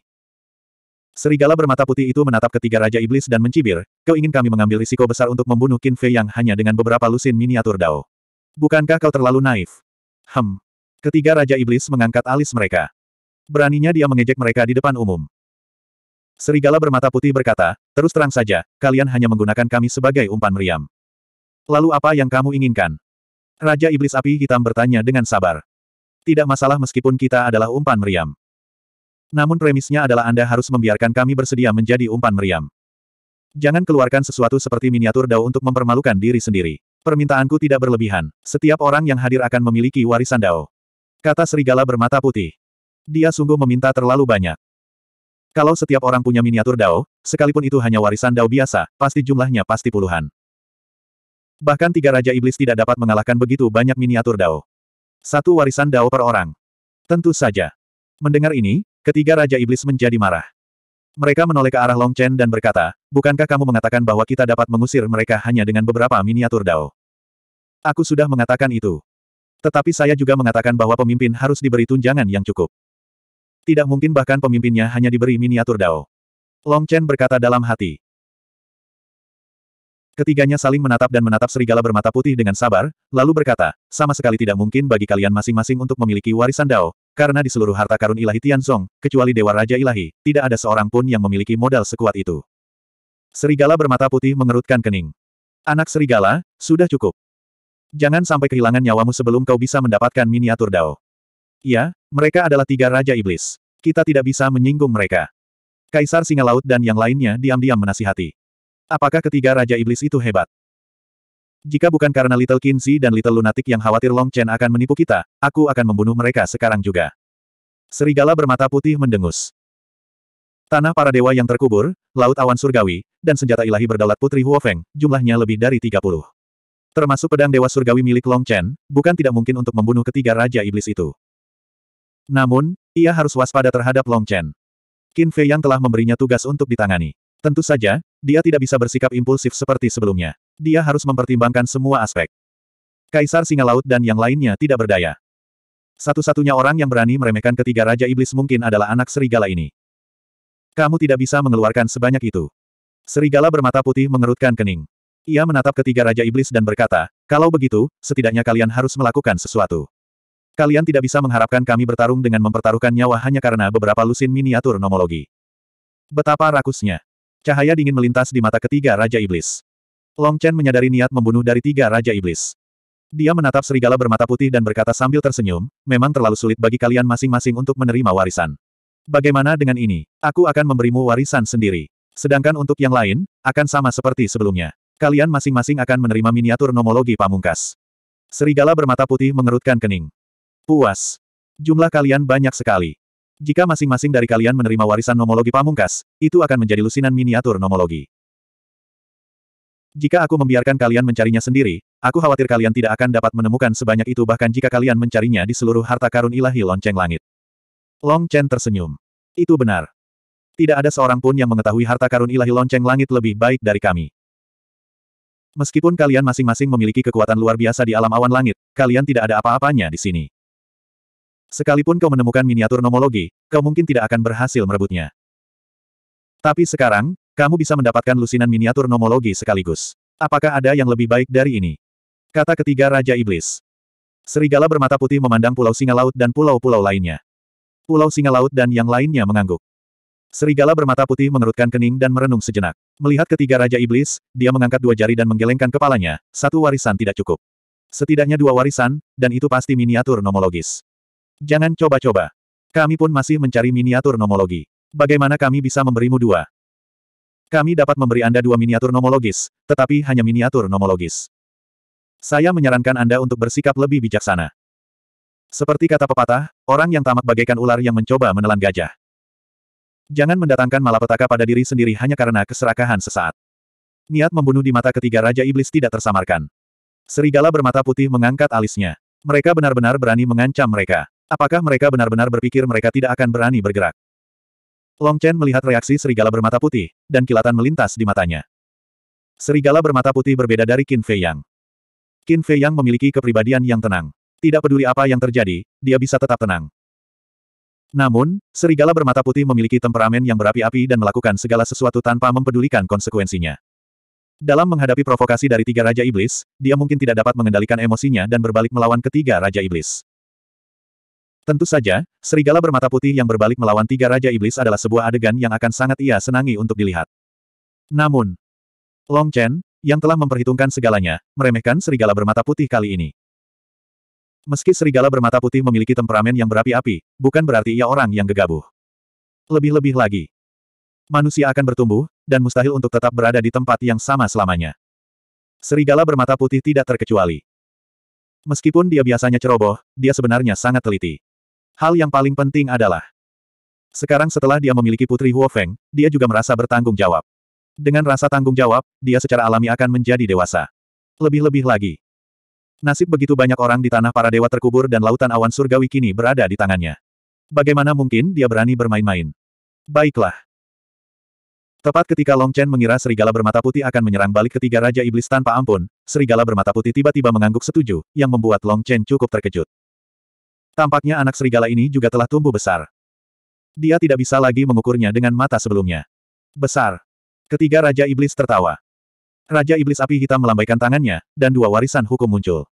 serigala bermata putih itu menatap ketiga raja iblis dan mencibir, "Kau ingin kami mengambil risiko besar untuk membunuh Qin Fei yang hanya dengan beberapa lusin miniatur Dao? Bukankah kau terlalu naif?" Hem. Ketiga raja iblis mengangkat alis mereka. Beraninya dia mengejek mereka di depan umum. Serigala bermata putih berkata, terus terang saja, kalian hanya menggunakan kami sebagai umpan meriam. Lalu apa yang kamu inginkan? Raja Iblis Api Hitam bertanya dengan sabar. Tidak masalah meskipun kita adalah umpan meriam. Namun premisnya adalah Anda harus membiarkan kami bersedia menjadi umpan meriam. Jangan keluarkan sesuatu seperti miniatur dao untuk mempermalukan diri sendiri. Permintaanku tidak berlebihan. Setiap orang yang hadir akan memiliki warisan dao. Kata serigala bermata putih. Dia sungguh meminta terlalu banyak. Kalau setiap orang punya miniatur Dao, sekalipun itu hanya warisan Dao biasa, pasti jumlahnya pasti puluhan. Bahkan tiga Raja Iblis tidak dapat mengalahkan begitu banyak miniatur Dao. Satu warisan Dao per orang. Tentu saja. Mendengar ini, ketiga Raja Iblis menjadi marah. Mereka menoleh ke arah Long Chen dan berkata, bukankah kamu mengatakan bahwa kita dapat mengusir mereka hanya dengan beberapa miniatur Dao? Aku sudah mengatakan itu. Tetapi saya juga mengatakan bahwa pemimpin harus diberi tunjangan yang cukup tidak mungkin bahkan pemimpinnya hanya diberi miniatur dao. Long Chen berkata dalam hati. Ketiganya saling menatap dan menatap serigala bermata putih dengan sabar, lalu berkata, sama sekali tidak mungkin bagi kalian masing-masing untuk memiliki warisan dao, karena di seluruh harta karun ilahi Tianzong, kecuali Dewa Raja Ilahi, tidak ada seorang pun yang memiliki modal sekuat itu. Serigala bermata putih mengerutkan kening. Anak serigala, sudah cukup. Jangan sampai kehilangan nyawamu sebelum kau bisa mendapatkan miniatur Dao. Ya, mereka adalah tiga Raja Iblis. Kita tidak bisa menyinggung mereka. Kaisar Singa Laut dan yang lainnya diam-diam menasihati. Apakah ketiga Raja Iblis itu hebat? Jika bukan karena Little Kinsey dan Little Lunatic yang khawatir Long Chen akan menipu kita, aku akan membunuh mereka sekarang juga. Serigala bermata putih mendengus. Tanah para dewa yang terkubur, laut awan surgawi, dan senjata ilahi berdaulat Putri Huofeng, jumlahnya lebih dari 30. Termasuk pedang dewa surgawi milik Long Chen, bukan tidak mungkin untuk membunuh ketiga Raja Iblis itu. Namun, ia harus waspada terhadap Long Chen. Qin Fei yang telah memberinya tugas untuk ditangani. Tentu saja, dia tidak bisa bersikap impulsif seperti sebelumnya. Dia harus mempertimbangkan semua aspek. Kaisar Singa Laut dan yang lainnya tidak berdaya. Satu-satunya orang yang berani meremehkan ketiga Raja Iblis mungkin adalah anak serigala ini. Kamu tidak bisa mengeluarkan sebanyak itu. Serigala bermata putih mengerutkan kening. Ia menatap ketiga Raja Iblis dan berkata, kalau begitu, setidaknya kalian harus melakukan sesuatu. Kalian tidak bisa mengharapkan kami bertarung dengan mempertaruhkan nyawa hanya karena beberapa lusin miniatur nomologi. Betapa rakusnya. Cahaya dingin melintas di mata ketiga Raja Iblis. Long Chen menyadari niat membunuh dari tiga Raja Iblis. Dia menatap serigala bermata putih dan berkata sambil tersenyum, memang terlalu sulit bagi kalian masing-masing untuk menerima warisan. Bagaimana dengan ini? Aku akan memberimu warisan sendiri. Sedangkan untuk yang lain, akan sama seperti sebelumnya. Kalian masing-masing akan menerima miniatur nomologi pamungkas. Serigala bermata putih mengerutkan kening. Puas. Jumlah kalian banyak sekali. Jika masing-masing dari kalian menerima warisan nomologi pamungkas, itu akan menjadi lusinan miniatur nomologi. Jika aku membiarkan kalian mencarinya sendiri, aku khawatir kalian tidak akan dapat menemukan sebanyak itu bahkan jika kalian mencarinya di seluruh harta karun ilahi lonceng langit. Long Chen tersenyum. Itu benar. Tidak ada seorang pun yang mengetahui harta karun ilahi lonceng langit lebih baik dari kami. Meskipun kalian masing-masing memiliki kekuatan luar biasa di alam awan langit, kalian tidak ada apa-apanya di sini. Sekalipun kau menemukan miniatur nomologi, kau mungkin tidak akan berhasil merebutnya. Tapi sekarang, kamu bisa mendapatkan lusinan miniatur nomologi sekaligus. Apakah ada yang lebih baik dari ini? Kata ketiga Raja Iblis. Serigala bermata putih memandang Pulau Singa Laut dan pulau-pulau lainnya. Pulau Singa Laut dan yang lainnya mengangguk. Serigala bermata putih mengerutkan kening dan merenung sejenak. Melihat ketiga Raja Iblis, dia mengangkat dua jari dan menggelengkan kepalanya, satu warisan tidak cukup. Setidaknya dua warisan, dan itu pasti miniatur nomologis. Jangan coba-coba. Kami pun masih mencari miniatur nomologi. Bagaimana kami bisa memberimu dua? Kami dapat memberi Anda dua miniatur nomologis, tetapi hanya miniatur nomologis. Saya menyarankan Anda untuk bersikap lebih bijaksana. Seperti kata pepatah, orang yang tamak bagaikan ular yang mencoba menelan gajah. Jangan mendatangkan malapetaka pada diri sendiri hanya karena keserakahan sesaat. Niat membunuh di mata ketiga Raja Iblis tidak tersamarkan. Serigala bermata putih mengangkat alisnya. Mereka benar-benar berani mengancam mereka. Apakah mereka benar-benar berpikir mereka tidak akan berani bergerak? Long Chen melihat reaksi serigala bermata putih, dan kilatan melintas di matanya. Serigala bermata putih berbeda dari Qin Fei Yang. Qin Fei Yang memiliki kepribadian yang tenang. Tidak peduli apa yang terjadi, dia bisa tetap tenang. Namun, serigala bermata putih memiliki temperamen yang berapi-api dan melakukan segala sesuatu tanpa mempedulikan konsekuensinya. Dalam menghadapi provokasi dari tiga Raja Iblis, dia mungkin tidak dapat mengendalikan emosinya dan berbalik melawan ketiga Raja Iblis. Tentu saja, serigala bermata putih yang berbalik melawan tiga Raja Iblis adalah sebuah adegan yang akan sangat ia senangi untuk dilihat. Namun, Long Chen, yang telah memperhitungkan segalanya, meremehkan serigala bermata putih kali ini. Meski serigala bermata putih memiliki temperamen yang berapi-api, bukan berarti ia orang yang gegabah. Lebih-lebih lagi, manusia akan bertumbuh, dan mustahil untuk tetap berada di tempat yang sama selamanya. Serigala bermata putih tidak terkecuali. Meskipun dia biasanya ceroboh, dia sebenarnya sangat teliti. Hal yang paling penting adalah, sekarang setelah dia memiliki putri Huofeng, dia juga merasa bertanggung jawab. Dengan rasa tanggung jawab, dia secara alami akan menjadi dewasa. Lebih-lebih lagi. Nasib begitu banyak orang di tanah para dewa terkubur dan lautan awan surgawi kini berada di tangannya. Bagaimana mungkin dia berani bermain-main? Baiklah. Tepat ketika Long Chen mengira serigala bermata putih akan menyerang balik ketiga Raja Iblis tanpa ampun, serigala bermata putih tiba-tiba mengangguk setuju, yang membuat Long Chen cukup terkejut. Tampaknya anak serigala ini juga telah tumbuh besar. Dia tidak bisa lagi mengukurnya dengan mata sebelumnya. Besar. Ketiga Raja Iblis tertawa. Raja Iblis Api Hitam melambaikan tangannya, dan dua warisan hukum muncul.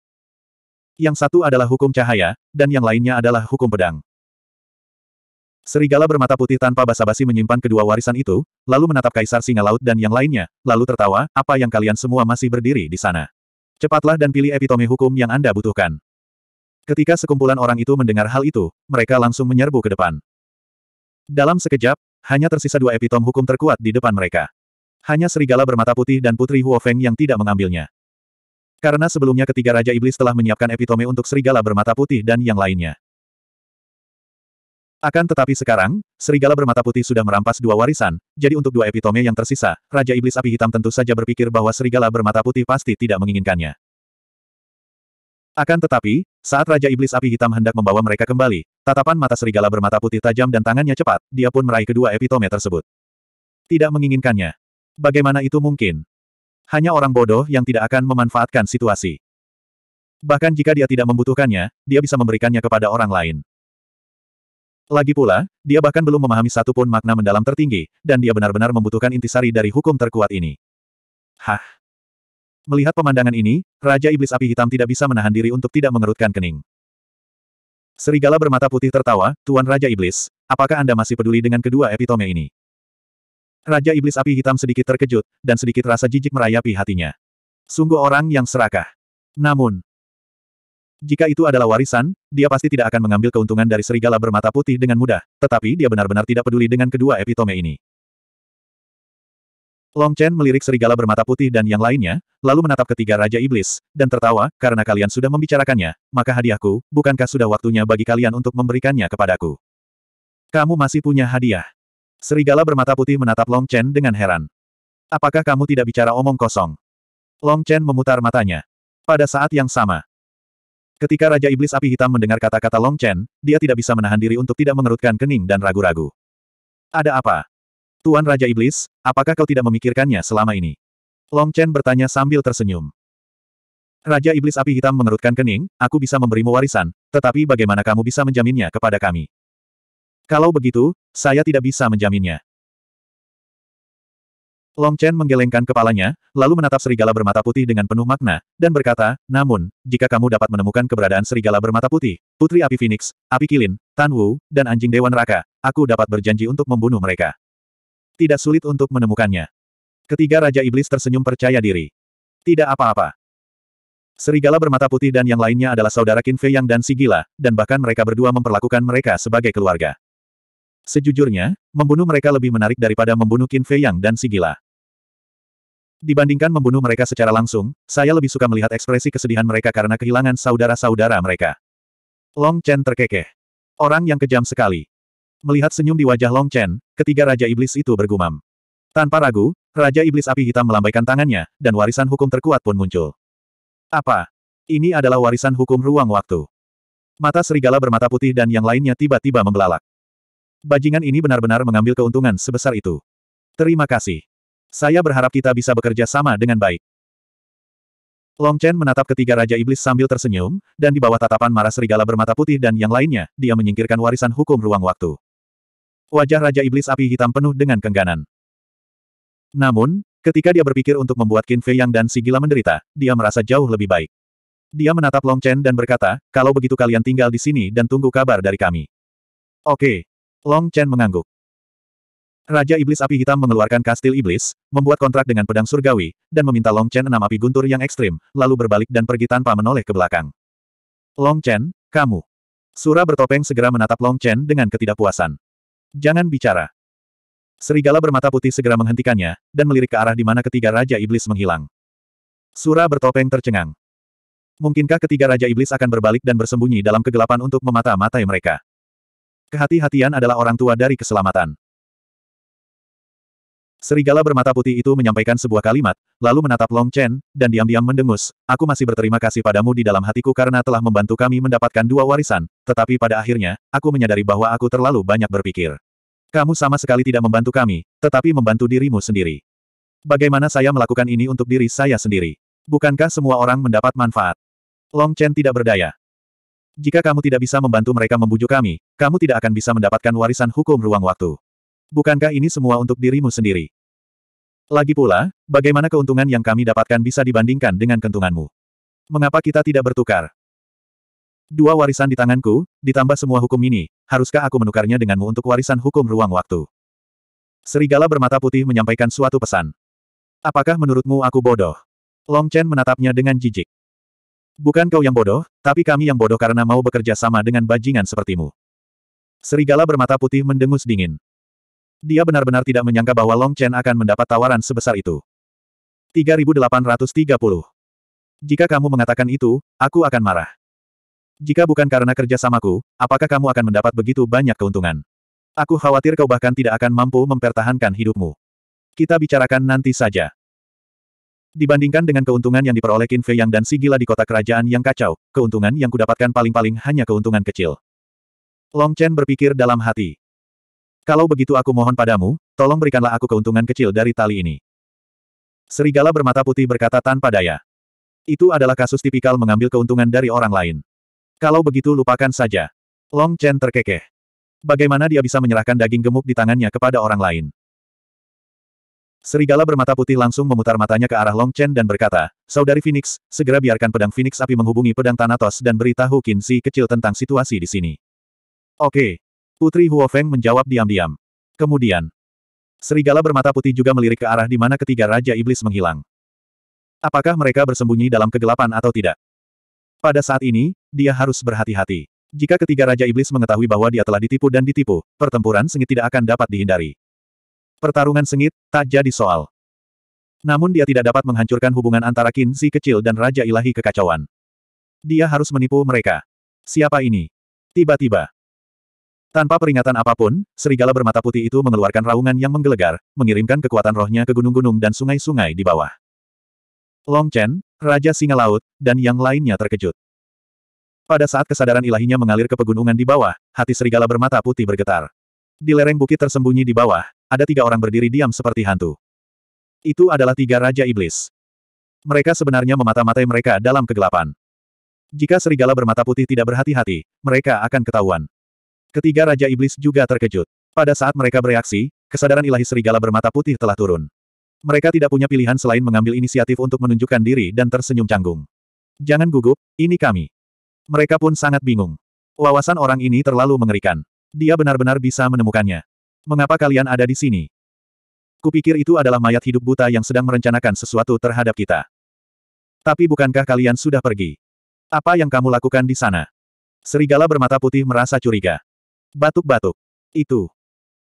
Yang satu adalah hukum cahaya, dan yang lainnya adalah hukum pedang. Serigala bermata putih tanpa basa-basi menyimpan kedua warisan itu, lalu menatap Kaisar Singa Laut dan yang lainnya, lalu tertawa, apa yang kalian semua masih berdiri di sana. Cepatlah dan pilih epitome hukum yang Anda butuhkan. Ketika sekumpulan orang itu mendengar hal itu, mereka langsung menyerbu ke depan. Dalam sekejap, hanya tersisa dua epitom hukum terkuat di depan mereka. Hanya serigala bermata putih dan putri Huofeng yang tidak mengambilnya. Karena sebelumnya ketiga Raja Iblis telah menyiapkan epitome untuk serigala bermata putih dan yang lainnya. Akan tetapi sekarang, serigala bermata putih sudah merampas dua warisan, jadi untuk dua epitome yang tersisa, Raja Iblis Api Hitam tentu saja berpikir bahwa serigala bermata putih pasti tidak menginginkannya. Akan tetapi, saat Raja Iblis Api Hitam hendak membawa mereka kembali, tatapan mata serigala bermata putih tajam dan tangannya cepat, dia pun meraih kedua epitome tersebut. Tidak menginginkannya. Bagaimana itu mungkin? Hanya orang bodoh yang tidak akan memanfaatkan situasi. Bahkan jika dia tidak membutuhkannya, dia bisa memberikannya kepada orang lain. Lagi pula, dia bahkan belum memahami satu pun makna mendalam tertinggi, dan dia benar-benar membutuhkan intisari dari hukum terkuat ini. Hah? Melihat pemandangan ini, Raja Iblis Api Hitam tidak bisa menahan diri untuk tidak mengerutkan kening. Serigala bermata putih tertawa, Tuan Raja Iblis, apakah Anda masih peduli dengan kedua epitome ini? Raja Iblis Api Hitam sedikit terkejut, dan sedikit rasa jijik merayapi hatinya. Sungguh orang yang serakah. Namun, jika itu adalah warisan, dia pasti tidak akan mengambil keuntungan dari serigala bermata putih dengan mudah, tetapi dia benar-benar tidak peduli dengan kedua epitome ini. Long Chen melirik serigala bermata putih dan yang lainnya, lalu menatap ketiga Raja Iblis, dan tertawa, karena kalian sudah membicarakannya, maka hadiahku, bukankah sudah waktunya bagi kalian untuk memberikannya kepadaku? Kamu masih punya hadiah. Serigala bermata putih menatap Long Chen dengan heran. Apakah kamu tidak bicara omong kosong? Long Chen memutar matanya. Pada saat yang sama. Ketika Raja Iblis Api Hitam mendengar kata-kata Long Chen, dia tidak bisa menahan diri untuk tidak mengerutkan kening dan ragu-ragu. Ada apa? Tuan Raja Iblis, apakah kau tidak memikirkannya selama ini? Long Chen bertanya sambil tersenyum. Raja Iblis Api Hitam mengerutkan kening, aku bisa memberimu warisan, tetapi bagaimana kamu bisa menjaminnya kepada kami? Kalau begitu, saya tidak bisa menjaminnya. Long Chen menggelengkan kepalanya, lalu menatap serigala bermata putih dengan penuh makna, dan berkata, namun, jika kamu dapat menemukan keberadaan serigala bermata putih, Putri Api Phoenix, Api Kilin, Tan Wu, dan Anjing Dewan Raka, aku dapat berjanji untuk membunuh mereka. Tidak sulit untuk menemukannya. Ketiga Raja Iblis tersenyum percaya diri. Tidak apa-apa. Serigala bermata putih dan yang lainnya adalah saudara Qin Fei Yang dan si Gila, dan bahkan mereka berdua memperlakukan mereka sebagai keluarga. Sejujurnya, membunuh mereka lebih menarik daripada membunuh Qin Fei Yang dan si Gila. Dibandingkan membunuh mereka secara langsung, saya lebih suka melihat ekspresi kesedihan mereka karena kehilangan saudara-saudara mereka. Long Chen terkekeh. Orang yang kejam sekali. Melihat senyum di wajah Long Chen, Ketiga Raja Iblis itu bergumam. Tanpa ragu, Raja Iblis Api Hitam melambaikan tangannya, dan warisan hukum terkuat pun muncul. Apa? Ini adalah warisan hukum ruang waktu. Mata serigala bermata putih dan yang lainnya tiba-tiba membelalak. Bajingan ini benar-benar mengambil keuntungan sebesar itu. Terima kasih. Saya berharap kita bisa bekerja sama dengan baik. Long Chen menatap ketiga Raja Iblis sambil tersenyum, dan di bawah tatapan marah serigala bermata putih dan yang lainnya, dia menyingkirkan warisan hukum ruang waktu. Wajah Raja Iblis Api Hitam penuh dengan kengganan. Namun, ketika dia berpikir untuk membuat Qin Fei Yang dan si gila menderita, dia merasa jauh lebih baik. Dia menatap Long Chen dan berkata, kalau begitu kalian tinggal di sini dan tunggu kabar dari kami. Oke. Long Chen mengangguk. Raja Iblis Api Hitam mengeluarkan kastil iblis, membuat kontrak dengan pedang surgawi, dan meminta Long Chen enam api guntur yang ekstrim, lalu berbalik dan pergi tanpa menoleh ke belakang. Long Chen, kamu. Sura bertopeng segera menatap Long Chen dengan ketidakpuasan. Jangan bicara. Serigala bermata putih segera menghentikannya, dan melirik ke arah di mana ketiga Raja Iblis menghilang. Sura bertopeng tercengang. Mungkinkah ketiga Raja Iblis akan berbalik dan bersembunyi dalam kegelapan untuk memata-matai mereka? Kehati-hatian adalah orang tua dari keselamatan. Serigala bermata putih itu menyampaikan sebuah kalimat, lalu menatap Long Chen, dan diam-diam mendengus, aku masih berterima kasih padamu di dalam hatiku karena telah membantu kami mendapatkan dua warisan, tetapi pada akhirnya, aku menyadari bahwa aku terlalu banyak berpikir. Kamu sama sekali tidak membantu kami, tetapi membantu dirimu sendiri. Bagaimana saya melakukan ini untuk diri saya sendiri? Bukankah semua orang mendapat manfaat? Long Chen tidak berdaya. Jika kamu tidak bisa membantu mereka membujuk kami, kamu tidak akan bisa mendapatkan warisan hukum ruang waktu. Bukankah ini semua untuk dirimu sendiri? Lagi pula, bagaimana keuntungan yang kami dapatkan bisa dibandingkan dengan kentunganmu? Mengapa kita tidak bertukar? Dua warisan di tanganku, ditambah semua hukum ini, haruskah aku menukarnya denganmu untuk warisan hukum ruang waktu? Serigala bermata putih menyampaikan suatu pesan. Apakah menurutmu aku bodoh? Long Chen menatapnya dengan jijik. Bukan kau yang bodoh, tapi kami yang bodoh karena mau bekerja sama dengan bajingan sepertimu. Serigala bermata putih mendengus dingin. Dia benar-benar tidak menyangka bahwa Long Chen akan mendapat tawaran sebesar itu. 3830. Jika kamu mengatakan itu, aku akan marah. Jika bukan karena kerjasamaku, apakah kamu akan mendapat begitu banyak keuntungan? Aku khawatir kau bahkan tidak akan mampu mempertahankan hidupmu. Kita bicarakan nanti saja. Dibandingkan dengan keuntungan yang diperoleh Qin Fei Yang dan Sigila di kota kerajaan yang kacau, keuntungan yang kudapatkan paling-paling hanya keuntungan kecil. Long Chen berpikir dalam hati. Kalau begitu aku mohon padamu, tolong berikanlah aku keuntungan kecil dari tali ini. Serigala bermata putih berkata tanpa daya. Itu adalah kasus tipikal mengambil keuntungan dari orang lain. Kalau begitu lupakan saja. Long Chen terkekeh. Bagaimana dia bisa menyerahkan daging gemuk di tangannya kepada orang lain? Serigala bermata putih langsung memutar matanya ke arah Long Chen dan berkata, Saudari Phoenix, segera biarkan pedang Phoenix api menghubungi pedang Thanatos dan beritahu Kinsi kecil tentang situasi di sini. Oke, Putri Huo Feng menjawab diam-diam. Kemudian, serigala bermata putih juga melirik ke arah di mana ketiga Raja Iblis menghilang. Apakah mereka bersembunyi dalam kegelapan atau tidak? Pada saat ini, dia harus berhati-hati. Jika ketiga Raja Iblis mengetahui bahwa dia telah ditipu dan ditipu, pertempuran sengit tidak akan dapat dihindari. Pertarungan sengit, tak jadi soal. Namun dia tidak dapat menghancurkan hubungan antara Qin Zi kecil dan Raja Ilahi kekacauan. Dia harus menipu mereka. Siapa ini? Tiba-tiba, tanpa peringatan apapun, serigala bermata putih itu mengeluarkan raungan yang menggelegar, mengirimkan kekuatan rohnya ke gunung-gunung dan sungai-sungai di bawah. Long Chen, Raja Singa Laut, dan yang lainnya terkejut. Pada saat kesadaran ilahinya mengalir ke pegunungan di bawah, hati serigala bermata putih bergetar. Di lereng bukit tersembunyi di bawah, ada tiga orang berdiri diam seperti hantu. Itu adalah tiga Raja Iblis. Mereka sebenarnya memata-matai mereka dalam kegelapan. Jika serigala bermata putih tidak berhati-hati, mereka akan ketahuan. Ketiga Raja Iblis juga terkejut. Pada saat mereka bereaksi, kesadaran ilahi serigala bermata putih telah turun. Mereka tidak punya pilihan selain mengambil inisiatif untuk menunjukkan diri dan tersenyum canggung. Jangan gugup, ini kami. Mereka pun sangat bingung. Wawasan orang ini terlalu mengerikan. Dia benar-benar bisa menemukannya. Mengapa kalian ada di sini? Kupikir itu adalah mayat hidup buta yang sedang merencanakan sesuatu terhadap kita. Tapi bukankah kalian sudah pergi? Apa yang kamu lakukan di sana? Serigala bermata putih merasa curiga. Batuk-batuk. Itu.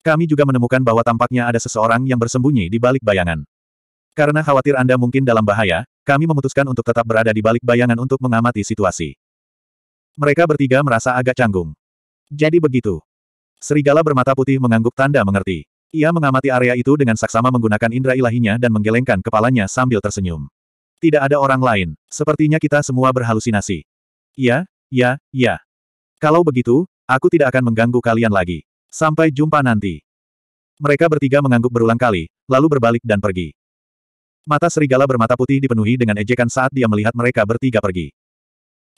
Kami juga menemukan bahwa tampaknya ada seseorang yang bersembunyi di balik bayangan. Karena khawatir Anda mungkin dalam bahaya, kami memutuskan untuk tetap berada di balik bayangan untuk mengamati situasi. Mereka bertiga merasa agak canggung. Jadi begitu. Serigala bermata putih mengangguk tanda mengerti. Ia mengamati area itu dengan saksama menggunakan indera ilahinya dan menggelengkan kepalanya sambil tersenyum. Tidak ada orang lain, sepertinya kita semua berhalusinasi. Ya, ya, ya. Kalau begitu, Aku tidak akan mengganggu kalian lagi. Sampai jumpa nanti. Mereka bertiga mengangguk berulang kali, lalu berbalik dan pergi. Mata serigala bermata putih dipenuhi dengan ejekan saat dia melihat mereka bertiga pergi.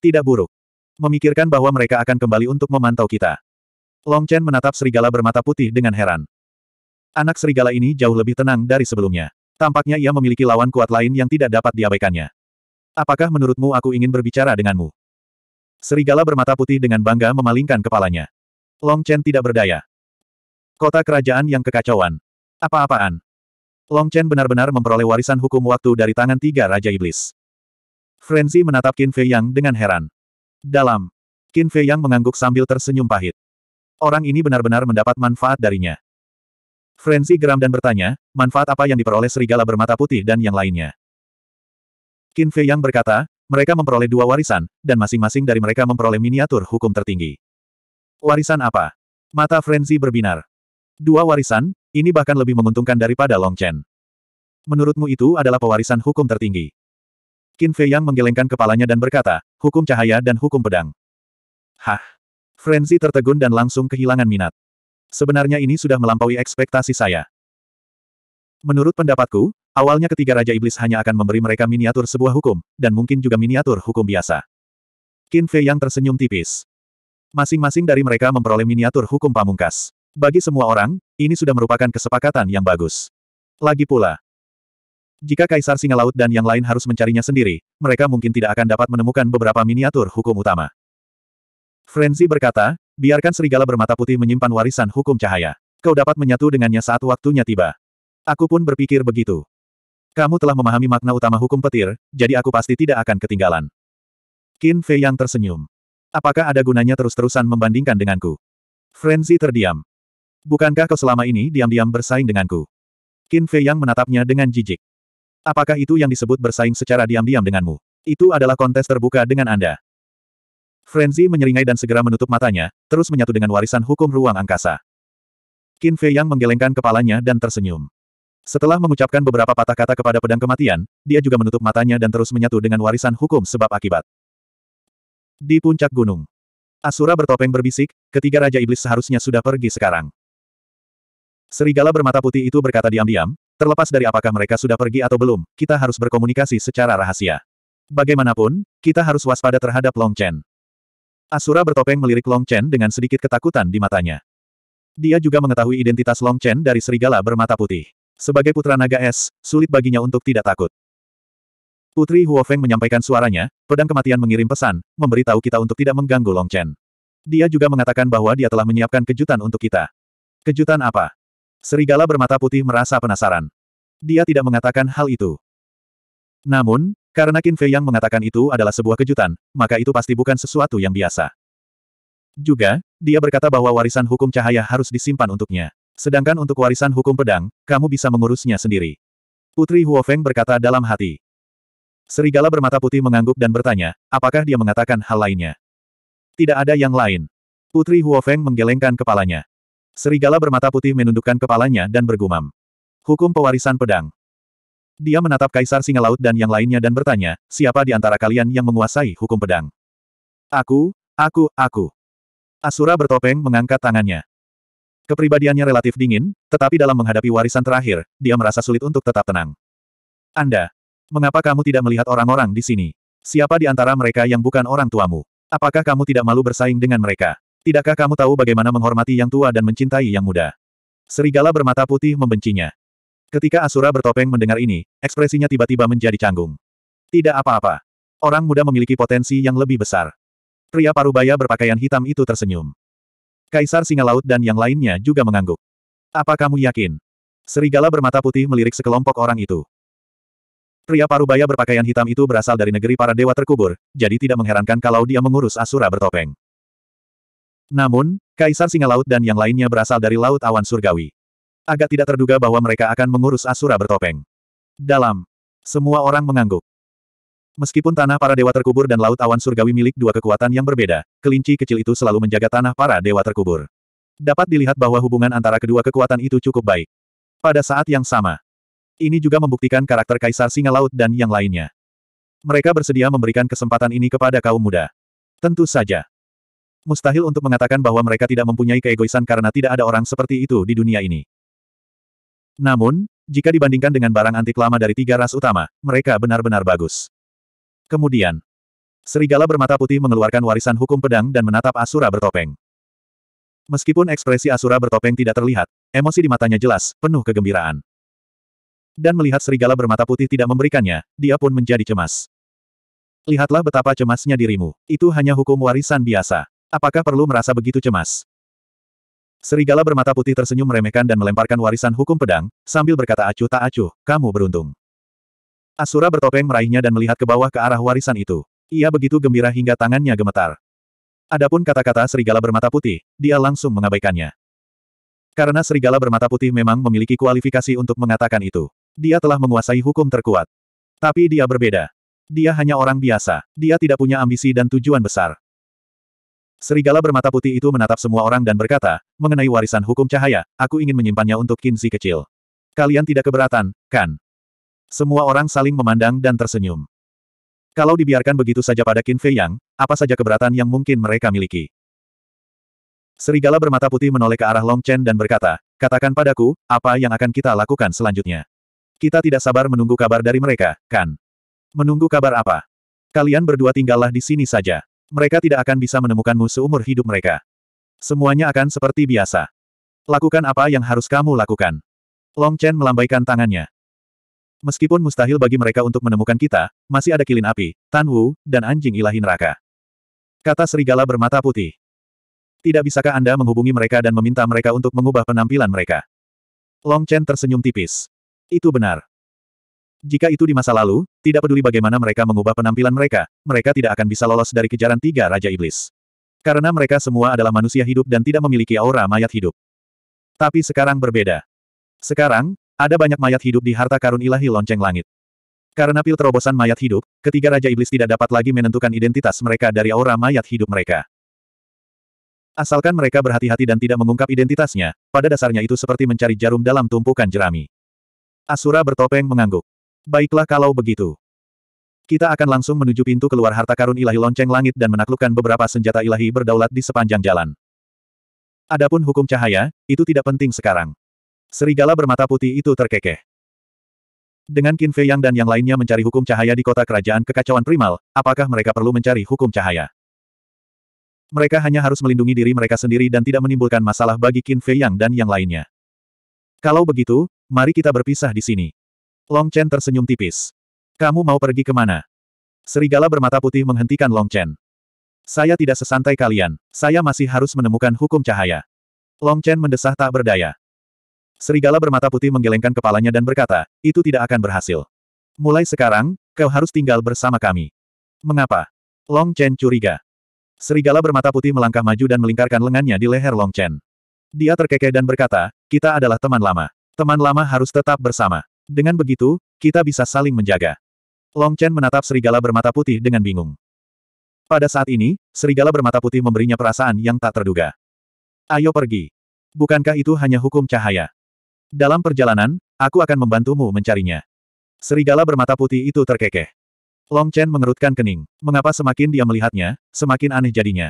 Tidak buruk. Memikirkan bahwa mereka akan kembali untuk memantau kita. Long Chen menatap serigala bermata putih dengan heran. Anak serigala ini jauh lebih tenang dari sebelumnya. Tampaknya ia memiliki lawan kuat lain yang tidak dapat diabaikannya. Apakah menurutmu aku ingin berbicara denganmu? Serigala bermata putih dengan bangga memalingkan kepalanya. Long Chen tidak berdaya. Kota kerajaan yang kekacauan. Apa-apaan? Long Chen benar-benar memperoleh warisan hukum waktu dari tangan tiga Raja Iblis. Frenzy menatap Qin Fei Yang dengan heran. Dalam. Qin Fei Yang mengangguk sambil tersenyum pahit. Orang ini benar-benar mendapat manfaat darinya. Frenzy geram dan bertanya, manfaat apa yang diperoleh serigala bermata putih dan yang lainnya? Qin Fei Yang berkata, mereka memperoleh dua warisan, dan masing-masing dari mereka memperoleh miniatur hukum tertinggi. Warisan apa? Mata Frenzy berbinar. Dua warisan, ini bahkan lebih menguntungkan daripada Long Chen. Menurutmu itu adalah pewarisan hukum tertinggi? Qin Fei Yang menggelengkan kepalanya dan berkata, hukum cahaya dan hukum pedang. Hah! Frenzy tertegun dan langsung kehilangan minat. Sebenarnya ini sudah melampaui ekspektasi saya. Menurut pendapatku, Awalnya ketiga Raja Iblis hanya akan memberi mereka miniatur sebuah hukum, dan mungkin juga miniatur hukum biasa. Qin Fei yang tersenyum tipis. Masing-masing dari mereka memperoleh miniatur hukum pamungkas. Bagi semua orang, ini sudah merupakan kesepakatan yang bagus. Lagi pula, jika Kaisar Singa Laut dan yang lain harus mencarinya sendiri, mereka mungkin tidak akan dapat menemukan beberapa miniatur hukum utama. Frenzy berkata, biarkan serigala bermata putih menyimpan warisan hukum cahaya. Kau dapat menyatu dengannya saat waktunya tiba. Aku pun berpikir begitu. Kamu telah memahami makna utama hukum petir, jadi aku pasti tidak akan ketinggalan. Qin Fei yang tersenyum. Apakah ada gunanya terus-terusan membandingkan denganku? Frenzy terdiam. Bukankah kau selama ini diam-diam bersaing denganku? Qin Fei yang menatapnya dengan jijik. Apakah itu yang disebut bersaing secara diam-diam denganmu? Itu adalah kontes terbuka dengan Anda. Frenzy menyeringai dan segera menutup matanya, terus menyatu dengan warisan hukum ruang angkasa. Qin Fei yang menggelengkan kepalanya dan tersenyum. Setelah mengucapkan beberapa patah kata kepada pedang kematian, dia juga menutup matanya dan terus menyatu dengan warisan hukum sebab akibat. Di puncak gunung. Asura bertopeng berbisik, ketiga Raja Iblis seharusnya sudah pergi sekarang. Serigala bermata putih itu berkata diam-diam, terlepas dari apakah mereka sudah pergi atau belum, kita harus berkomunikasi secara rahasia. Bagaimanapun, kita harus waspada terhadap Long Chen. Asura bertopeng melirik Long Chen dengan sedikit ketakutan di matanya. Dia juga mengetahui identitas Long Chen dari serigala bermata putih. Sebagai putra naga es, sulit baginya untuk tidak takut. Putri Huofeng menyampaikan suaranya, pedang kematian mengirim pesan, memberitahu kita untuk tidak mengganggu Long Chen. Dia juga mengatakan bahwa dia telah menyiapkan kejutan untuk kita. Kejutan apa? Serigala bermata putih merasa penasaran. Dia tidak mengatakan hal itu. Namun, karena Qin Fei yang mengatakan itu adalah sebuah kejutan, maka itu pasti bukan sesuatu yang biasa. Juga, dia berkata bahwa warisan hukum cahaya harus disimpan untuknya. Sedangkan untuk warisan hukum pedang, kamu bisa mengurusnya sendiri. Putri Huofeng berkata dalam hati. Serigala bermata putih mengangguk dan bertanya, apakah dia mengatakan hal lainnya? Tidak ada yang lain. Putri Huofeng menggelengkan kepalanya. Serigala bermata putih menundukkan kepalanya dan bergumam. Hukum pewarisan pedang. Dia menatap Kaisar Singa Laut dan yang lainnya dan bertanya, siapa di antara kalian yang menguasai hukum pedang? Aku, aku, aku. Asura bertopeng mengangkat tangannya. Kepribadiannya relatif dingin, tetapi dalam menghadapi warisan terakhir, dia merasa sulit untuk tetap tenang. Anda, mengapa kamu tidak melihat orang-orang di sini? Siapa di antara mereka yang bukan orang tuamu? Apakah kamu tidak malu bersaing dengan mereka? Tidakkah kamu tahu bagaimana menghormati yang tua dan mencintai yang muda? Serigala bermata putih membencinya. Ketika Asura bertopeng mendengar ini, ekspresinya tiba-tiba menjadi canggung. Tidak apa-apa. Orang muda memiliki potensi yang lebih besar. Pria parubaya berpakaian hitam itu tersenyum. Kaisar Singa Laut dan yang lainnya juga mengangguk. Apa kamu yakin? Serigala bermata putih melirik sekelompok orang itu. Pria parubaya berpakaian hitam itu berasal dari negeri para dewa terkubur, jadi tidak mengherankan kalau dia mengurus Asura bertopeng. Namun, Kaisar Singa Laut dan yang lainnya berasal dari Laut Awan Surgawi. Agak tidak terduga bahwa mereka akan mengurus Asura bertopeng. Dalam. Semua orang mengangguk. Meskipun tanah para dewa terkubur dan laut awan surgawi milik dua kekuatan yang berbeda, kelinci kecil itu selalu menjaga tanah para dewa terkubur. Dapat dilihat bahwa hubungan antara kedua kekuatan itu cukup baik. Pada saat yang sama, ini juga membuktikan karakter Kaisar Singa Laut dan yang lainnya. Mereka bersedia memberikan kesempatan ini kepada kaum muda. Tentu saja. Mustahil untuk mengatakan bahwa mereka tidak mempunyai keegoisan karena tidak ada orang seperti itu di dunia ini. Namun, jika dibandingkan dengan barang antik lama dari tiga ras utama, mereka benar-benar bagus. Kemudian, serigala bermata putih mengeluarkan warisan hukum pedang dan menatap Asura bertopeng. Meskipun ekspresi Asura bertopeng tidak terlihat, emosi di matanya jelas, penuh kegembiraan. Dan melihat serigala bermata putih tidak memberikannya, dia pun menjadi cemas. Lihatlah betapa cemasnya dirimu. Itu hanya hukum warisan biasa. Apakah perlu merasa begitu cemas? Serigala bermata putih tersenyum meremehkan dan melemparkan warisan hukum pedang, sambil berkata acuh tak acuh, kamu beruntung. Asura bertopeng meraihnya dan melihat ke bawah ke arah warisan itu. Ia begitu gembira hingga tangannya gemetar. Adapun kata-kata serigala bermata putih, dia langsung mengabaikannya. Karena serigala bermata putih memang memiliki kualifikasi untuk mengatakan itu. Dia telah menguasai hukum terkuat. Tapi dia berbeda. Dia hanya orang biasa. Dia tidak punya ambisi dan tujuan besar. Serigala bermata putih itu menatap semua orang dan berkata, mengenai warisan hukum cahaya, aku ingin menyimpannya untuk kinsi kecil. Kalian tidak keberatan, kan? Semua orang saling memandang dan tersenyum. Kalau dibiarkan begitu saja pada Qin Fei Yang, apa saja keberatan yang mungkin mereka miliki? Serigala bermata putih menoleh ke arah Long Chen dan berkata, katakan padaku, apa yang akan kita lakukan selanjutnya? Kita tidak sabar menunggu kabar dari mereka, kan? Menunggu kabar apa? Kalian berdua tinggallah di sini saja. Mereka tidak akan bisa menemukanmu seumur hidup mereka. Semuanya akan seperti biasa. Lakukan apa yang harus kamu lakukan. Long Chen melambaikan tangannya. Meskipun mustahil bagi mereka untuk menemukan kita, masih ada kilin api, Tan Wu, dan anjing ilahi neraka. Kata serigala bermata putih. Tidak bisakah Anda menghubungi mereka dan meminta mereka untuk mengubah penampilan mereka? Long Chen tersenyum tipis. Itu benar. Jika itu di masa lalu, tidak peduli bagaimana mereka mengubah penampilan mereka, mereka tidak akan bisa lolos dari kejaran tiga Raja Iblis. Karena mereka semua adalah manusia hidup dan tidak memiliki aura mayat hidup. Tapi sekarang berbeda. Sekarang, ada banyak mayat hidup di harta karun ilahi lonceng langit. Karena pil terobosan mayat hidup, ketiga Raja Iblis tidak dapat lagi menentukan identitas mereka dari aura mayat hidup mereka. Asalkan mereka berhati-hati dan tidak mengungkap identitasnya, pada dasarnya itu seperti mencari jarum dalam tumpukan jerami. Asura bertopeng mengangguk. Baiklah kalau begitu. Kita akan langsung menuju pintu keluar harta karun ilahi lonceng langit dan menaklukkan beberapa senjata ilahi berdaulat di sepanjang jalan. Adapun hukum cahaya, itu tidak penting sekarang. Serigala bermata putih itu terkekeh. Dengan Qin Fei Yang dan yang lainnya mencari hukum cahaya di kota kerajaan kekacauan primal, apakah mereka perlu mencari hukum cahaya? Mereka hanya harus melindungi diri mereka sendiri dan tidak menimbulkan masalah bagi Qin Fei Yang dan yang lainnya. Kalau begitu, mari kita berpisah di sini. Long Chen tersenyum tipis. Kamu mau pergi kemana? Serigala bermata putih menghentikan Long Chen. Saya tidak sesantai kalian. Saya masih harus menemukan hukum cahaya. Long Chen mendesah tak berdaya. Serigala bermata putih menggelengkan kepalanya dan berkata, itu tidak akan berhasil. Mulai sekarang, kau harus tinggal bersama kami. Mengapa? Long Chen curiga. Serigala bermata putih melangkah maju dan melingkarkan lengannya di leher Long Chen. Dia terkekeh dan berkata, kita adalah teman lama. Teman lama harus tetap bersama. Dengan begitu, kita bisa saling menjaga. Long Chen menatap serigala bermata putih dengan bingung. Pada saat ini, serigala bermata putih memberinya perasaan yang tak terduga. Ayo pergi. Bukankah itu hanya hukum cahaya? Dalam perjalanan, aku akan membantumu mencarinya. Serigala bermata putih itu terkekeh. Long Chen mengerutkan kening. Mengapa semakin dia melihatnya, semakin aneh jadinya.